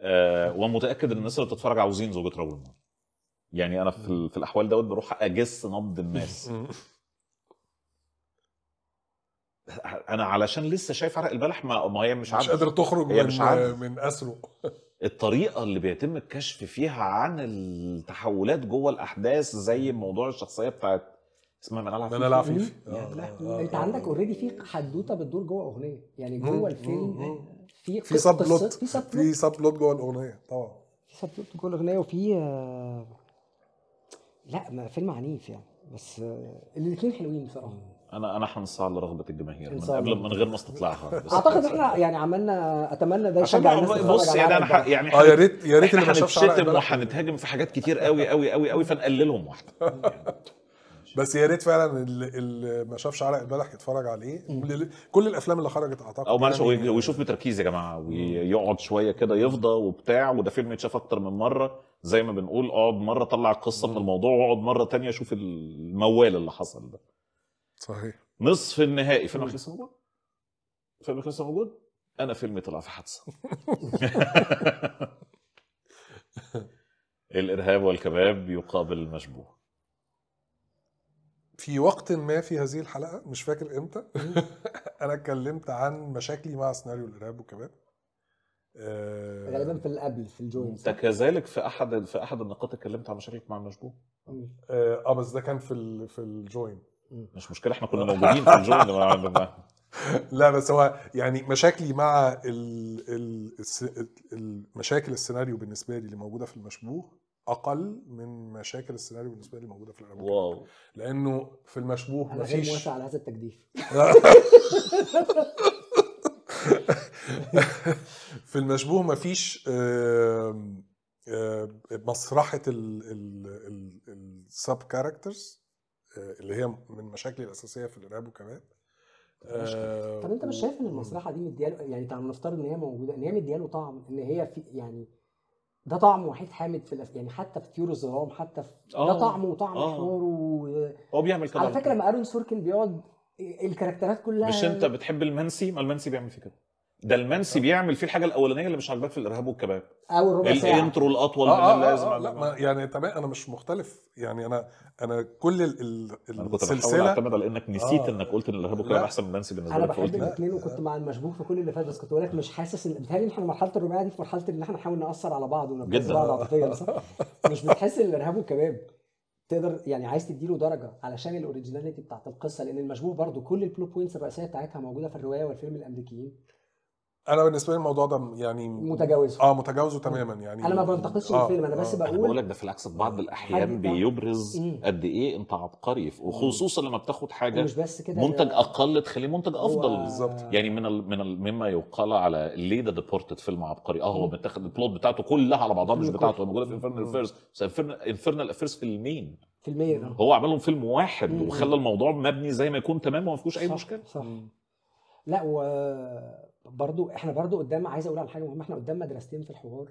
[SPEAKER 1] آه ومتاكد ان الناس اللي بتتفرج عاوزين زوجة رجل النار يعني انا في, في الاحوال دوت بروح اجس نبض الناس انا علشان لسه شايف عرق البلح ما, هي مش عارف مش قادر تخرج من مش عارف. من اسره الطريقه اللي بيتم الكشف فيها عن التحولات جوه الاحداث زي موضوع الشخصيه بتاعت اسمها انا العب انا العب فيفي آه،
[SPEAKER 2] آه، انت آه. عندك اوريدي في حدوته بتدور جوه اغنيه يعني جوه الفيلم في في سب بلوت في
[SPEAKER 3] سب بلوت جوه الاغنيه طبعا
[SPEAKER 2] في سب بلوت جوه الاغنيه وفي لا ما فيلم عنيف يعني بس الاثنين حلوين بصراحه
[SPEAKER 1] انا انا حنصاع لرغبه الجماهير من قبل من غير ما استطلعها اعتقد
[SPEAKER 2] احنا يعني عملنا اتمنى ده يشجع الناس بص
[SPEAKER 1] يعني انا يعني اه يا ريت يا ريت اللي ما شافش هنتشتم وهنتهاجم في حاجات كتير قوي قوي قوي قوي فنقللهم واحده
[SPEAKER 3] بس يا ريت فعلا اللي ما شافش عرق البلح يتفرج عليه كل الافلام اللي خرجت اعتقد او معلش يعني
[SPEAKER 1] ويشوف بتركيز يا جماعه ويقعد شويه كده يفضى وبتاع وده فيلم يتشاف اكتر من مره زي ما بنقول اقعد مره طلع القصه من الموضوع واقعد مره تانية شوف الموال اللي حصل ده صحيح نصف النهائي فيلم لسه موجود فيلم لسه موجود انا فيلمي طلع في حادثه الارهاب والكباب يقابل المشبوه
[SPEAKER 3] في وقت ما في هذه الحلقه مش فاكر امتى انا اتكلمت عن مشاكلي مع سيناريو الارهاب والكباب آه غالبا في قبل في الجوين انت
[SPEAKER 1] كذلك في احد في احد النقاط اتكلمت عن مشاكلك مع المشبوه آه،, اه, بس ده كان في ال
[SPEAKER 3] في الجوين
[SPEAKER 1] مش مشكله احنا كنا موجودين في الجوين
[SPEAKER 3] لا بس هو يعني مشاكلي مع ال ال المشاكل السيناريو بالنسبه لي اللي موجوده في المشبوه اقل من مشاكل السيناريو بالنسبه لي موجوده في الارابيك واو لانه في المشبوه انا غير موافق على هذا التجديف في المشبوه مفيش مسرحه السب كاركترز آه، اللي هي من مشاكلي الاساسيه في الارهاب وكمان طب انت مش شايف ان
[SPEAKER 2] المسرحه دي مدياله يعني تعال نفترض ان هي موجوده ان هي مدياله طعم ان هي في يعني ده طعم وحيد حامد في الأف... يعني حتى في طيور الظلام حتى في آه. ده طعمه وطعم آه. حور و...
[SPEAKER 1] هو بيعمل كده على فكره
[SPEAKER 2] لما ارون سوركن بيقعد الكاركترات كلها مش انت
[SPEAKER 1] بتحب المنسي ما المنسي بيعمل في كده ده المنسي آه. بيعمل فيه الحاجه الاولانيه اللي مش عاجباك في الارهاب والكباب او الربع ساعه الانترو الاطول آه آه من آه، اللازم آه آه لا
[SPEAKER 3] آه. يعني تمام انا مش مختلف يعني انا انا كل ال
[SPEAKER 1] ال السلسله انا اعتمد على انك نسيت آه انك قلت ان الارهاب والكباب احسن من المنسي بالنسبه لك انا بحب الاثنين
[SPEAKER 2] وكنت مع المشبوه في كل اللي فات بس كنت بقول لك مش حاسس ان بيتهيألي احنا مرحله الرباعيه دي في مرحله ان احنا نحاول ناثر على بعض ونبقى بعض عاطفيا مش بتحس ان الارهاب والكباب تقدر يعني عايز تديله درجه علشان الاوريجيناليتي بتاعت القصه لان المشبوه برضو كل البلو بوينتس الرئيسيه بتاعتها موجوده في الروايه والفيلم الامريكيين
[SPEAKER 1] انا بالنسبه لي
[SPEAKER 3] الموضوع ده يعني متجاوزه اه متجاوزه تماما يعني انا ما
[SPEAKER 1] بنتقدش آه الفيلم انا بس آه بقول بقول لك ده في العكس في بعض الاحيان آه. بيبرز قد ايه انت عبقري وخصوصا لما بتاخد حاجه مش بس كده منتج اقل تخليه منتج افضل بالظبط يعني من الـ من الـ مما يقال على ليه ده ديبورتد فيلم عبقري اه هو متاخد البلوت بتاعته كلها على بعضها مش بتاعته موجوده في انفيرنال افيرز بس انفيرنال افيرز في المين
[SPEAKER 2] في المين هو
[SPEAKER 1] عملهم فيلم واحد وخلى الموضوع مبني زي ما يكون تمام وما فيهوش اي مشكله
[SPEAKER 2] صح لا و برضو احنا برضو قدام عايز اقول على حاجه مهمه احنا قدام مدرستين في الحوار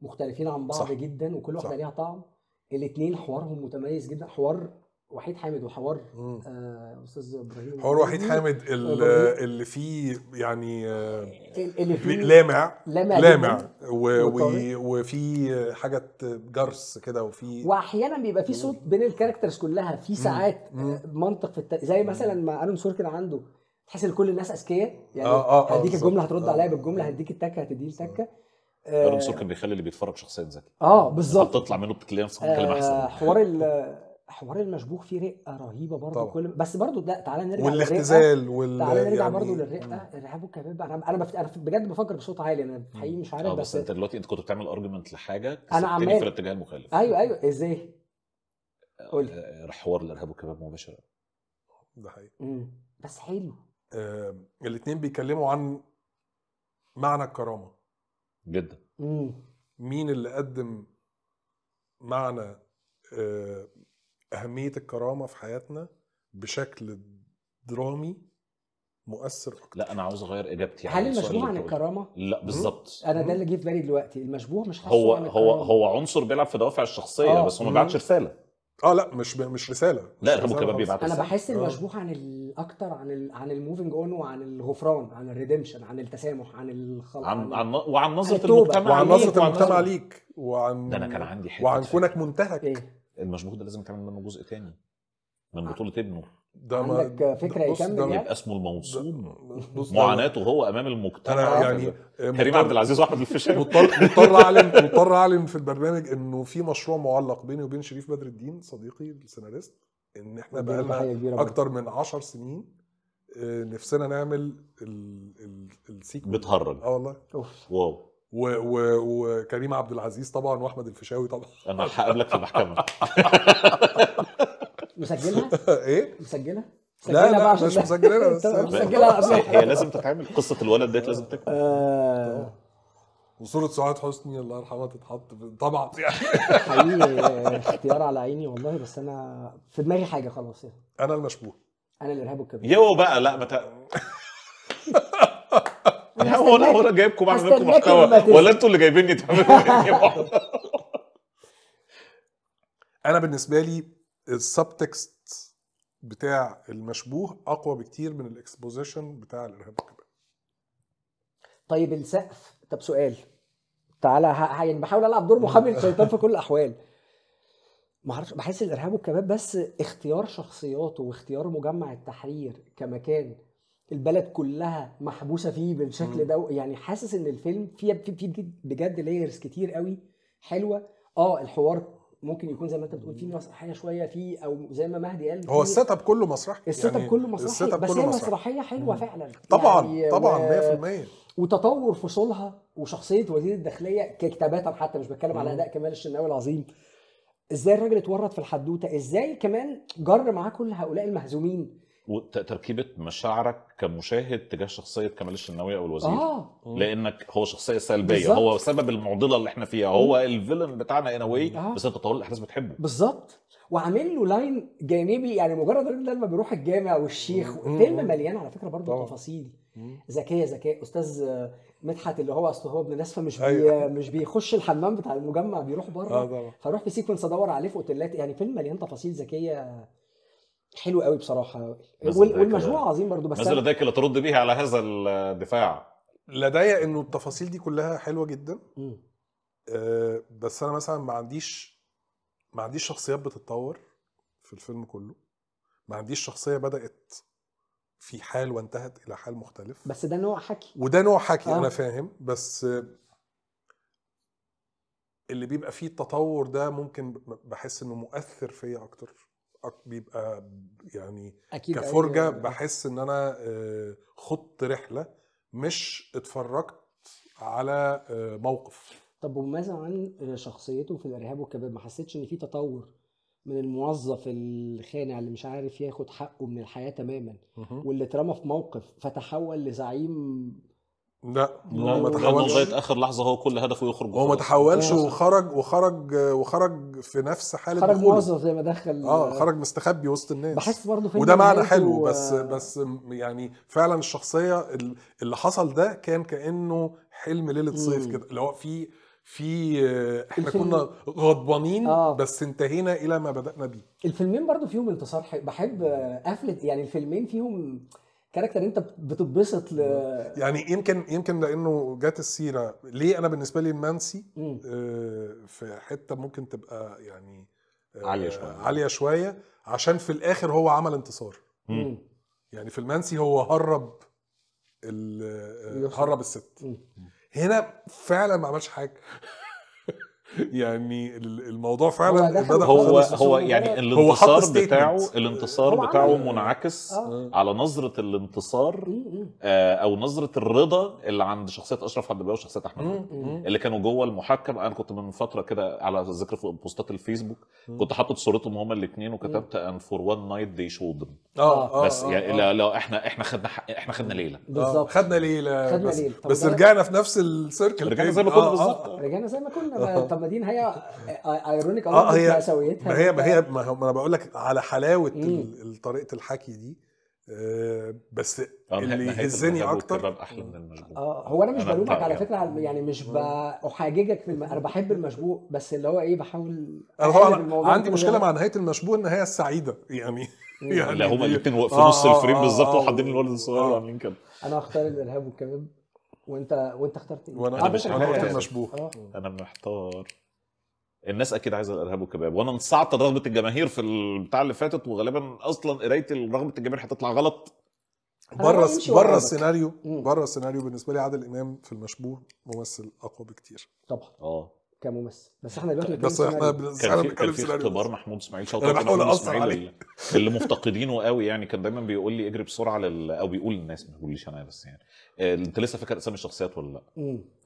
[SPEAKER 2] مختلفين عن بعض صح. جدا وكل واحده ليها طعم الاثنين حوارهم متميز جدا حوار وحيد حامد وحوار آه استاذ ابراهيم حوار وحيد حامد آه،
[SPEAKER 3] اللي فيه يعني آه اللي فيه لامع لامع, لامع وفي حاجه جرس كده وفي
[SPEAKER 2] واحيانا بيبقى في صوت بين الكاركترز كلها في ساعات منطق في الت... زي مثلا ما ارون سوركن عنده تحس ان كل الناس اذكياء
[SPEAKER 1] يعني آه آه هديك آه، الجمله هترد آه. عليا
[SPEAKER 2] بالجمله هديك التكه هتديني التكه آه منصور
[SPEAKER 1] كان بيخلي اللي بيتفرج شخصيا ذكي اه بالظبط تطلع منه بتكلم بتتكلم احسن آه، حوار
[SPEAKER 2] حوار المشبوخ فيه رقه رهيبه برضه كل بس برضه ده تعالى نرجع والاختزال وال تعالى نرجع يعني... برضه للرقه الارهاب والكباب انا انا انا بجد بفكر بصوت عالي انا حقيقي مش عارف آه بس, بس انت
[SPEAKER 1] دلوقتي انت كنت بتعمل ارجيومنت لحاجه انا عمال في الاتجاه المخالف ايوه ايوه ازاي؟ قول حوار الارهاب والكباب مباشره
[SPEAKER 3] ده حقيقي بس حلو آه، الاثنين بيتكلموا عن معنى الكرامه جدا مين اللي قدم معنى آه، اهميه الكرامه في حياتنا بشكل درامي مؤثر اكتر لا انا عاوز اغير
[SPEAKER 1] اجابتي هل المشبوه عن الكرامه؟ لا بالظبط
[SPEAKER 2] انا ده اللي جه في بالي دلوقتي المشبوه مش هو عن هو هو
[SPEAKER 1] عنصر بيلعب في دوافع الشخصيه آه. بس هو ما بعتش رساله اه لا مش مش رساله لا لا كمان
[SPEAKER 2] بيبعت انا بحس المشبوح آه. عن الاكتر عن ال عن الموفينج اون وعن الغفران عن الريديمشن عن التسامح عن الخلق عن, عن وعن نظره المجتمع وعن نظره المجتمع ليك
[SPEAKER 1] وعن ده انا كان عندي حته وعن كونك منتهك إيه؟ المشبوح ده لازم تعمل منه جزء تاني من آه. بطوله ابنه ده عندك فكره يكمل يعني؟ يبقى اسمه الموصول معاناته هو امام المجتمع أنا يعني كريم عبد العزيز واحمد الفيشاوي مضطر مضطر اعلن مضطر اعلن
[SPEAKER 3] في البرنامج انه في مشروع معلق بيني وبين شريف بدر الدين صديقي السيناريست ان احنا بقالنا اكتر من 10 سنين آه، نفسنا نعمل السيكول بتهرج اه والله أوف. واو وكريم عبد العزيز طبعا واحمد الفيشاوي طبعا انا هقابلك في المحكمه مسجلها؟ ايه؟ مسجلها؟ لا لا مش مسجلها بس هي لازم تتعمل قصه
[SPEAKER 1] الولد ديت لازم تكمل
[SPEAKER 2] آه. وصورة سعاد حسني الله يرحمها تتحط طبعا يعني حقيقي اختيار على عيني والله بس انا في دماغي حاجه خلاص يعني. انا المشبوه انا الارهاب
[SPEAKER 1] الكبير يو بقى لا ما يا هو انا هو جايبكم اعمل لكم محتوى ولا انتوا اللي جايبيني تعملوا إيه؟
[SPEAKER 3] انا بالنسبه لي السبتكست بتاع المشبوه اقوى بكتير من الاكسبوزيشن بتاع الارهاب والكباب
[SPEAKER 2] طيب السقف طب سؤال تعالى يعني بحاول العب دور محامي للشيطان في كل الاحوال ما بحس الارهاب والكباب بس اختيار شخصياته واختيار مجمع التحرير كمكان البلد كلها محبوسه فيه بالشكل ده يعني حاسس ان الفيلم فيه في بجد لايرز كتير قوي حلوه اه الحوار ممكن يكون زي ما انت بتقول في مسرحيه شويه في او زي ما مهدي قال هو السيت اب كله مسرحي السيت يعني اب كله مسرحي بس كله هي مسرحيه حلوه فعلا طبعا يعني طبعا 100% آه، وتطور فصولها وشخصيه وزير الداخليه ككتاباتها حتى مش بتكلم على اداء كمال الشناوي العظيم ازاي الراجل اتورط في الحدوته ازاي كمان جر معاه كل هؤلاء المهزومين
[SPEAKER 1] وتركيبه مشاعرك كمشاهد تجاه شخصيه كمال الشناوي او الوزير آه. لانك هو شخصيه سلبيه بالزبط. هو سبب المعضله اللي احنا فيها هو الفيلن بتاعنا ان أواي آه. بس انت طول الاحداث بتحبه
[SPEAKER 2] بالظبط وعامل له لاين جانبي يعني مجرد لما بيروح الجامع والشيخ فيلم مليان على فكره برضه تفاصيل ذكيه ذكاء استاذ مدحت اللي هو اصل هو ابن ناس فمش بي أيوه. مش بيخش الحمام بتاع المجمع بيروح بره آه فاروح في سيكونس ادور عليه في اوتيلات يعني فيلم مليان تفاصيل ذكيه حلو قوي بصراحه والمجموعه عظيم برضو بس نزل
[SPEAKER 1] لديك اللي ترد بيها على هذا الدفاع
[SPEAKER 3] لدي انه التفاصيل دي كلها حلوه جدا آه بس انا مثلا ما عنديش ما عنديش شخصيات بتتطور في الفيلم كله ما عنديش شخصيه بدات في حال وانتهت الى حال مختلف بس ده نوع حكي وده نوع حكي آه. انا فاهم بس اللي بيبقى فيه التطور ده ممكن بحس انه مؤثر فيا اكتر بيبقى يعني أكيد أيوه، كفرجه أيوة. بحس ان انا آه، خضت رحله
[SPEAKER 2] مش اتفرجت على آه، موقف طب وماذا عن آه، شخصيته في الارهاب والكباب ما حسيتش ان في تطور من الموظف الخانع اللي مش عارف ياخد حقه من الحياه تماما واللي اترمى في موقف فتحول لزعيم
[SPEAKER 1] لا هو ما تحولش لغايه اخر لحظه هو كل هدفه يخرج هو ما تحولش وخرج
[SPEAKER 3] وخرج وخرج في نفس حاله خرج موظف زي ما دخل اه خرج مستخبي وسط الناس بحس برضه وده معنى حلو و... بس بس يعني فعلا الشخصيه اللي حصل ده كان كانه حلم ليله صيف كده اللي هو في في آه، احنا الفيلم... كنا غضبانين آه. بس انتهينا الى ما بدانا بيه
[SPEAKER 2] الفيلمين برضو فيهم انتصار بحب قفله يعني الفيلمين فيهم كاركتر انت بتتبسط ل
[SPEAKER 3] يعني يمكن يمكن لانه جت السيره ليه انا بالنسبه لي المنسي آه، في حته ممكن تبقى يعني آه، عاليه شويه عاليه شويه عشان في الاخر هو عمل انتصار مم. يعني في المنسي هو هرب آه، هرب الست مم. هنا فعلا ما عملش حاجه
[SPEAKER 1] يعني الموضوع فعلا هو هو, يعني هو يعني الانتصار هو بتاعه الانتصار بتاعه منعكس آه. على نظره الانتصار آه او نظره الرضا اللي عند شخصيه اشرف عبد الباقي وشخصيه احمد مم. اللي كانوا جوه المحكم انا كنت من فتره كده على ذكر في بوستات الفيسبوك مم. كنت حاطط صورتهم هما الاثنين وكتبت ان فور وان نايت دي شود اه بس آه. يعني آه. لو احنا احنا خدنا احنا خدنا ليله
[SPEAKER 3] بالظبط
[SPEAKER 2] آه، خدنا ليله خدنا ليله بس, بس رجعنا
[SPEAKER 3] في نفس السيركل رجعنا زي ما كنا آه، آه. بالظبط
[SPEAKER 2] رجعنا زي ما كنا دي آه، هي ايرونيك اه هي ما هي ما هي
[SPEAKER 3] ما انا بقول لك على حلاوه طريقه الحكي دي آه، بس آه، اللي يهزني اكتر
[SPEAKER 2] اه هو انا مش بلومك على فكره يعني مش بحاججك في الم... انا بحب المشبوه بس اللي هو ايه بحاول انا عندي مشكله مع نهايه
[SPEAKER 3] المشبوق النهايه السعيده يعني
[SPEAKER 1] يعني لا هما الاثنين في نص الفريم بالظبط وحاطين الولد الصغير وعاملين كده
[SPEAKER 2] انا هختار الارهاب والكباب وانت وانت اخترت ايه؟ وانا آه، مش انا مشبوه
[SPEAKER 1] انا آه. محتار الناس اكيد عايزه الارهاب والكباب وانا انصعت رغبه الجماهير في البتاع اللي فاتت وغالبا اصلا قرايه رغبه الجماهير هتطلع غلط بره بره السيناريو
[SPEAKER 3] بره السيناريو بالنسبه لي عادل امام في المشبوه ممثل اقوى بكتير طبعا اه كممثل
[SPEAKER 2] بس احنا دلوقتي بس احنا بنتكلم في, اختبار محمود اسماعيل شاطر انا بحاول اسماعيل اللي
[SPEAKER 1] مفتقدينه قوي يعني كان دايما بيقول لي اجري بسرعه لل... او بيقول للناس ما بيقوليش انا بس يعني آه، انت لسه فاكر اسامي الشخصيات ولا لا؟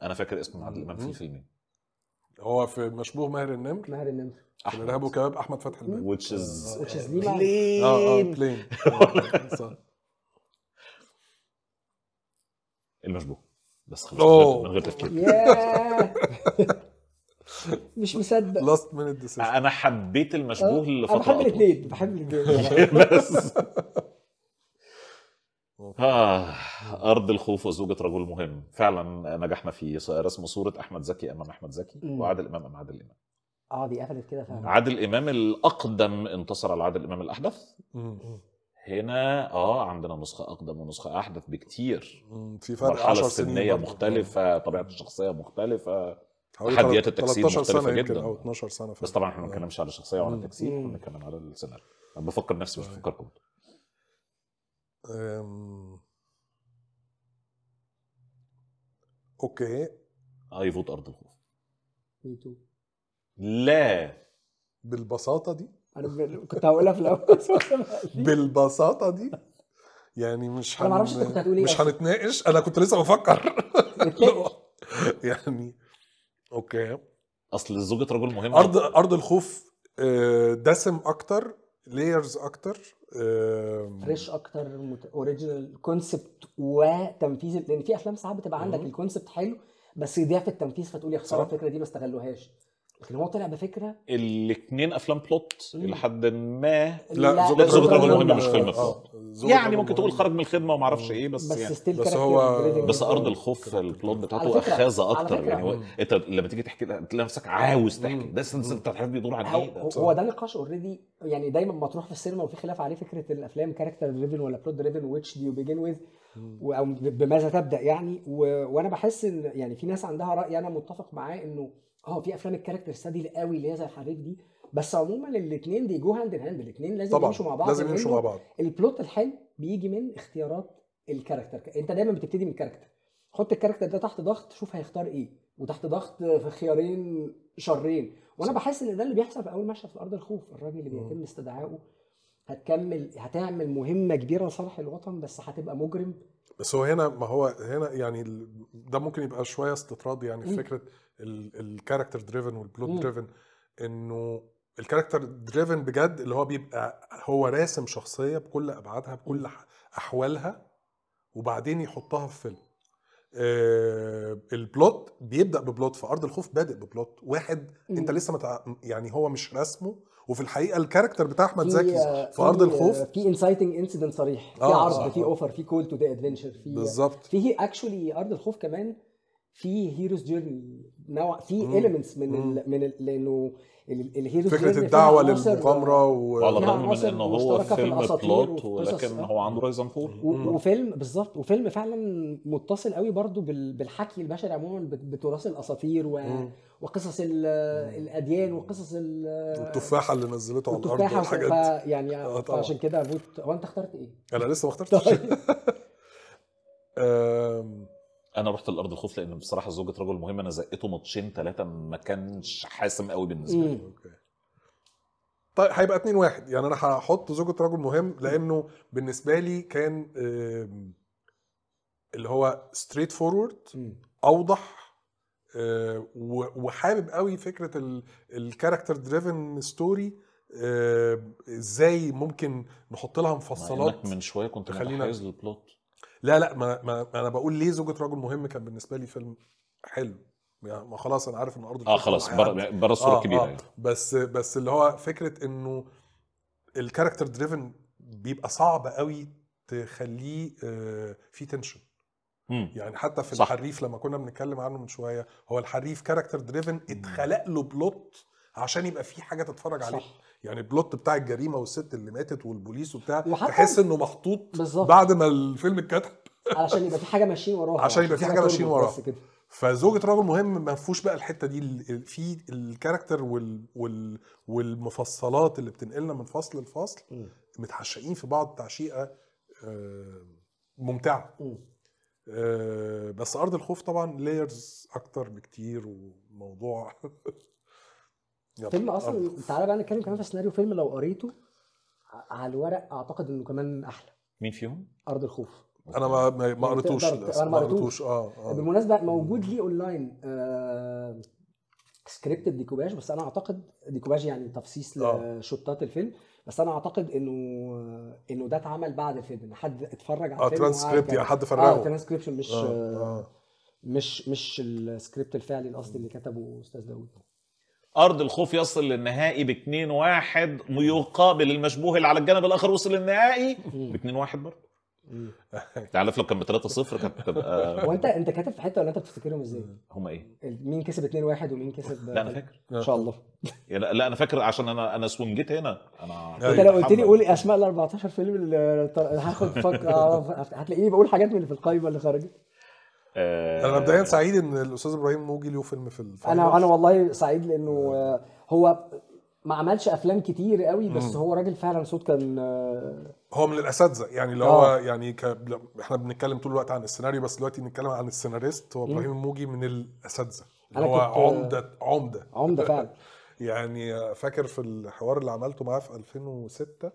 [SPEAKER 1] انا فاكر اسم عادل امام في الفيلمين
[SPEAKER 3] هو في مشبوه ماهر النمر ماهر النمر احمد الارهاب وكباب احمد فتحي الباب which is آه. which is بلين آه،, اه اه بلين
[SPEAKER 1] المشبوه بس خلاص من غير تفكير
[SPEAKER 2] مش مصدق
[SPEAKER 1] لاست مينت ديسيشن انا حبيت المشبوه اللي أه؟ لفتره انا بحب الاثنين بحب الاثنين بس آه أرض الخوف وزوجة رجل مهم فعلا نجحنا في رسم صورة أحمد زكي أمام أحمد زكي وعادل إمام أمام عادل
[SPEAKER 2] إمام اه دي قفلت كده فعلا
[SPEAKER 1] عادل إمام الأقدم انتصر على عادل إمام الأحدث هنا اه عندنا نسخة أقدم ونسخة أحدث بكتير في فرق مرحلة سنية مختلفة طبيعة الشخصية مختلفة تحديات 13 مختلفه جدا او 12 سنه بس طبعا احنا ما بنتكلمش على الشخصيه وعلى التكسير احنا بنتكلم على السيناريو انا بفكر نفسي مش طيب. بفكركم اوكي اي فوت ارض
[SPEAKER 2] الخوف
[SPEAKER 1] لا بالبساطه دي
[SPEAKER 2] انا كنت هقولها في الاول
[SPEAKER 3] بالبساطه دي يعني مش هن... إيه مش هنتناقش انا كنت لسه بفكر يعني اوكي اصل زوجة رجل مهمة ارض ارض الخوف آه، دسم اكتر لايرز اكتر فريش
[SPEAKER 2] اكتر اوريجينال كونسبت وتنفيذ لان في افلام ساعات بتبقى عندك الكونسبت حلو بس يضيع في التنفيذ فتقول يا خساره الفكره دي ما استغلوهاش لكن هو طلع بفكره
[SPEAKER 1] الاثنين افلام بلوت لحد ما لا ظبط رجل مهم مش فيلم بلوت آه، يعني ممكن تقول خرج من الخدمه وما اعرفش ايه بس بس, يعني بس هو بس ارض الخوف البلوت بتاعته اخاذه اكتر يعني هو انت لما تيجي تحكي تلاقي نفسك عاوز تحكي ده انت عارف بيدور عن ايه هو ده
[SPEAKER 2] نقاش اوريدي يعني دايما مطروح في السينما وفي خلاف عليه فكره الافلام كاركتر دريفن ولا بلوت دريفن ويتش دي بيجن ويز او بماذا تبدا يعني وانا بحس ان يعني في ناس عندها راي انا متفق معاه انه اه في افلام الكاركتر ستادي قوي اللي هي زي الحريف دي بس عموما الاثنين بيجوا هاند ان هاند الاثنين لازم طبعا يمشوا مع بعض لازم يمشوا مع بعض البلوت الحلو بيجي من اختيارات الكاركتر انت دايما بتبتدي من الكاركتر حط الكاركتر ده تحت ضغط شوف هيختار ايه وتحت ضغط في خيارين شرين وانا بحس ان ده اللي بيحصل في اول مشهد في ارض الخوف الراجل اللي بيتم استدعائه هتكمل هتعمل مهمه كبيره لصالح الوطن بس هتبقى مجرم
[SPEAKER 3] بس هو هنا ما هو هنا يعني ده ممكن يبقى شويه استطراد يعني في فكره الكاركتر دريفن والبلوت دريفن انه الكاركتر دريفن بجد اللي هو بيبقى هو راسم شخصيه بكل ابعادها بكل احوالها وبعدين يحطها في فيلم آه البلوت بيبدا ببلوت في ارض الخوف بادئ ببلوت واحد مم. انت لسه متع... يعني هو مش رسمه وفي الحقيقه الكاركتر بتاع احمد زكي في, آه، في ارض آه، الخوف
[SPEAKER 2] في انسايتنج انسيدنت صريح في آه عرض آه في اوفر في كول تو ذا ادفنشر في بالظبط في اكشولي ارض الخوف كمان في هيروز جيرني نوع في اليمنتس من الـ من الـ لانه الهيروز فكره الدعوه للمغامره وعلى الرغم من ان هو فيلم بلوت ولكن هو عنده رايز ان فول وفيلم بالظبط وفيلم فعلا متصل قوي برضو بالحكي البشري عموما بتراث الاساطير و... مم. وقصص الاديان وقصص التفاحه والتفاحه اللي نزلته على الارض والحاجات دي يعني آه عشان كده فوت هو انت اخترت ايه؟ انا لسه ما اخترتش طيب.
[SPEAKER 1] انا رحت الارض الخوف لان بصراحه زوجة رجل مهم انا زقته ماتشين ثلاثه ما كانش حاسم قوي بالنسبه لي
[SPEAKER 3] طيب هيبقى 2 1 يعني انا هحط زوجة رجل مهم لانه بالنسبه لي كان اللي هو ستريت فورورد اوضح آه، وحابب قوي فكره الكاركتر دريفن ستوري ازاي ممكن نحط لها مفصلات من شويه كنت خلينا البلوت لا لا ما, ما, ما انا بقول ليه زوجة رجل مهم كان بالنسبه لي فيلم حلو يعني ما خلاص انا عارف ان ارض اه خلاص بره الصوره آه الكبيره آه يعني. بس بس اللي هو فكره انه الكاركتر دريفن بيبقى صعب قوي تخليه آه، في تنشن يعني حتى في صح. الحريف لما كنا بنتكلم عنه من شويه هو الحريف كاركتر دريفن اتخلق له بلوت عشان يبقى في حاجه تتفرج عليها يعني البلوت بتاع الجريمه والست اللي ماتت والبوليس وبتاع تحس انه محطوط بالزبط. بعد ما الفيلم اتكتب علشان يبقى في حاجه ماشيين وراها عشان يبقى في حاجه ماشيين وراها فزوجة رجل مهم ما فيهوش بقى الحته دي في الكاركتر وال وال والمفصلات اللي بتنقلنا من فصل لفصل متحشقين في بعض تعشيقه آه، ممتعه آه، بس ارض الخوف طبعا لايرز اكتر بكتير وموضوع فيلم اصلا
[SPEAKER 2] تعالى بقى نتكلم كمان في سيناريو فيلم لو قريته على الورق اعتقد انه كمان احلى مين فيهم؟ ارض الخوف
[SPEAKER 1] انا ما ما قريتوش انا ما قريتوش اه اه
[SPEAKER 2] بالمناسبه موجود لي اونلاين آه سكريبت ديكوباج بس انا اعتقد ديكوباج يعني تفصيص آه. لشطات الفيلم بس انا اعتقد انه انه ده اتعمل بعد الفيلم ان حد اتفرج على الفيلم اه ترانسكريبت يعني حد فرقه اه ترانسكريبشن مش آه. آه. مش مش السكريبت الفعلي الاصلي اللي كتبه استاذ داوود
[SPEAKER 1] ارض الخوف يصل للنهائي ب 2 1 يقابل المشبوه اللي على الجانب الاخر وصل
[SPEAKER 2] للنهائي ب 2 1 برضه
[SPEAKER 1] انت عارف لو كان ب 3 0 كانت تبقى هو انت
[SPEAKER 2] انت كاتب في حته ولا انت بتفتكرهم ازاي؟ هما ايه؟ مين كسب 2 1 ومين كسب لا انا فاكر ان شاء
[SPEAKER 1] الله لا, انا فاكر عشان انا انا سوينجيت هنا انا أيوة. انت لو قلت لي قول
[SPEAKER 2] اسماء ال 14 فيلم هاخد فك هتلاقيني بقول حاجات من اللي في القايمه اللي خرجت
[SPEAKER 3] آه، انا مبدئيا سعيد ان الاستاذ ابراهيم موجي له فيلم في الفيلم. انا انا
[SPEAKER 2] والله سعيد لانه آه، هو ما عملش افلام كتير قوي بس مم. هو راجل فعلا صوت كان آه،
[SPEAKER 3] هو من الاساتذه يعني اللي هو يعني ك... احنا بنتكلم طول الوقت عن السيناريو بس دلوقتي بنتكلم عن السيناريست هو ابراهيم موجي من الاساتذه اللي هو عمده عمده عمده فعلا يعني فاكر في الحوار اللي عملته معاه في 2006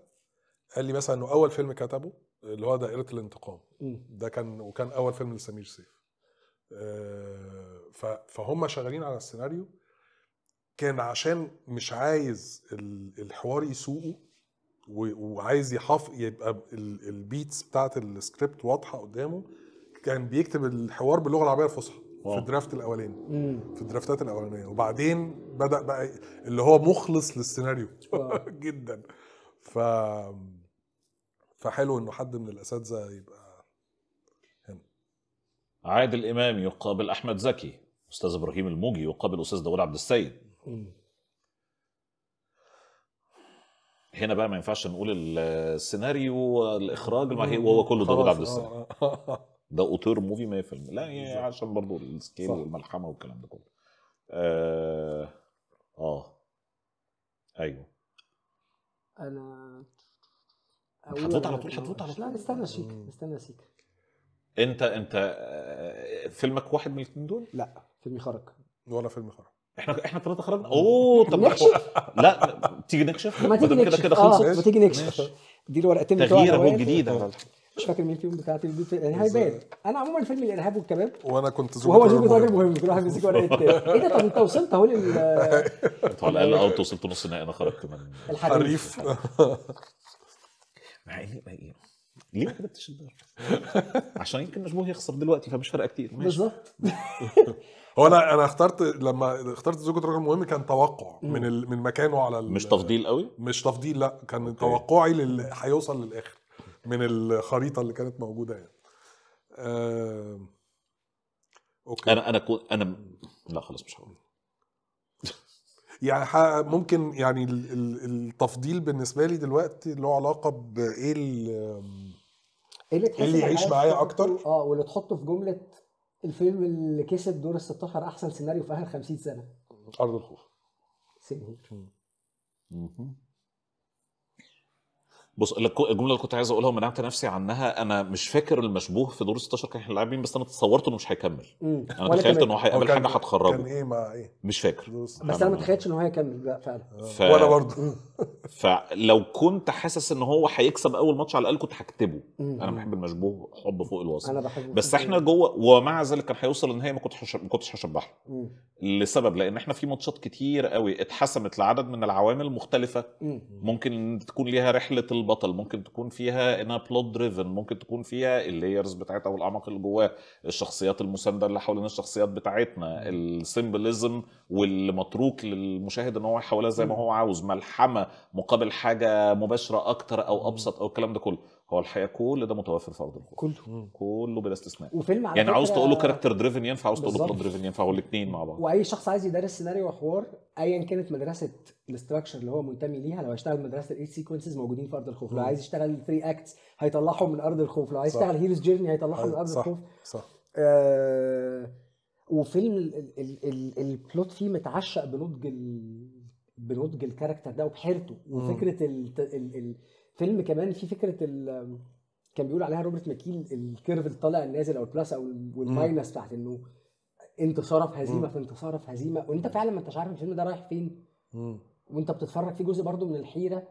[SPEAKER 3] قال لي مثلا انه اول فيلم كتبه اللي هو دائره الانتقام ده كان وكان اول فيلم لسمير سيف آه، فهم شغالين على السيناريو كان عشان مش عايز الحوار يسوقه وعايز يحف يبقى البيتس بتاعت السكريبت واضحه قدامه كان بيكتب الحوار باللغه العربيه الفصحى في الدرافت الاولاني في الدرافتات الاولانيه وبعدين بدا بقى اللي هو مخلص للسيناريو جدا ف فحلو انه حد من الاساتذه يبقى
[SPEAKER 1] عادل امام يقابل احمد زكي استاذ ابراهيم الموجي يقابل استاذ داوود عبد السيد هنا بقى ما ينفعش نقول السيناريو والاخراج ما هي وهو كله داوود عبد السيد آه، آه، آه. ده اوتور موفي ما فيلم لا يعني عشان برضو السكيل والملحمه والكلام ده كله آه. اه ايوه
[SPEAKER 2] انا هتفوت على طول هتفوت على طول لا استنى شيك استنى شيك
[SPEAKER 1] انت انت آه، فيلمك واحد من الاثنين دول؟ لا فيلمي خرج ولا فيلم خرج احنا
[SPEAKER 2] احنا ثلاثه خرجنا اوه طب نكشف
[SPEAKER 1] لا تيجي نكشف
[SPEAKER 2] ما تيجي نكشف كده كده خلصت آه، ما تيجي نكشف دي الورقتين بتوع تغيير جديد مش فاكر مين فيهم بتاعت الارهاب انا عموما فيلم الارهاب والكباب
[SPEAKER 1] وانا كنت زوجي وهو زوجي راجل
[SPEAKER 2] مهم كل واحد بيمسك ورقه ايه ده طب انت وصلت اهو لل انت على الاقل انت وصلت نص نهائي انا خرجت من
[SPEAKER 1] الحريف مع اني ليه ما كتبتش الدار؟ عشان يمكن مجموع يخسر دلوقتي فمش فارقه
[SPEAKER 3] كتير بالظبط هو انا انا اخترت لما اخترت زوجة رجل مهم كان توقع من ال... من مكانه على ال... مش تفضيل قوي؟ مش تفضيل لا كان أوكي. توقعي لل هيوصل للاخر من الخريطه اللي كانت موجوده يعني آه...
[SPEAKER 1] اوكي انا انا كو... انا لا خلاص مش هقول
[SPEAKER 3] يعني ممكن يعني التفضيل بالنسبه لي دلوقتي له علاقه بايه إيه
[SPEAKER 2] اللي إيه اللي يعيش معايا اكتر اه واللي تحطه في جمله الفيلم اللي كسب دور ال 16 احسن سيناريو في اخر 50 سنه
[SPEAKER 1] ارض الخوف سينير بص الجمله اللي كنت عايز اقولها ومنعت نفسي عنها انا مش فاكر المشبوه في دور 16 كان احنا لاعبين بس انا تصورت انه مش هيكمل انا تخيلت انه هيقابل حاجه هتخرجه كان ايه مع ايه مش فاكر بس انا ما
[SPEAKER 2] تخيلتش انه هيكمل فعلا آه. ف...
[SPEAKER 1] وانا برضه فلو كنت حاسس ان هو هيكسب اول ماتش على الاقل كنت هكتبه انا بحب المشبوه حب فوق الوصف انا بحب بس احنا جوه ومع ذلك كان هيوصل النهائي ما كنتش ما كنتش هشبحه لسبب لان احنا في ماتشات كتير قوي اتحسمت لعدد من العوامل مختلفه ممكن تكون ليها رحله البطل ممكن تكون فيها انها بلوت دريفن ممكن تكون فيها اللايرز بتاعتها والاعماق اللي جواه الشخصيات المسانده اللي حوالين الشخصيات بتاعتنا السيمبليزم واللي متروك للمشاهد ان هو يحولها زي ما هو عاوز ملحمه مقابل حاجه مباشره اكتر او ابسط او الكلام ده كله هو الحقيقه كل ده متوفر في ارض الواقع كله كله بلا استثناء
[SPEAKER 2] وفيلم على يعني عاوز تقول له كاركتر
[SPEAKER 1] دريفن ينفع عاوز تقول له بلوت دريفن ينفع والاثنين مع بعض
[SPEAKER 2] واي شخص عايز يدرس سيناريو وحوار ايا كانت مدرسه الاستراكشر اللي هو منتمي ليها لو هيشتغل مدرسه الايت سيكونسز موجودين في ارض الخوف لو عايز يشتغل 3 اكتس هيطلعهم من ارض الخوف لو عايز يشتغل هيروز جيرني هيطلعهم أيوة، من ارض صح. الخوف صح آه وفيلم البلوت فيه متعشق بنضج ال... بنضج الكاركتر ده وبحيرته وفكره ال... ال... ال... فيلم كمان فيه فكره كان بيقول عليها روبرت ماكيل الكيرف الطالع النازل او البلس او والماينس بتاعت انه انتصاره في هزيمه في انتصاره في هزيمه وانت فعلا ما انتش عارف الفيلم ده رايح فين وانت بتتفرج في جزء برضو من الحيره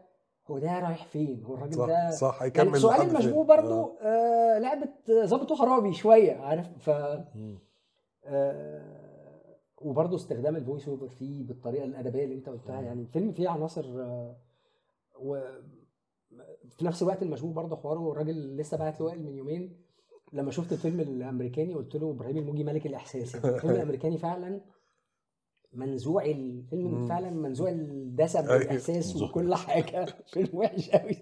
[SPEAKER 2] هو ده رايح فين؟ هو الراجل ده صح صح يعني هيكمل يعني السؤال المشبوه برضو آه. آه. لعبه ظابط وحرامي شويه عارف ف آه وبرضه استخدام الفويس اوفر فيه بالطريقه الادبيه اللي انت قلتها يعني الفيلم فيه عناصر آه و في نفس الوقت المشبوه برضه حواره الراجل لسه بعت له من يومين لما شفت الفيلم الامريكاني قلت له ابراهيم الموجي ملك الاحساس يعني الفيلم الامريكاني فعلا منزوع الفيلم فعلا منزوع الدسم أيوه. والاحساس وكل حاجه فيلم وحش قوي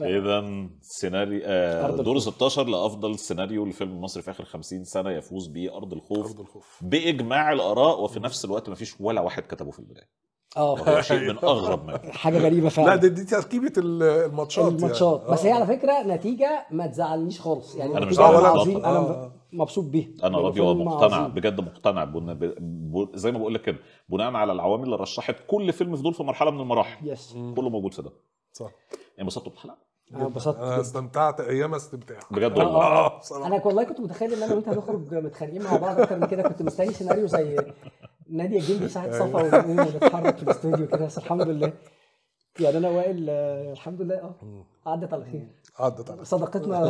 [SPEAKER 1] اذا سيناريو آه دور 16 لافضل سيناريو لفيلم المصري في اخر 50 سنه يفوز بارض ارض الخوف ارض الخوف باجماع الاراء وفي نفس الوقت ما فيش ولا واحد كتبه في البدايه اه شيء من اغرب حاجه غريبه فعلا لا دي,
[SPEAKER 2] دي تركيبه الماتشات الماتشات يعني. بس هي على اه. فكره نتيجه ما تزعلنيش خالص يعني انا مش زعلان عظيم انا مبسوط بيها انا راضي ومقتنع
[SPEAKER 1] بجد مقتنع بنا ب... ب... زي ما بقول لك كده بناء على العوامل اللي رشحت كل فيلم في دول في مرحله من المراحل يس كله موجود في ده صح انبسطتوا بالحلقه
[SPEAKER 3] انا انبسطت انا استمتعت ايام استمتاع بجد آه، والله آه.
[SPEAKER 1] اه
[SPEAKER 2] بصراحه انا والله كنت متخيل ان انا وانت هنخرج متخانقين مع بعض اكتر من كده كنت مستني سيناريو زي ناديه جنبي ساعه أيوة. صفا وبنقوم ونتحرك في الاستوديو كده بس الحمد لله يعني انا وائل الحمد لله اه عدت على خير عدت على خير صداقتنا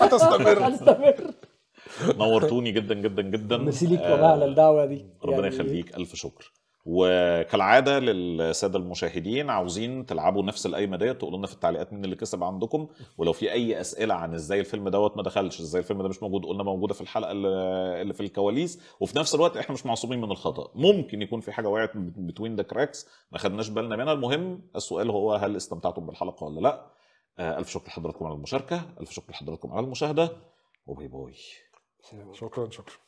[SPEAKER 2] هتستمر هتستمر
[SPEAKER 1] نورتوني جدا جدا جدا ميرسي ليك آه، والله على الدعوه دي ربنا يعني يخليك الف شكر وكالعاده للساده المشاهدين عاوزين تلعبوا نفس القايمه ديت تقولوا لنا في التعليقات مين اللي كسب عندكم ولو في اي اسئله عن ازاي الفيلم دوت ما دخلش ازاي الفيلم ده مش موجود قلنا موجوده في الحلقه اللي في الكواليس وفي نفس الوقت احنا مش معصومين من الخطا ممكن يكون في حاجه وقعت بتوين ذا كراكس ما خدناش بالنا منها المهم السؤال هو هل استمتعتم بالحلقه ولا لا آه، الف شكر لحضراتكم على المشاركه الف شكر لحضراتكم على المشاهده وباي باي
[SPEAKER 4] شكرا شكرا